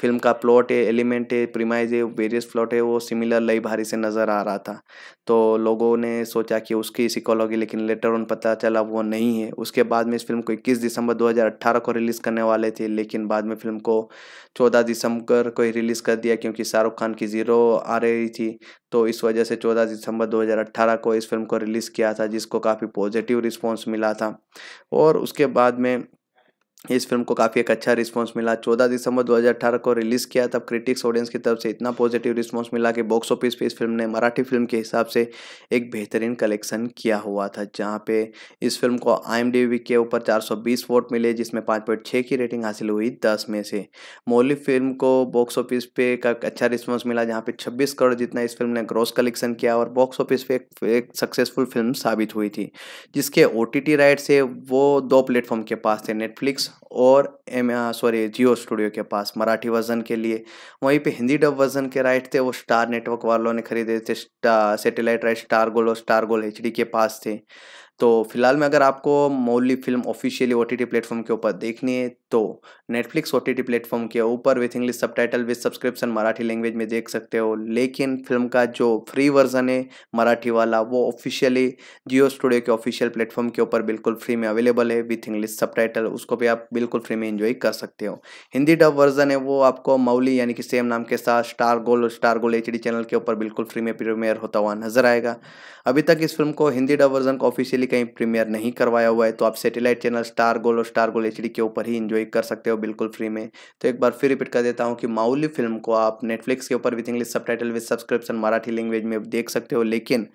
फिल्म का प्लॉट है एलिमेंट है प्रीमाइज है वेरियस प्लॉट है वो सिमिलर लई भारी से नज़र आ रहा था तो लोगों ने सोचा कि उसकी सिक्वल होगी लेकिन लेटर उन पता चला वो नहीं है उसके बाद में इस फिल्म को इक्कीस दिसंबर दो को रिलीज़ करने वाले थे लेकिन बाद में फिल्म को चौदह दिसंबर को ही रिलीज़ कर दिया क्योंकि शाहरुख खान की ज़ीरो आ रही थी तो इस वजह से 14 दिसंबर 2018 को इस फिल्म को रिलीज़ किया था जिसको काफ़ी पॉजिटिव रिस्पॉन्स मिला था और उसके बाद में इस फिल्म को काफ़ी एक अच्छा रिस्पांस मिला 14 दिसंबर 2018 को रिलीज़ किया तब क्रिटिक्स ऑडियंस की तरफ से इतना पॉजिटिव रिस्पांस मिला कि बॉक्स ऑफिस पे इस फिल्म ने मराठी फिल्म के हिसाब से एक बेहतरीन कलेक्शन किया हुआ था जहाँ पे इस फिल्म को आई के ऊपर 420 वोट मिले जिसमें छः की रेटिंग हासिल हुई दस में से मौलिक फिल्म को बॉक्स ऑफिस पे का अच्छा रिस्पॉन्स मिला जहाँ पे छब्बीस करोड़ जितना इस फिल्म ने ग्रॉस कलेक्शन किया और बॉक्स ऑफिस पे एक सक्सेसफुल फिल्म साबित हुई थी जिसके ओ राइट से वो दो प्लेटफॉर्म के पास थे नेटफ्लिक्स और एम सॉरी जियो स्टूडियो के पास मराठी वर्जन के लिए वहीं पे हिंदी डब वर्जन के राइट थे वो स्टार नेटवर्क वालों ने खरीदे थे सेटेलाइट राइट स्टार गोल और स्टार गोल एच के पास थे तो फिलहाल में अगर आपको Mauli film officially O T platform के ऊपर देखनी है तो Netflix O T T platform के ऊपर with English subtitle with subscription Marathi language में देख सकते हो लेकिन फिल्म का जो फ्री वर्जन है मराठी वाला वो ऑफिशियली जियो स्टूडियो के ऑफिशियल प्लेटफॉर्म के ऊपर बिल्कुल फ्री में अवेलेबल है विथ इंग्लिश सब टाइटल उसको भी आप बिल्कुल फ्री में इन्जॉय कर सकते हो हिंदी डब वर्जन है वो आपको मौली यानी कि सेम नाम के साथ स्टार गोल स्टार गोल एच चैनल के ऊपर बिल्कुल फ्री में प्रीमियर होता हुआ नजर आएगा अभी तक इस फिल्म को हिंदी डब वर्जन को ऑफिशियली कहीं प्रीमियर नहीं करवाया हुआ है तो आप सेटेलाइट चैनल स्टार गोल और स्टार गोल एच के ऊपर ही इंजॉय कर सकते हो बिल्कुल फ्री में तो एक बार फिर रिपीट कर देता हूँ कि माउली फिल्म को आप नेटफ्लिक्स के ऊपर with English subtitle with subscription Marathi language में देख सकते हो लेकिन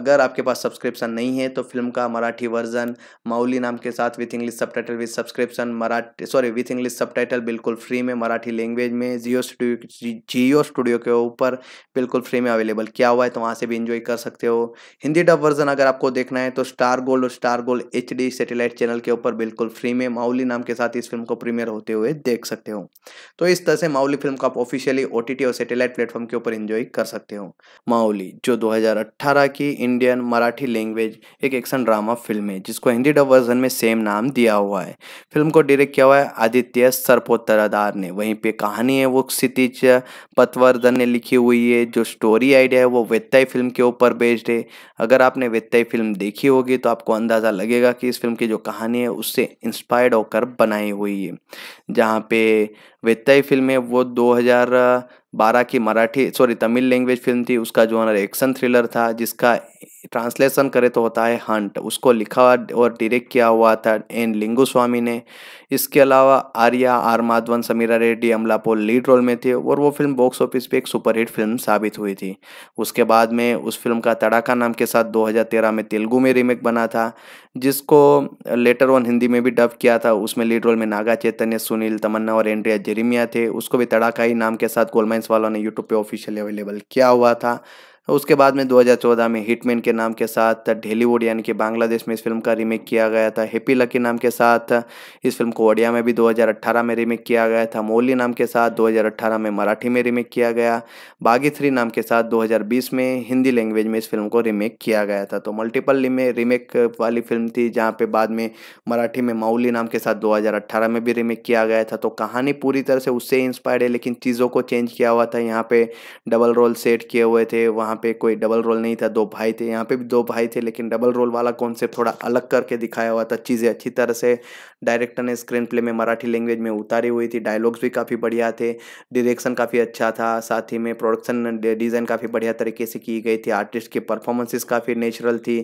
अगर आपके पास सब्सक्रिप्शन नहीं है तो फिल्म का मराठी वर्जन माउली नाम के साथ with English subtitle with subscription Marathi sorry with English subtitle बिल्कुल फ्री में मराठी लैंग्वेज में जियो स्टूडियो जियो स्टूडियो के ऊपर बिल्कुल फ्री में अवेलेबल किया हुआ है तो वहाँ से भी इंजॉय कर सकते हो हिंदी डब वर्जन अगर आपको देखना है तो स्टार स्टार गोल्ड और star gold H D satellite channel के ऊपर बिल्कुल फ्री में माउली नाम के साथ इस फिल्म को प्रीमियर होते हुए देख सकते हो तो इस तरह से माउली फिल्म को आप ऑफिशियली ओ और सेटेलाइट प्लेटफॉर्म के ऊपर इंजॉय कर सकते हो माउली जो 2018 की इंडियन मराठी लैंग्वेज एक एक्शन ड्रामा फिल्म है जिसको हिंदी डब वर्जन में सेम नाम दिया हुआ है फिल्म को डायरेक्ट किया हुआ है आदित्य सरपोतरादार ने वहीं पर कहानी है वो क्षितिज पतवर्धन ने लिखी हुई है जो स्टोरी आइडिया है वो वेत्ताई फिल्म के ऊपर बेस्ड है अगर आपने वेत्ताई फिल्म देखी होगी तो आपको अंदाज़ा लगेगा कि इस फिल्म की जो कहानी है उससे इंस्पायर्ड होकर बनाई हुई है जहाँ पे वेत्ताई फिल्म है वो 2012 की Marathi sorry Tamil language film थी उसका जो है एक्शन थ्रिलर था जिसका ट्रांसलेशन करें तो होता है हंट उसको लिखा और डायरेक्ट किया हुआ था एन लिंगू स्वामी ने इसके अलावा Arya are Madhavan Sameera Reddy Amala Paul lead role में थे और वो फिल्म बॉक्स ऑफिस पे एक सुपरहिट फिल्म साबित हुई थी उसके बाद में उस फिल्म का तड़ाका नाम के साथ 2013 में तेलुगू में रीमेक बना था जिसको लेटर वन हिंदी में भी डब किया था उसमें लीड रोल में नागा चैतन्य सुनील तमन्ना और एंड्रिया जेरिमिया थे उसको भी तड़ाका ही नाम के साथ गोलमाइंस वालों ने यूट्यूब पर ऑफिशियली अवेलेबल किया हुआ था उसके बाद में 2014 में हिटमैन के नाम के साथ ढेलीवुड यानी कि बांग्लादेश में इस फिल्म का रीमेक किया गया था हैप्पी लकी नाम के साथ इस फिल्म को ओडिया में भी 2018 में रीमेक किया गया था मोली नाम के साथ 2018 में मराठी में रीमेक किया गया बागी थ्री नाम के साथ 2020 में हिंदी लैंग्वेज में इस फिल्म को रीमेक किया गया था तो मल्टीपल रीमेक वाली फिल्म थी जहाँ पर बाद में मराठी में माउली नाम के साथ दो में भी रीमेक किया गया था तो कहानी पूरी तरह से उससे इंस्पायर्ड है लेकिन चीज़ों को चेंज किया हुआ था यहाँ पर डबल रोल सेट किए हुए थे वहाँ यहाँ पे कोई डबल रोल नहीं था दो भाई थे यहाँ पे भी दो भाई थे लेकिन डबल रोल वाला कॉन्सेप्ट थोड़ा अलग करके दिखाया हुआ था चीज़ें अच्छी तरह से डायरेक्टर ने स्क्रीन प्ले में मराठी लैंग्वेज में उतारी हुई थी डायलॉग्स भी काफ़ी बढ़िया थे डायरेक्शन काफ़ी अच्छा था साथ ही में प्रोडक्शन डिज़ाइन काफ़ी बढ़िया तरीके से की गई थी आर्टिस्ट की परफॉर्मेंसेस काफ़ी नेचुरल थी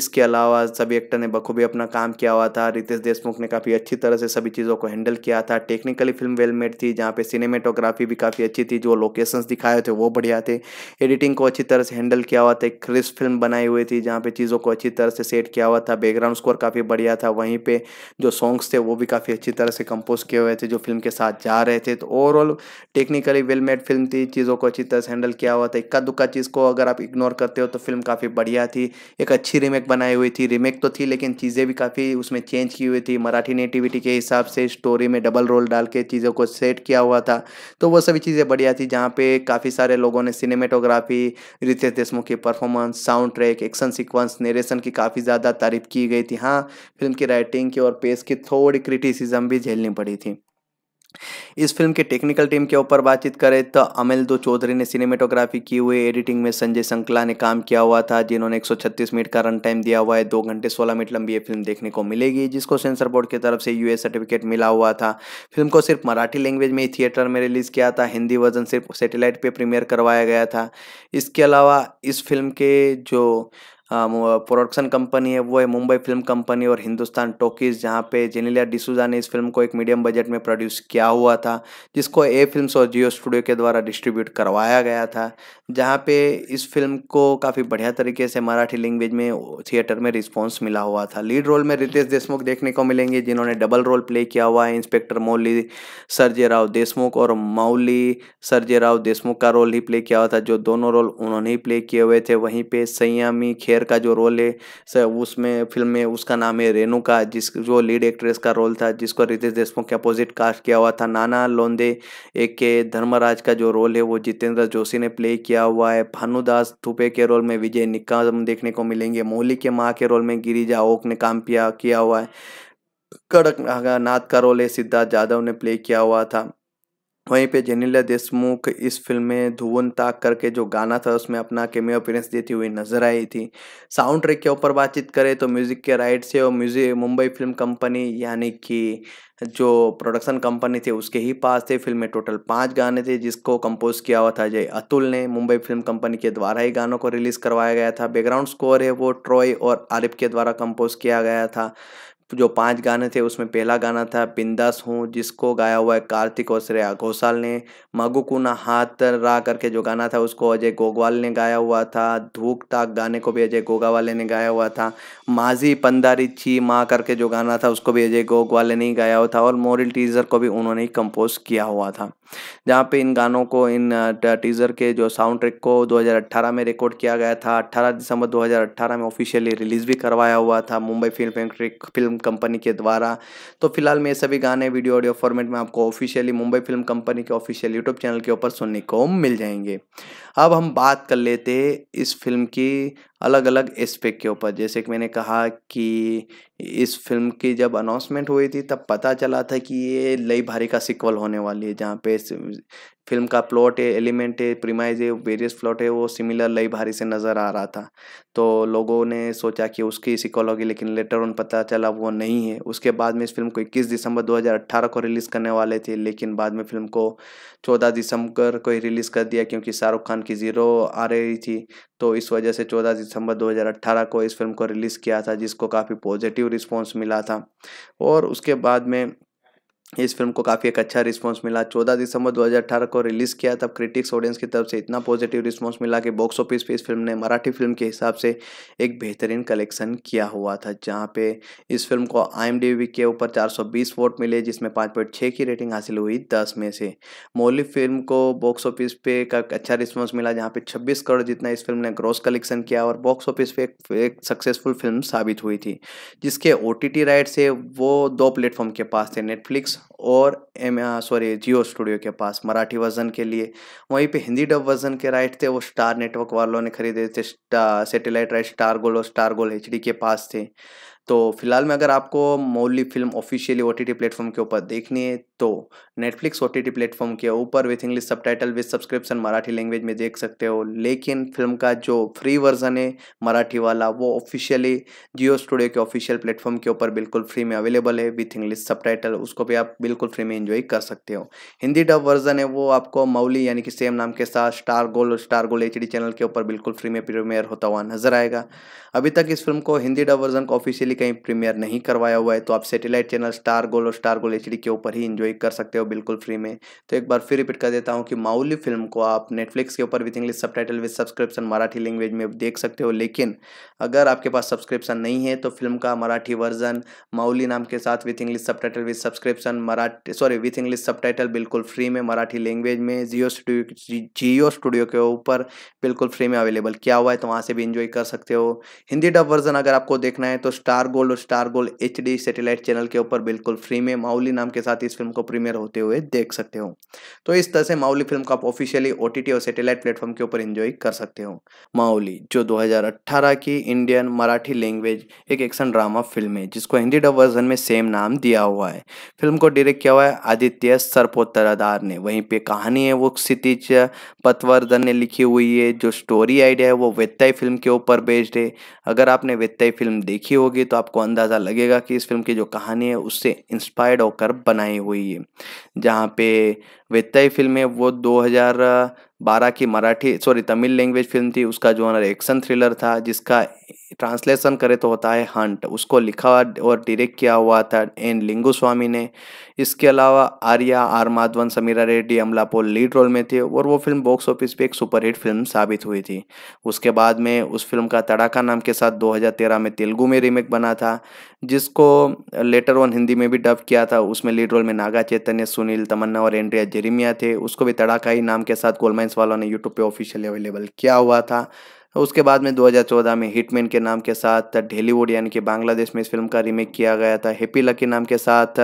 इसके अलावा सभी एक्टर ने बखूबी अपना काम किया हुआ था रितेश देशमुख ने काफ़ी अच्छी तरह से सभी चीज़ों को हैंडल किया था टेक्निकली फिल्म वेल मेड थी जहाँ पे सिनेमेटोग्राफी भी काफ़ी अच्छी थी जो लोकेशंस दिखाए थे वो बढ़िया थे एडिटिंग को अच्छी तरह तरह से हैंडल किया हुआ था एक क्रिस फिल्म बनाई हुई थी जहाँ पे चीज़ों को अच्छी तरह से सेट किया हुआ था बैकग्राउंड स्कोर काफ़ी बढ़िया था वहीं पे जो सॉन्ग्स थे वो भी काफ़ी अच्छी तरह से कंपोज किए हुए थे जो फिल्म के साथ जा रहे थे तो overall technically well made film थी चीज़ों को अच्छी तरह से हैंडल किया हुआ था इक्का दुक्का चीज़ को अगर आप इग्नोर करते हो तो फिल्म काफ़ी बढ़िया थी एक अच्छी रिमेक बनाई हुई थी रिमेक तो थी लेकिन चीज़ें भी काफ़ी उसमें चेंज की हुई थी मराठी नेटिविटी के हिसाब से स्टोरी में डबल रोल डाल के चीज़ों को सेट किया हुआ था तो वो सभी चीज़ें बढ़िया थी जहाँ पे काफ़ी सारे लोगों ने सिनेमेटोग्राफी रितेश देशमुख की performance sound track action sequence narration की काफ़ी ज़्यादा तारीफ की गई थी हाँ फिल्म की राइटिंग की और पेश की थोड़ी क्रिटिसिज्म भी झेलनी पड़ी थी इस फिल्म के टेक्निकल टीम के ऊपर बातचीत करें तो अमिल दो चौधरी ने सिनेमेटोग्राफी की हुई एडिटिंग में संजय संकला ने काम किया हुआ था जिन्होंने 136 मिनट का रन टाइम दिया हुआ है दो घंटे 16 मिनट लंबी ये फिल्म देखने को मिलेगी जिसको सेंसर बोर्ड की तरफ से यूएस सर्टिफिकेट मिला हुआ था फिल्म को सिर्फ मराठी लैंग्वेज में थिएटर में रिलीज़ किया था हिंदी वर्जन सिर्फ सेटेलाइट पर प्रीमियर करवाया गया था इसके अलावा इस फिल्म के जो प्रोडक्शन कंपनी है वो है मुंबई फिल्म कंपनी और हिंदुस्तान टॉकीज़ जहाँ पे जेनिलिया डिसूजा ने इस फिल्म को एक मीडियम बजट में प्रोड्यूस किया हुआ था जिसको ए फिल्म्स और जियो स्टूडियो के द्वारा डिस्ट्रीब्यूट करवाया गया था जहाँ पे इस फिल्म को काफ़ी बढ़िया तरीके से मराठी लैंग्वेज में थिएटर में रिस्पॉन्स मिला हुआ था लीड रोल में रितेश देशमुख देखने को मिलेंगे जिन्होंने डबल रोल प्ले किया हुआ है इंस्पेक्टर मौली सरजे राव देशमुख और मौली सरजे राव देशमुख का रोल ही प्ले किया हुआ था जो दोनों रोल उन्होंने ही प्ले किए हुए थे वहीं पर संयामी खेर प्लेयर का जो रोल है उसमें फिल्म में उसका नाम है रेणुका जिस जो लीड एक्ट्रेस का रोल था जिसको रितेश देशमुख के अपोजिट कास्ट किया हुआ था नाना लोंदे एक के धर्मराज का जो रोल है वो जितेंद्र जोशी ने प्ले किया हुआ है भानुदास थुपे के रोल में विजय निक्का देखने को मिलेंगे मोहली के माँ के रोल में गिरिजा ओक ने काम किया हुआ है कड़क नाथ का रोल है सिद्धार्थ यादव ने प्ले किया हुआ था वहीं पे जेनिला देशमुख इस फिल्म में धुवन ताक करके जो गाना था उसमें अपना केमियो अपीरेंस देती हुई नजर आई थी साउंड ट्रैक के ऊपर बातचीत करें तो म्यूज़िक के राइट से और म्यूजिक मुंबई फिल्म कंपनी यानी कि जो प्रोडक्शन कंपनी थी उसके ही पास थे फिल्म में टोटल पाँच गाने थे जिसको कंपोज किया हुआ था जय अतुल ने मुंबई फिल्म कंपनी के द्वारा ही गानों को रिलीज़ करवाया गया था बैकग्राउंड स्कोर है वो ट्रॉय और आरिफ के द्वारा कंपोज किया गया था जो पांच गाने थे उसमें पहला गाना था बिंदास हूँ जिसको गाया हुआ है कार्तिक और श्रेया घोषाल ने मगू हाथ रा करके जो गाना था उसको अजय गोगवाल ने गाया हुआ था धूक ताक गाने को भी अजय गोगावाले ने गाया हुआ था माजी पंदारी छी माँ करके जो गाना था उसको भी अजय गोगवाले ने ही गाया हुआ था और मोरल टीजर को भी उन्होंने ही कंपोज किया हुआ था जहाँ पे इन गानों को इन टीज़र के जो साउंड ट्रैक को 2018 में रिकॉर्ड किया गया था 18 दिसंबर 2018 में ऑफिशियली रिलीज़ भी करवाया हुआ था Mumbai film factory film company के द्वारा तो फिलहाल मैं सभी गाने वीडियो ऑडियो फॉर्मेट में आपको ऑफिशियली मुंबई फिल्म कंपनी के ऑफिशियल यूट्यूब चैनल के ऊपर सुनने को मिल जाएंगे अब हम बात कर लेते इस फिल्म की अलग अलग एस्पेक्ट के ऊपर जैसे कि मैंने कहा कि इस फिल्म की जब अनाउंसमेंट हुई थी तब पता चला था कि ये लई भारी का सिक्वल होने वाली है जहाँ पे फिल्म का प्लॉट है एलिमेंट है प्रीमाइज है वेरियस प्लॉट है वो सिमिलर लई भारी से नज़र आ रहा था तो लोगों ने सोचा कि उसकी सिक्वल होगी लेकिन लेटर ऑन पता चला वो नहीं है उसके बाद में इस फिल्म को इक्कीस दिसंबर दो को रिलीज़ करने वाले थे लेकिन बाद में फिल्म को चौदह दिसंबर को ही रिलीज़ कर दिया क्योंकि शाहरुख खान की ज़ीरो आ रही थी तो इस वजह से 14 दिसंबर 2018 को इस फिल्म को रिलीज़ किया था जिसको काफ़ी पॉजिटिव रिस्पॉन्स मिला था और उसके बाद में इस फिल्म को काफ़ी एक अच्छा रिस्पांस मिला 14 दिसंबर 2018 को रिलीज़ किया तब क्रिटिक्स ऑडियंस की तरफ से इतना पॉजिटिव रिस्पांस मिला कि बॉक्स ऑफिस पे इस फिल्म ने मराठी फिल्म के हिसाब से एक बेहतरीन कलेक्शन किया हुआ था जहां पे इस फिल्म को आई के ऊपर 420 वोट मिले जिसमें 5.6 की रेटिंग हासिल हुई दस में से मौलिक फिल्म को बॉक्स ऑफिस पे का अच्छा रिस्पॉन्स मिला जहाँ पे छब्बीस करोड़ जितना इस फिल्म ने ग्रॉस कलेक्शन किया और बॉक्स ऑफिस पे एक, एक सक्सेसफुल फिल्म साबित हुई थी जिसके ओ राइट से वो दो प्लेटफॉर्म के पास थे नेटफ्लिक्स और एम सॉरी जियो स्टूडियो के पास मराठी वर्जन के लिए वहीं पे हिंदी डब वर्जन के राइट थे वो स्टार नेटवर्क वालों ने खरीदे थे सेटेलाइट राइट स्टार गोल और स्टार गोल एच के पास थे तो फिलहाल में अगर आपको Mauli film officially O T platform के ऊपर देखनी है तो नेटफ्लिक्स ओ टी प्लेटफॉर्म के ऊपर with English subtitle with subscription Marathi language में देख सकते हो लेकिन फिल्म का जो फ्री वर्जन है मराठी वाला वो ऑफिशियली जियो स्टूडियो के ऑफिशियल प्लेटफॉर्म के ऊपर बिल्कुल फ्री में अवेलेबल है विथ इंग्लिश सब उसको भी आप बिल्कुल फ्री में इन्जॉय कर सकते हो हिंदी डब वर्जन है वो आपको मौली यानी कि सेम नाम के साथ स्टार गोल और स्टार गोल एच चैनल के ऊपर बिल्कुल फ्री में प्रीमियर होता हुआ नजर आएगा अभी तक इस फिल्म को हिंदी डब वर्जन को ऑफिशियली ऑफिशियली कहीं प्रीमियर नहीं करवाया हुआ है तो आप सेटेलाइट चैनल स्टार गोल और स्टार गोल एच के ऊपर ही इंजॉय कर सकते हो बिल्कुल फ्री में तो एक बार फिर रिपीट कर देता हूँ कि माउली फिल्म को आप नेटफ्लिक्स के ऊपर with English subtitle with subscription Marathi language में देख सकते हो लेकिन अगर आपके पास सब्सक्रिप्शन नहीं है तो फिल्म का मराठी वर्जन माउली नाम के साथ with English subtitle with subscription Marathi sorry with English subtitle बिल्कुल फ्री में मराठी लैंग्वेज में जियो स्टूडियो जियो स्टूडियो के ऊपर बिल्कुल फ्री में अवेलेबल किया हुआ है तो वहाँ से भी इंजॉय कर सकते हो हिंदी डब वर्जन अगर आपको देखना है तो स्टार स्टार गोल्ड और star gold H D satellite channel के ऊपर बिल्कुल फ्री में माउली नाम के साथ इस फिल्म को प्रीमियर होते हुए देख सकते हो तो इस तरह से माउली फिल्म को आप ऑफिशियली ओ और सेटेलाइट प्लेटफॉर्म के ऊपर इंजॉय कर सकते हो माउली जो 2018 की इंडियन मराठी लैंग्वेज एक एक्शन ड्रामा फिल्म है जिसको हिंदी डब वर्जन में सेम नाम दिया हुआ है फिल्म को डायरेक्ट किया हुआ है आदित्य सरपोतरादार ने वहीं पे कहानी है वो क्षितिज पतवर्धन ने लिखी हुई है जो स्टोरी आइडिया है वो वेत्ताई फिल्म के ऊपर बेस्ड है अगर आपने वेत्ताई फिल्म देखी होगी तो तो आपको अंदाज़ा लगेगा कि इस फिल्म की जो कहानी है उससे इंस्पायर्ड होकर बनाई हुई है जहाँ पे वेत्ताई फिल्म है वो 2012 की Marathi sorry Tamil language film थी उसका जॉनर एक्शन थ्रिलर था जिसका ट्रांसलेशन करें तो होता है हंट उसको लिखा और डायरेक्ट किया हुआ था एन लिंगू स्वामी ने इसके अलावा Arya are Madhavan Sameera Reddy Amala Paul lead role में थे और वो फिल्म बॉक्स ऑफिस पे एक सुपरहिट फिल्म साबित हुई थी उसके बाद में उस फिल्म का तड़ाका नाम के साथ 2013 में तेलुगू में रीमेक बना था जिसको लेटर ऑन हिंदी में भी डब किया था उसमें लीड रोल में नागा चैतन्य सुनील तमन्ना और एंड्रिया जेरिमिया थे उसको भी तड़ाका ही नाम के साथ गोलमाइंस वालों ने यूट्यूब पे ऑफिशियली अवेलेबल किया हुआ था उसके बाद में 2014 में हिटमैन के नाम के साथ ढेलीवुड यानी कि बांग्लादेश में इस फिल्म का रीमेक किया गया था हैप्पी लकी नाम के साथ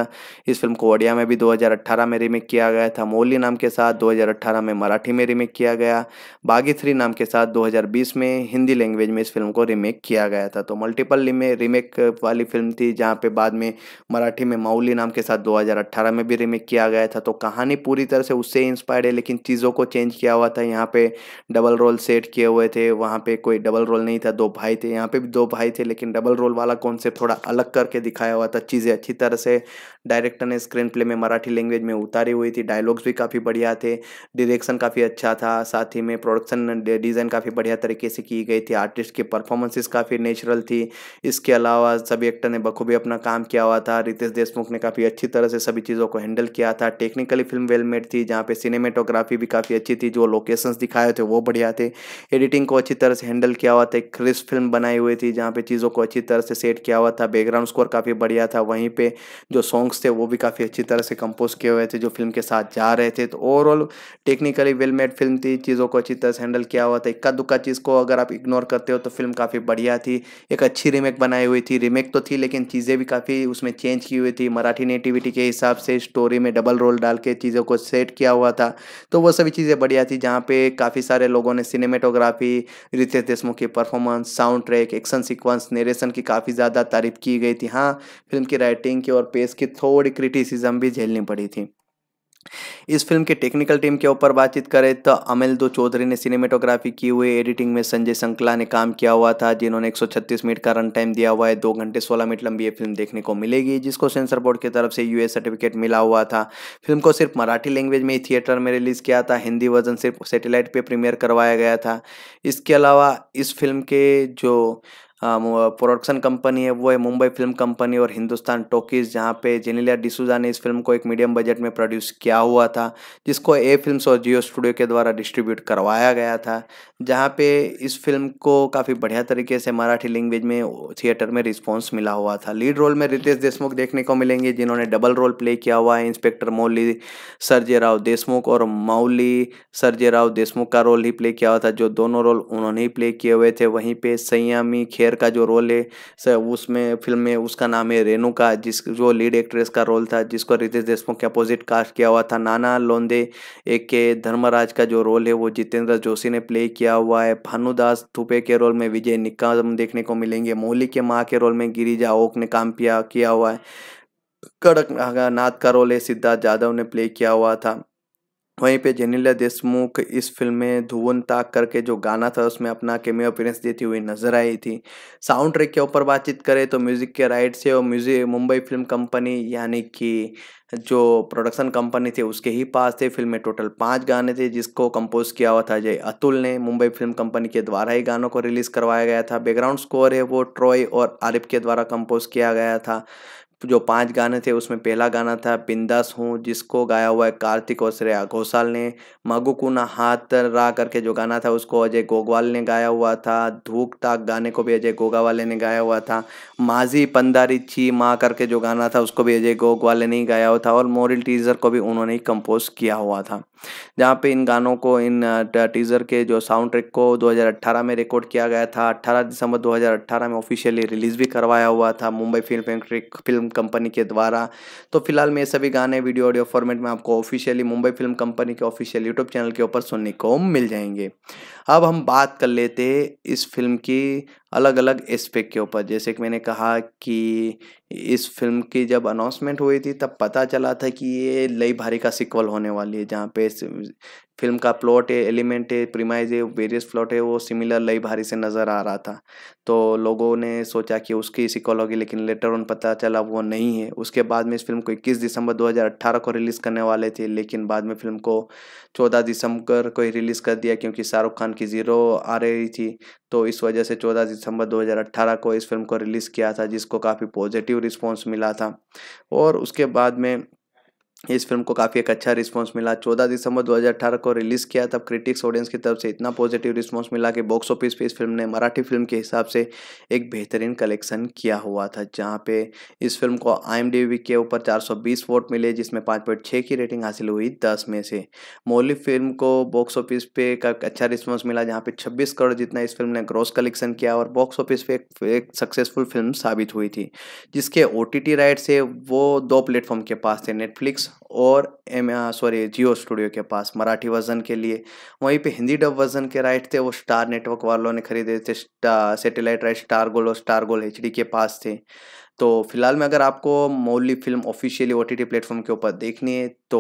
इस फिल्म को ओडिया में भी 2018 में रीमेक किया गया था मोली नाम के साथ 2018 में मराठी में रीमेक किया गया बागी थ्री नाम के साथ 2020 में हिंदी लैंग्वेज में इस फिल्म को रीमेक किया गया था तो मल्टीपल रीमेक वाली फिल्म थी जहाँ पर बाद में मराठी में माउली नाम के साथ दो में भी रीमेक किया गया था तो कहानी पूरी तरह से उससे इंस्पायर्ड है लेकिन चीज़ों को चेंज किया हुआ था यहाँ पर डबल रोल सेट किए हुए थे वहाँ पे कोई डबल रोल नहीं था दो भाई थे यहाँ पे भी दो भाई थे लेकिन डबल रोल वाला कॉन्सेप्ट थोड़ा अलग करके दिखाया हुआ था चीज़ें अच्छी तरह से डायरेक्टर ने स्क्रीन प्ले में मराठी लैंग्वेज में उतारी हुई थी डायलॉग्स भी काफ़ी बढ़िया थे डिरेक्शन काफ़ी अच्छा था साथ ही में प्रोडक्शन डिज़ाइन काफ़ी बढ़िया तरीके से की गई थी आर्टिस्ट की परफॉर्मेंसेस काफ़ी नेचुरल थी इसके अलावा सभी एक्टर ने बखूबी अपना काम किया हुआ था रितेश देशमुख ने काफ़ी अच्छी तरह से सभी चीज़ों को हैंडल किया था टेक्निकली फिल्म वेल मेड थी जहाँ पे सिनेमेटोग्राफी भी काफ़ी अच्छी थी जो लोकेशंस दिखाए थे वो बढ़िया थे एडिटिंग को अच्छी तरह तरह से हैंडल किया हुआ था एक क्रिस फिल्म बनाई हुई थी जहाँ पे चीज़ों को अच्छी तरह से सेट किया हुआ था बैकग्राउंड स्कोर काफ़ी बढ़िया था वहीं पे जो सॉन्ग्स थे वो भी काफ़ी अच्छी तरह से कंपोज किए हुए थे जो फिल्म के साथ जा रहे थे तो overall technically well made film थी चीज़ों को अच्छी तरह से हैंडल किया हुआ था इक्का दुक्का चीज़ को अगर आप इग्नोर करते हो तो फिल्म काफ़ी बढ़िया थी एक अच्छी रिमेक बनाई हुई थी रिमेक तो थी लेकिन चीज़ें भी काफ़ी उसमें चेंज की हुई थी मराठी नेटिविटी के हिसाब से स्टोरी में डबल रोल डाल के चीज़ों को सेट किया हुआ था तो वो सभी चीज़ें बढ़िया थी जहाँ पे काफ़ी सारे लोगों ने सिनेमेटोग्राफी रितेश देशमुख की performance sound track action sequence narration की काफ़ी ज़्यादा तारीफ की गई थी हाँ फिल्म की राइटिंग की और पेस की थोड़ी क्रिटिसिज्म भी झेलनी पड़ी थी इस फिल्म के टेक्निकल टीम के ऊपर बातचीत करें तो अमिल दो चौधरी ने सिनेमेटोग्राफी की हुई एडिटिंग में संजय संकला ने काम किया हुआ था जिन्होंने 136 मिनट का रन टाइम दिया हुआ है दो घंटे 16 मिनट लंबी ये फिल्म देखने को मिलेगी जिसको सेंसर बोर्ड की तरफ से यूए सर्टिफिकेट मिला हुआ था फिल्म को सिर्फ मराठी लैंग्वेज में ही थिएटर में रिलीज़ किया था हिंदी वर्जन सिर्फ सेटेलाइट पर प्रीमियर करवाया गया था इसके अलावा इस फिल्म के जो प्रोडक्शन हाँ, कंपनी है वो है मुंबई फिल्म कंपनी और हिंदुस्तान टॉकीज़ जहाँ पे जेनिलिया डिसूजा ने इस फिल्म को एक मीडियम बजट में प्रोड्यूस किया हुआ था जिसको ए फिल्म्स और जियो स्टूडियो के द्वारा डिस्ट्रीब्यूट करवाया गया था जहाँ पे इस फिल्म को काफ़ी बढ़िया तरीके से मराठी लैंग्वेज में थिएटर में रिस्पॉन्स मिला हुआ था लीड रोल में रितेश देशमुख देखने को मिलेंगे जिन्होंने डबल रोल प्ले किया हुआ है इंस्पेक्टर मौली सरजे राव देशमुख और माउली सरजे राव देशमुख का रोल ही प्ले किया हुआ था जो दोनों रोल उन्होंने ही प्ले किए हुए थे वहीं पर सयामी खेर प्लेयर का जो रोल है उसमें फिल्म में उसका नाम है रेणुका जिस जो लीड एक्ट्रेस का रोल था जिसको रितेश देशमुख के अपोजिट कास्ट किया हुआ था नाना लोंदे एक के धर्मराज का जो रोल है वो जितेंद्र जोशी ने प्ले किया हुआ है भानुदास थुपे के रोल में विजय निकाम देखने को मिलेंगे मोहली के माँ के रोल में गिरिजा ओक ने काम किया हुआ है कड़क नाथ का रोल है सिद्धार्थ यादव ने प्ले किया हुआ था वहीं पे जेनिला देशमुख इस फिल्म में धुवन ताक करके जो गाना था उसमें अपना केमियो अपीरेंस देती हुई नजर आई थी साउंड ट्रैक के ऊपर बातचीत करें तो म्यूज़िक के राइट से और म्यूजिक मुंबई फिल्म कंपनी यानी कि जो प्रोडक्शन कंपनी थी उसके ही पास थे फिल्म में टोटल पाँच गाने थे जिसको कंपोज किया हुआ था जय अतुल ने मुंबई फिल्म कंपनी के द्वारा ही गानों को रिलीज़ करवाया गया था बैकग्राउंड स्कोर है वो ट्रॉय और आरिफ के द्वारा कंपोज किया गया था जो पांच गाने थे उसमें पहला गाना था बिंदास हूँ जिसको गाया हुआ है कार्तिक और श्रेया घोषाल ने मगुकुना हाथ रा करके जो गाना था उसको अजय गोगवाल ने गाया हुआ था धूक ताक गाने को भी अजय गोगावाले ने गाया हुआ था माजी पंदारी छी माँ करके जो गाना था उसको भी अजय गोगवाले ने ही गाया हुआ था और मोरल टीजर को भी उन्होंने ही कंपोज किया हुआ था जहाँ पे इन गानों को इन टीज़र के जो साउंड ट्रैक को 2018 में रिकॉर्ड किया गया था 18 दिसंबर 2018 में ऑफिशियली रिलीज़ भी करवाया हुआ था Mumbai film factory film company के द्वारा तो फिलहाल मैं सभी गाने वीडियो ऑडियो फॉर्मेट में आपको ऑफिशियली मुंबई फिल्म कंपनी के ऑफिशियल यूट्यूब चैनल के ऊपर सुनने को मिल जाएंगे अब हम बात कर लेते इस फिल्म की अलग अलग एस्पेक्ट के ऊपर जैसे कि मैंने कहा कि इस फिल्म की जब अनाउंसमेंट हुई थी तब पता चला था कि ये लई भारी का सिक्वल होने वाली है जहाँ पे फिल्म का प्लॉट है एलिमेंट है प्रीमाइज है वेरियस प्लॉट है वो सिमिलर लई भारी से नज़र आ रहा था तो लोगों ने सोचा कि उसकी सिक्वल होगी लेकिन लेटर उन पता चला वो नहीं है उसके बाद में इस फिल्म को इक्कीस दिसंबर दो को रिलीज़ करने वाले थे लेकिन बाद में फिल्म को चौदह दिसंबर को ही रिलीज़ कर दिया क्योंकि शाहरुख खान की ज़ीरो आ रही थी तो इस वजह से 14 दिसंबर 2018 को इस फिल्म को रिलीज़ किया था जिसको काफ़ी पॉजिटिव रिस्पॉन्स मिला था और उसके बाद में इस फिल्म को काफ़ी एक अच्छा रिस्पांस मिला 14 दिसंबर 2018 को रिलीज़ किया तब क्रिटिक्स ऑडियंस की तरफ से इतना पॉजिटिव रिस्पांस मिला कि बॉक्स ऑफिस पे इस फिल्म ने मराठी फिल्म के हिसाब से एक बेहतरीन कलेक्शन किया हुआ था जहाँ पे इस फिल्म को आई के ऊपर 420 वोट मिले जिसमें पाँच पॉइंट छः की रेटिंग हासिल हुई दस में से मौली फिल्म को बॉक्स ऑफिस पे का अच्छा रिस्पॉन्स मिला जहाँ पे छब्बीस करोड़ जितना इस फिल्म ने ग्रॉस कलेक्शन किया और बॉक्स ऑफिस पे एक सक्सेसफुल फिल्म साबित हुई थी जिसके ओ राइट्स है वो दो प्लेटफॉर्म के पास थे नेटफ्लिक्स और एम सॉरी जियो स्टूडियो के पास मराठी वर्जन के लिए वहीं पे हिंदी डब वर्जन के राइट थे वो स्टार नेटवर्क वालों ने खरीदे थे सेटेलाइट राइट स्टार गोल और स्टार गोल एच के पास थे तो फिलहाल में अगर आपको Mauli film officially O T platform के ऊपर देखनी है तो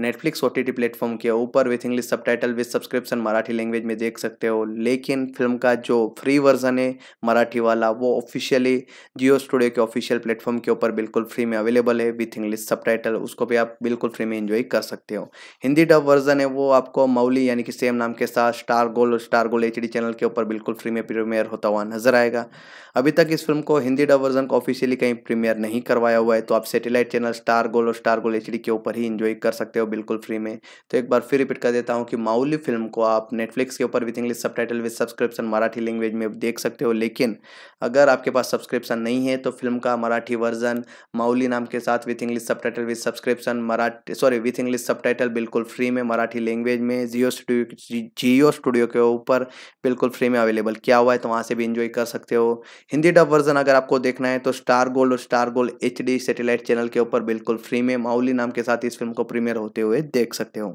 Netflix O T T platform के ऊपर with English subtitle with subscription Marathi language में देख सकते हो लेकिन फिल्म का जो फ्री वर्जन है मराठी वाला वो ऑफिशियली जियो स्टूडियो के ऑफिशियल प्लेटफॉर्म के ऊपर बिल्कुल फ्री में अवेलेबल है विथ इंग्लिश सब टाइटल उसको भी आप बिल्कुल फ्री में इन्जॉय कर सकते हो हिंदी डब वर्जन है वो आपको मौली यानी कि सेम नाम के साथ स्टार गोल और स्टार गोल एच चैनल के ऊपर बिल्कुल फ्री में प्रीमियर होता हुआ नजर आएगा अभी तक इस फिल्म को हिंदी डब वर्जन को ऑफिशियली कहीं प्रीमियर नहीं करवाया हुआ है तो आप सेटेलाइट चैनल स्टार गोल और स्टार गोल एच के ऊपर ही इंजॉय कर सकते हो बिल्कुल फ्री में तो एक बार फिर रिपीट कर देता हूँ कि माउली फिल्म को आप नेटफ्लिक्स के ऊपर with English subtitle with subscription Marathi language में देख सकते हो लेकिन अगर आपके पास सब्सक्रिप्शन नहीं है तो फिल्म का मराठी वर्जन माउली नाम के साथ with English subtitle with subscription Marathi sorry with English subtitle बिल्कुल फ्री में मराठी लैंग्वेज में जियो स्टूडियो जियो स्टूडियो के ऊपर बिल्कुल फ्री में अवेलेबल किया हुआ है तो वहाँ से भी इंजॉय कर सकते हो हिंदी डब वर्जन अगर आपको देखना है तो स्टार स्टार गोल्ड और star gold H D satellite channel के ऊपर बिल्कुल फ्री में माउली नाम के साथ इस फिल्म को प्रीमियर होते हुए देख सकते हो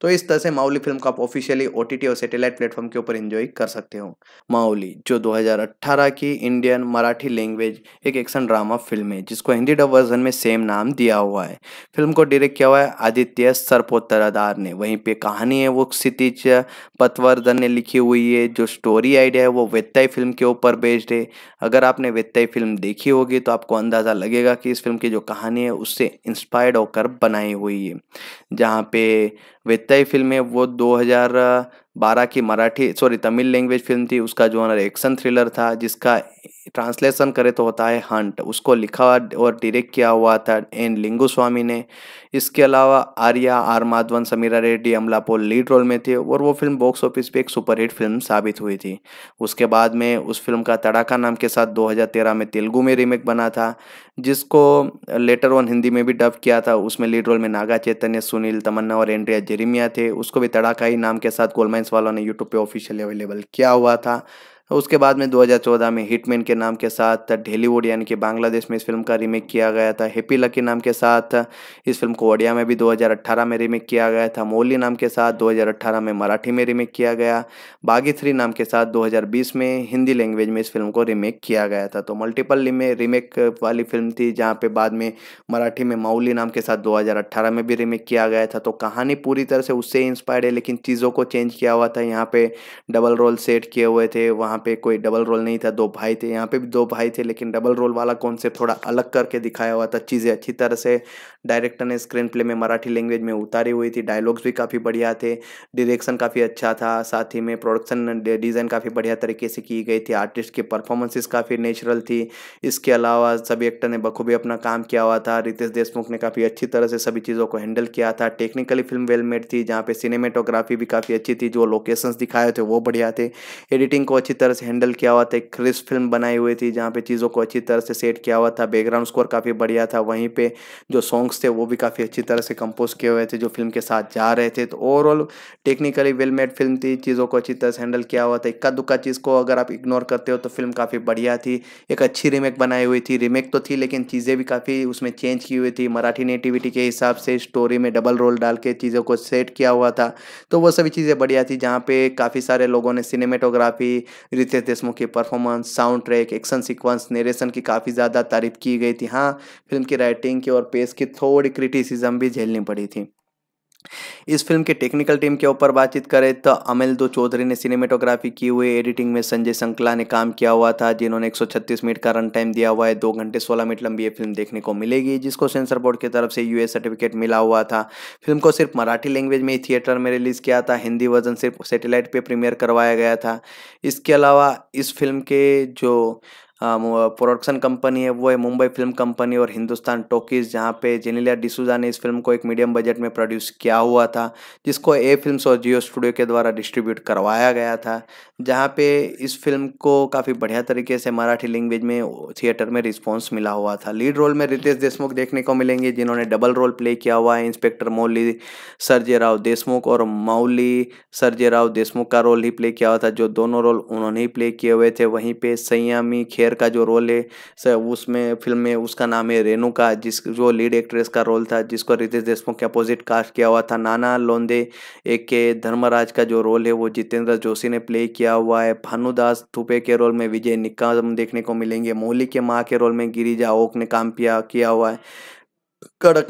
तो इस तरह से माउली फिल्म को आप ऑफिशियली ओ और सेटेलाइट प्लेटफॉर्म के ऊपर इंजॉय कर सकते हो माउली जो 2018 की इंडियन मराठी लैंग्वेज एक एक्शन ड्रामा फिल्म है जिसको हिंदी डब वर्जन में सेम नाम दिया हुआ है फिल्म को डायरेक्ट किया हुआ है आदित्य सरपोतरादार ने वहीं पे कहानी है वो क्षितिज पतवर्धन ने लिखी हुई है जो स्टोरी आइडिया है वो वेत्ताई फिल्म के ऊपर बेस्ड है अगर आपने वेत्ताई फिल्म देखी होगी तो आपको अंदाज़ा लगेगा कि इस फिल्म की जो कहानी है उससे इंस्पायर्ड होकर बनाई हुई है जहाँ पे वेत्ताई फिल्म है वो 2012 की Marathi sorry Tamil language film थी उसका जो ऑनर एक्शन थ्रिलर था जिसका ट्रांसलेशन करे तो होता है हंट उसको लिखा और डायरेक्ट किया हुआ था एन स्वामी ने इसके अलावा Arya are Madhavan Sameera Reddy Amala Paul lead role में थे और वो फिल्म बॉक्स ऑफिस पे एक सुपरहिट फिल्म साबित हुई थी उसके बाद में उस फिल्म का तड़ाका नाम के साथ 2013 में तेलुगू में रीमेक बना था जिसको लेटर ऑन हिंदी में भी डब किया था उसमें लीड रोल में नागा चैतन्य सुनील तमन्ना और एंड्रिया जेरिमिया थे उसको भी तड़ाका ही नाम के साथ गोलमाइंस वालों ने यूट्यूब पर ऑफिशियली अवेलेबल किया हुआ था उसके बाद में 2014 में हिटमैन के नाम के साथ ढेलीवुड यानी कि बांग्लादेश में इस फिल्म का रीमेक किया गया था हैप्पी लकी नाम के साथ इस फिल्म को ओडिया में भी 2018 में रीमेक किया गया था मोली नाम के साथ 2018 में मराठी में रीमेक किया गया बागी थ्री नाम के साथ 2020 में हिंदी लैंग्वेज में इस फिल्म को रीमेक किया गया था तो मल्टीपल रीमेक वाली फिल्म थी जहाँ पर बाद में मराठी में माउली नाम के साथ दो में भी रीमेक किया गया था तो कहानी पूरी तरह से उससे इंस्पायर्ड है लेकिन चीज़ों को चेंज किया हुआ था यहाँ पर डबल रोल सेट किए हुए थे वहाँ वहाँ पे कोई डबल रोल नहीं था दो भाई थे यहाँ पे भी दो भाई थे लेकिन डबल रोल वाला कॉन्सेप्ट थोड़ा अलग करके दिखाया हुआ था चीज़ें अच्छी तरह से डायरेक्टर ने स्क्रीन प्ले में मराठी लैंग्वेज में उतारी हुई थी डायलॉग्स भी काफ़ी बढ़िया थे डायरेक्शन काफ़ी अच्छा था साथ ही में प्रोडक्शन डिज़ाइन काफ़ी बढ़िया तरीके से की गई थी आर्टिस्ट की परफॉर्मेंसेस काफ़ी नेचुरल थी इसके अलावा सभी एक्टर ने बखूबी अपना काम किया हुआ था रितेश देशमुख ने काफ़ी अच्छी तरह से सभी चीज़ों को हैंडल किया था टेक्निकली फिल्म वेल मेड थी जहाँ पे सिनेमेटोग्राफी भी काफ़ी अच्छी थी जो लोकेशंस दिखाए थे वो बढ़िया थे एडिटिंग को अच्छी तरह तरह से हैंडल किया हुआ था एक क्रिस्प फिल्म बनाई हुई थी जहाँ पे चीज़ों को अच्छी तरह से सेट किया हुआ था बैकग्राउंड स्कोर काफ़ी बढ़िया था वहीं पे जो सॉन्ग्स थे वो भी काफ़ी अच्छी तरह से कंपोज किए हुए थे जो फिल्म के साथ जा रहे थे तो overall technically well made film थी चीज़ों को अच्छी तरह से हैंडल किया हुआ था इक्का दुक्का चीज़ को अगर आप इग्नोर करते हो तो फिल्म काफ़ी बढ़िया थी एक अच्छी रिमेक बनाई हुई थी रिमेक तो थी लेकिन चीज़ें भी काफ़ी उसमें चेंज की हुई थी मराठी नेटिविटी के हिसाब से स्टोरी में डबल रोल डाल के चीज़ों को सेट किया हुआ था तो वो सभी चीज़ें बढ़िया थी जहाँ पे काफ़ी सारे लोगों ने सिनेमेटोग्राफी रितेश देशमुख की performance sound track action sequence narration की काफ़ी ज़्यादा तारीफ की गई थी हाँ फिल्म की राइटिंग की और पेस की थोड़ी क्रिटिसिज्म भी झेलनी पड़ी थी इस फिल्म के टेक्निकल टीम के ऊपर बातचीत करें तो अमिल दो चौधरी ने सिनेमेटोग्राफी की हुई एडिटिंग में संजय संकला ने काम किया हुआ था जिन्होंने 136 मिनट का रन टाइम दिया हुआ है दो घंटे 16 मिनट लंबी ये फिल्म देखने को मिलेगी जिसको सेंसर बोर्ड की तरफ से यूएस सर्टिफिकेट मिला हुआ था फिल्म को सिर्फ मराठी लैंग्वेज में ही थिएटर में रिलीज़ किया था हिंदी वर्जन सिर्फ सेटेलाइट पर प्रीमियर करवाया गया था इसके अलावा इस फिल्म के जो प्रोडक्शन कंपनी है वो है मुंबई फिल्म कंपनी और हिंदुस्तान टॉकीज़ जहाँ पे जेनिलिया डिसूजा ने इस फिल्म को एक मीडियम बजट में प्रोड्यूस किया हुआ था जिसको ए फिल्म और जियो स्टूडियो के द्वारा डिस्ट्रीब्यूट करवाया गया था जहाँ पे इस फिल्म को काफ़ी बढ़िया तरीके से मराठी लैंग्वेज में थिएटर में रिस्पॉन्स मिला हुआ था लीड रोल में रितेश देशमुख देखने को मिलेंगे जिन्होंने डबल रोल प्ले किया हुआ है इंस्पेक्टर मौली राव देशमुख और मौली राव देशमुख का रोल ही प्ले किया हुआ था जो दोनों रोल उन्होंने ही प्ले किए हुए थे वहीं पर संयामी खेर प्लेयर का जो रोल है उसमें फिल्म में उसका नाम है रेणुका जिस जो लीड एक्ट्रेस का रोल था जिसको रितेश देशमुख के अपोजिट कास्ट किया हुआ था नाना लोंदे एक के धर्मराज का जो रोल है वो जितेंद्र जोशी ने प्ले किया हुआ है भानुदास थुपे के रोल में विजय निक्का देखने को मिलेंगे मोहली के माँ के रोल में गिरिजा ओक ने काम किया किया हुआ है कड़क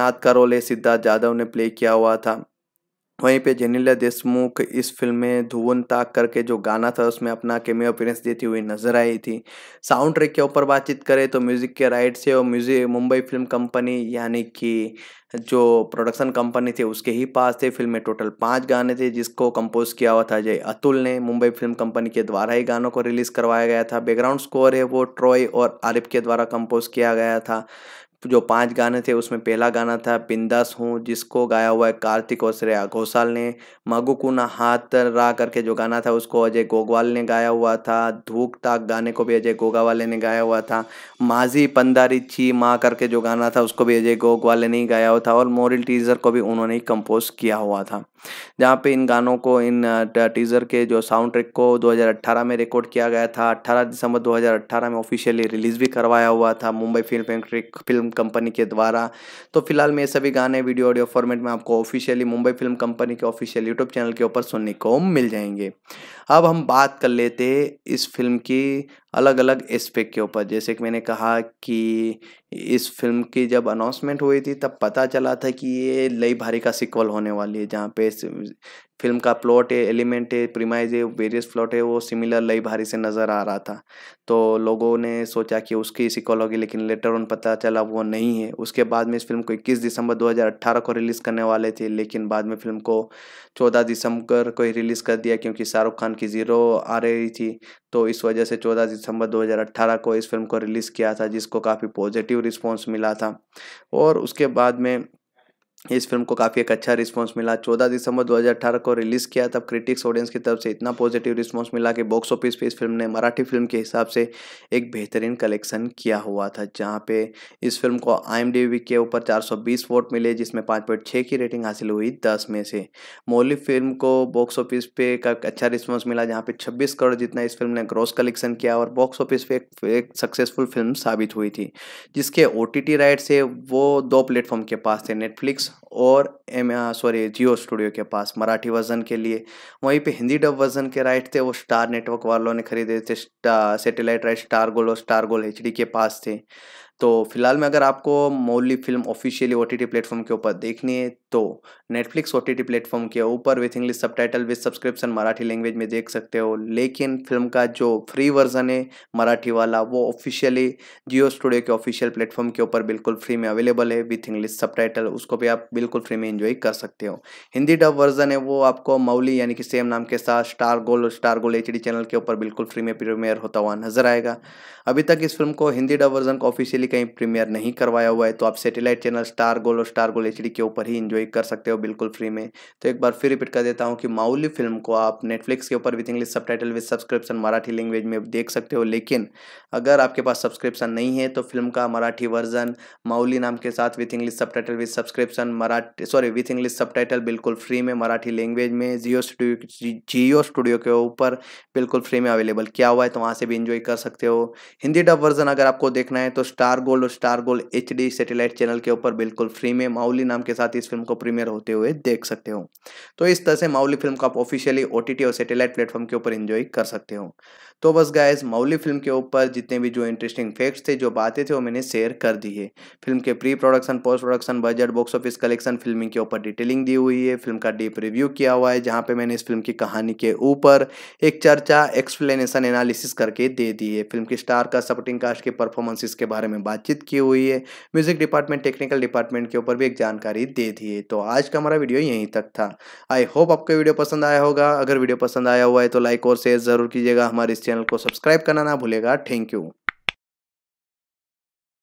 नाथ का रोल है सिद्धार्थ यादव ने प्ले किया हुआ था वहीं पे जेनिला देशमुख इस फिल्म में धुवन ताक करके जो गाना था उसमें अपना केमियो अपीरेंस देती हुई नजर आई थी साउंड ट्रैक के ऊपर बातचीत करें तो म्यूज़िक के राइट से और म्यूजिक मुंबई फिल्म कंपनी यानी कि जो प्रोडक्शन कंपनी थी उसके ही पास थे फिल्म में टोटल पाँच गाने थे जिसको कंपोज किया हुआ था जय अतुल ने मुंबई फिल्म कंपनी के द्वारा ही गानों को रिलीज़ करवाया गया था बैकग्राउंड स्कोर है वो ट्रॉय और आरिफ के द्वारा कंपोज किया गया था जो पांच गाने थे उसमें पहला गाना था बिंदास हूँ जिसको गाया हुआ है कार्तिक और श्रेया घोषाल ने मगुकुना हाथ रा करके जो गाना था उसको अजय गोगवाल ने गाया हुआ था धूक ताक गाने को भी अजय गोगावाले ने गाया हुआ था माजी पंदारी छी माँ करके जो गाना था उसको भी अजय गोगवाले ने ही गाया हुआ था और मोरल टीजर को भी उन्होंने ही कंपोज किया हुआ था जहाँ पे इन गानों को इन टीज़र के जो साउंड ट्रैक को 2018 में रिकॉर्ड किया गया था 18 दिसंबर 2018 में ऑफिशियली रिलीज़ भी करवाया हुआ था Mumbai film factory film company के द्वारा तो फिलहाल मैं सभी गाने वीडियो ऑडियो फॉर्मेट में आपको ऑफिशियली मुंबई फिल्म कंपनी के ऑफिशियल यूट्यूब चैनल के ऊपर सुनने को मिल जाएंगे अब हम बात कर लेते इस फिल्म की अलग अलग एस्पेक्ट के ऊपर जैसे कि मैंने कहा कि इस फिल्म की जब अनाउंसमेंट हुई थी तब पता चला था कि ये लई भारी का सिक्वल होने वाली है जहाँ पे फिल्म का प्लॉट है एलिमेंट है प्रीमाइज है वेरियस प्लॉट है वो सिमिलर लई भारी से नज़र आ रहा था तो लोगों ने सोचा कि उसकी सिक्वल होगी लेकिन लेटर ऑन पता चला वो नहीं है उसके बाद में इस फिल्म को 21 दिसंबर 2018 को रिलीज़ करने वाले थे लेकिन बाद में फिल्म को 14 दिसंबर को ही रिलीज़ कर दिया क्योंकि शाहरुख खान की ज़ीरो आ रही थी तो इस वजह से 14 दिसंबर 2018 को इस फिल्म को रिलीज़ किया था जिसको काफ़ी पॉजिटिव रिस्पॉन्स मिला था और उसके बाद में इस फिल्म को काफ़ी एक अच्छा रिस्पांस मिला 14 दिसंबर 2018 को रिलीज़ किया तब क्रिटिक्स ऑडियंस की तरफ से इतना पॉजिटिव रिस्पांस मिला कि बॉक्स ऑफिस पे इस फिल्म ने मराठी फिल्म के हिसाब से एक बेहतरीन कलेक्शन किया हुआ था जहां पे इस फिल्म को आई के ऊपर 420 वोट मिले जिसमें छः की रेटिंग हासिल हुई दस में से मौलिक फिल्म को बॉक्स ऑफिस पे का अच्छा रिस्पॉन्स मिला जहाँ पे छब्बीस करोड़ जितना इस फिल्म ने ग्रॉस कलेक्शन किया और बॉक्स ऑफिस पे एक सक्सेसफुल फिल्म साबित हुई थी जिसके ओ राइट से वो दो प्लेटफॉर्म के पास थे नेटफ्लिक्स और एम सॉरी जियो स्टूडियो के पास मराठी वर्जन के लिए वहीं पे हिंदी डब वर्जन के राइट थे वो स्टार नेटवर्क वालों ने खरीदे थे सेटेलाइट राइट स्टार गोल और स्टार गोल एच के पास थे तो फिलहाल में अगर आपको Mauli film officially O T T platform के ऊपर देखनी है तो Netflix O T T platform के ऊपर with English subtitle with subscription Marathi language में देख सकते हो लेकिन फिल्म का जो फ्री वर्जन है मराठी वाला वो ऑफिशियली जियो स्टूडियो के ऑफिशियल प्लेटफॉर्म के ऊपर बिल्कुल फ्री में अवेलेबल है विथ इंग्लिश सब उसको भी आप बिल्कुल फ्री में इन्जॉय कर सकते हो हिंदी डब वर्जन है वो आपको मौली यानी कि सेम नाम के साथ स्टार गोल और स्टार गोल एच चैनल के ऊपर बिल्कुल फ्री में प्रीमियर होता हुआ नजर आएगा अभी तक इस फिल्म को हिंदी डब वर्जन को ऑफिशियली ऑफिशियली कहीं प्रीमियर नहीं करवाया हुआ है तो आप सैटेलाइट चैनल स्टार गोल और स्टार गोल एच के ऊपर ही इन्जॉय कर सकते हो बिल्कुल फ्री में तो एक बार फिर रिपीट कर देता हूँ कि माउली फिल्म को आप नेटफ्लिक्स के ऊपर with English subtitle with subscription Marathi language में देख सकते हो लेकिन अगर आपके पास सब्सक्रिप्शन नहीं है तो फिल्म का मराठी वर्जन माउली नाम के साथ with English subtitle with subscription Marathi sorry with English subtitle बिल्कुल फ्री में मराठी लैंग्वेज में जियो स्टूडियो जियो स्टूडियो के ऊपर बिल्कुल फ्री में अवेलेबल किया हुआ है तो वहाँ से भी इंजॉय कर सकते हो हिंदी डब वर्जन अगर आपको देखना है तो स्टार स्टार गोल्ड और star gold H D satellite channel के ऊपर बिल्कुल फ्री में माउली नाम के साथ इस फिल्म को प्रीमियर होते हुए देख सकते हो तो इस तरह से माउली फिल्म को आप ऑफिशियली ओ और सेटेलाइट प्लेटफॉर्म के ऊपर इन्जॉय कर सकते हो तो बस गाइज मौली फिल्म के ऊपर जितने भी जो इंटरेस्टिंग फैक्ट्स थे जो बातें थे वो मैंने शेयर कर दी है फिल्म के pre production post production budget box office collection filming के ऊपर डिटेलिंग दी हुई है फिल्म का डीप रिव्यू किया हुआ है जहाँ पे मैंने इस फिल्म की कहानी के ऊपर एक चर्चा एक्सप्लेनेशन एनालिसिस करके दे दी है फिल्म की स्टार का सपोर्टिंग कास्ट के परफॉर्मेंसिस के बारे में बातचीत की हुई है म्यूजिक डिपार्टमेंट टेक्निकल डिपार्टमेंट के ऊपर भी एक जानकारी दे दी है तो आज का हमारा वीडियो यहीं तक था आई होप आपको वीडियो पसंद आया होगा अगर वीडियो पसंद आया हुआ है तो लाइक और शेयर जरूर कीजिएगा हमारे इस चैनल को सब्सक्राइब करना ना भूलेगा थैंक यू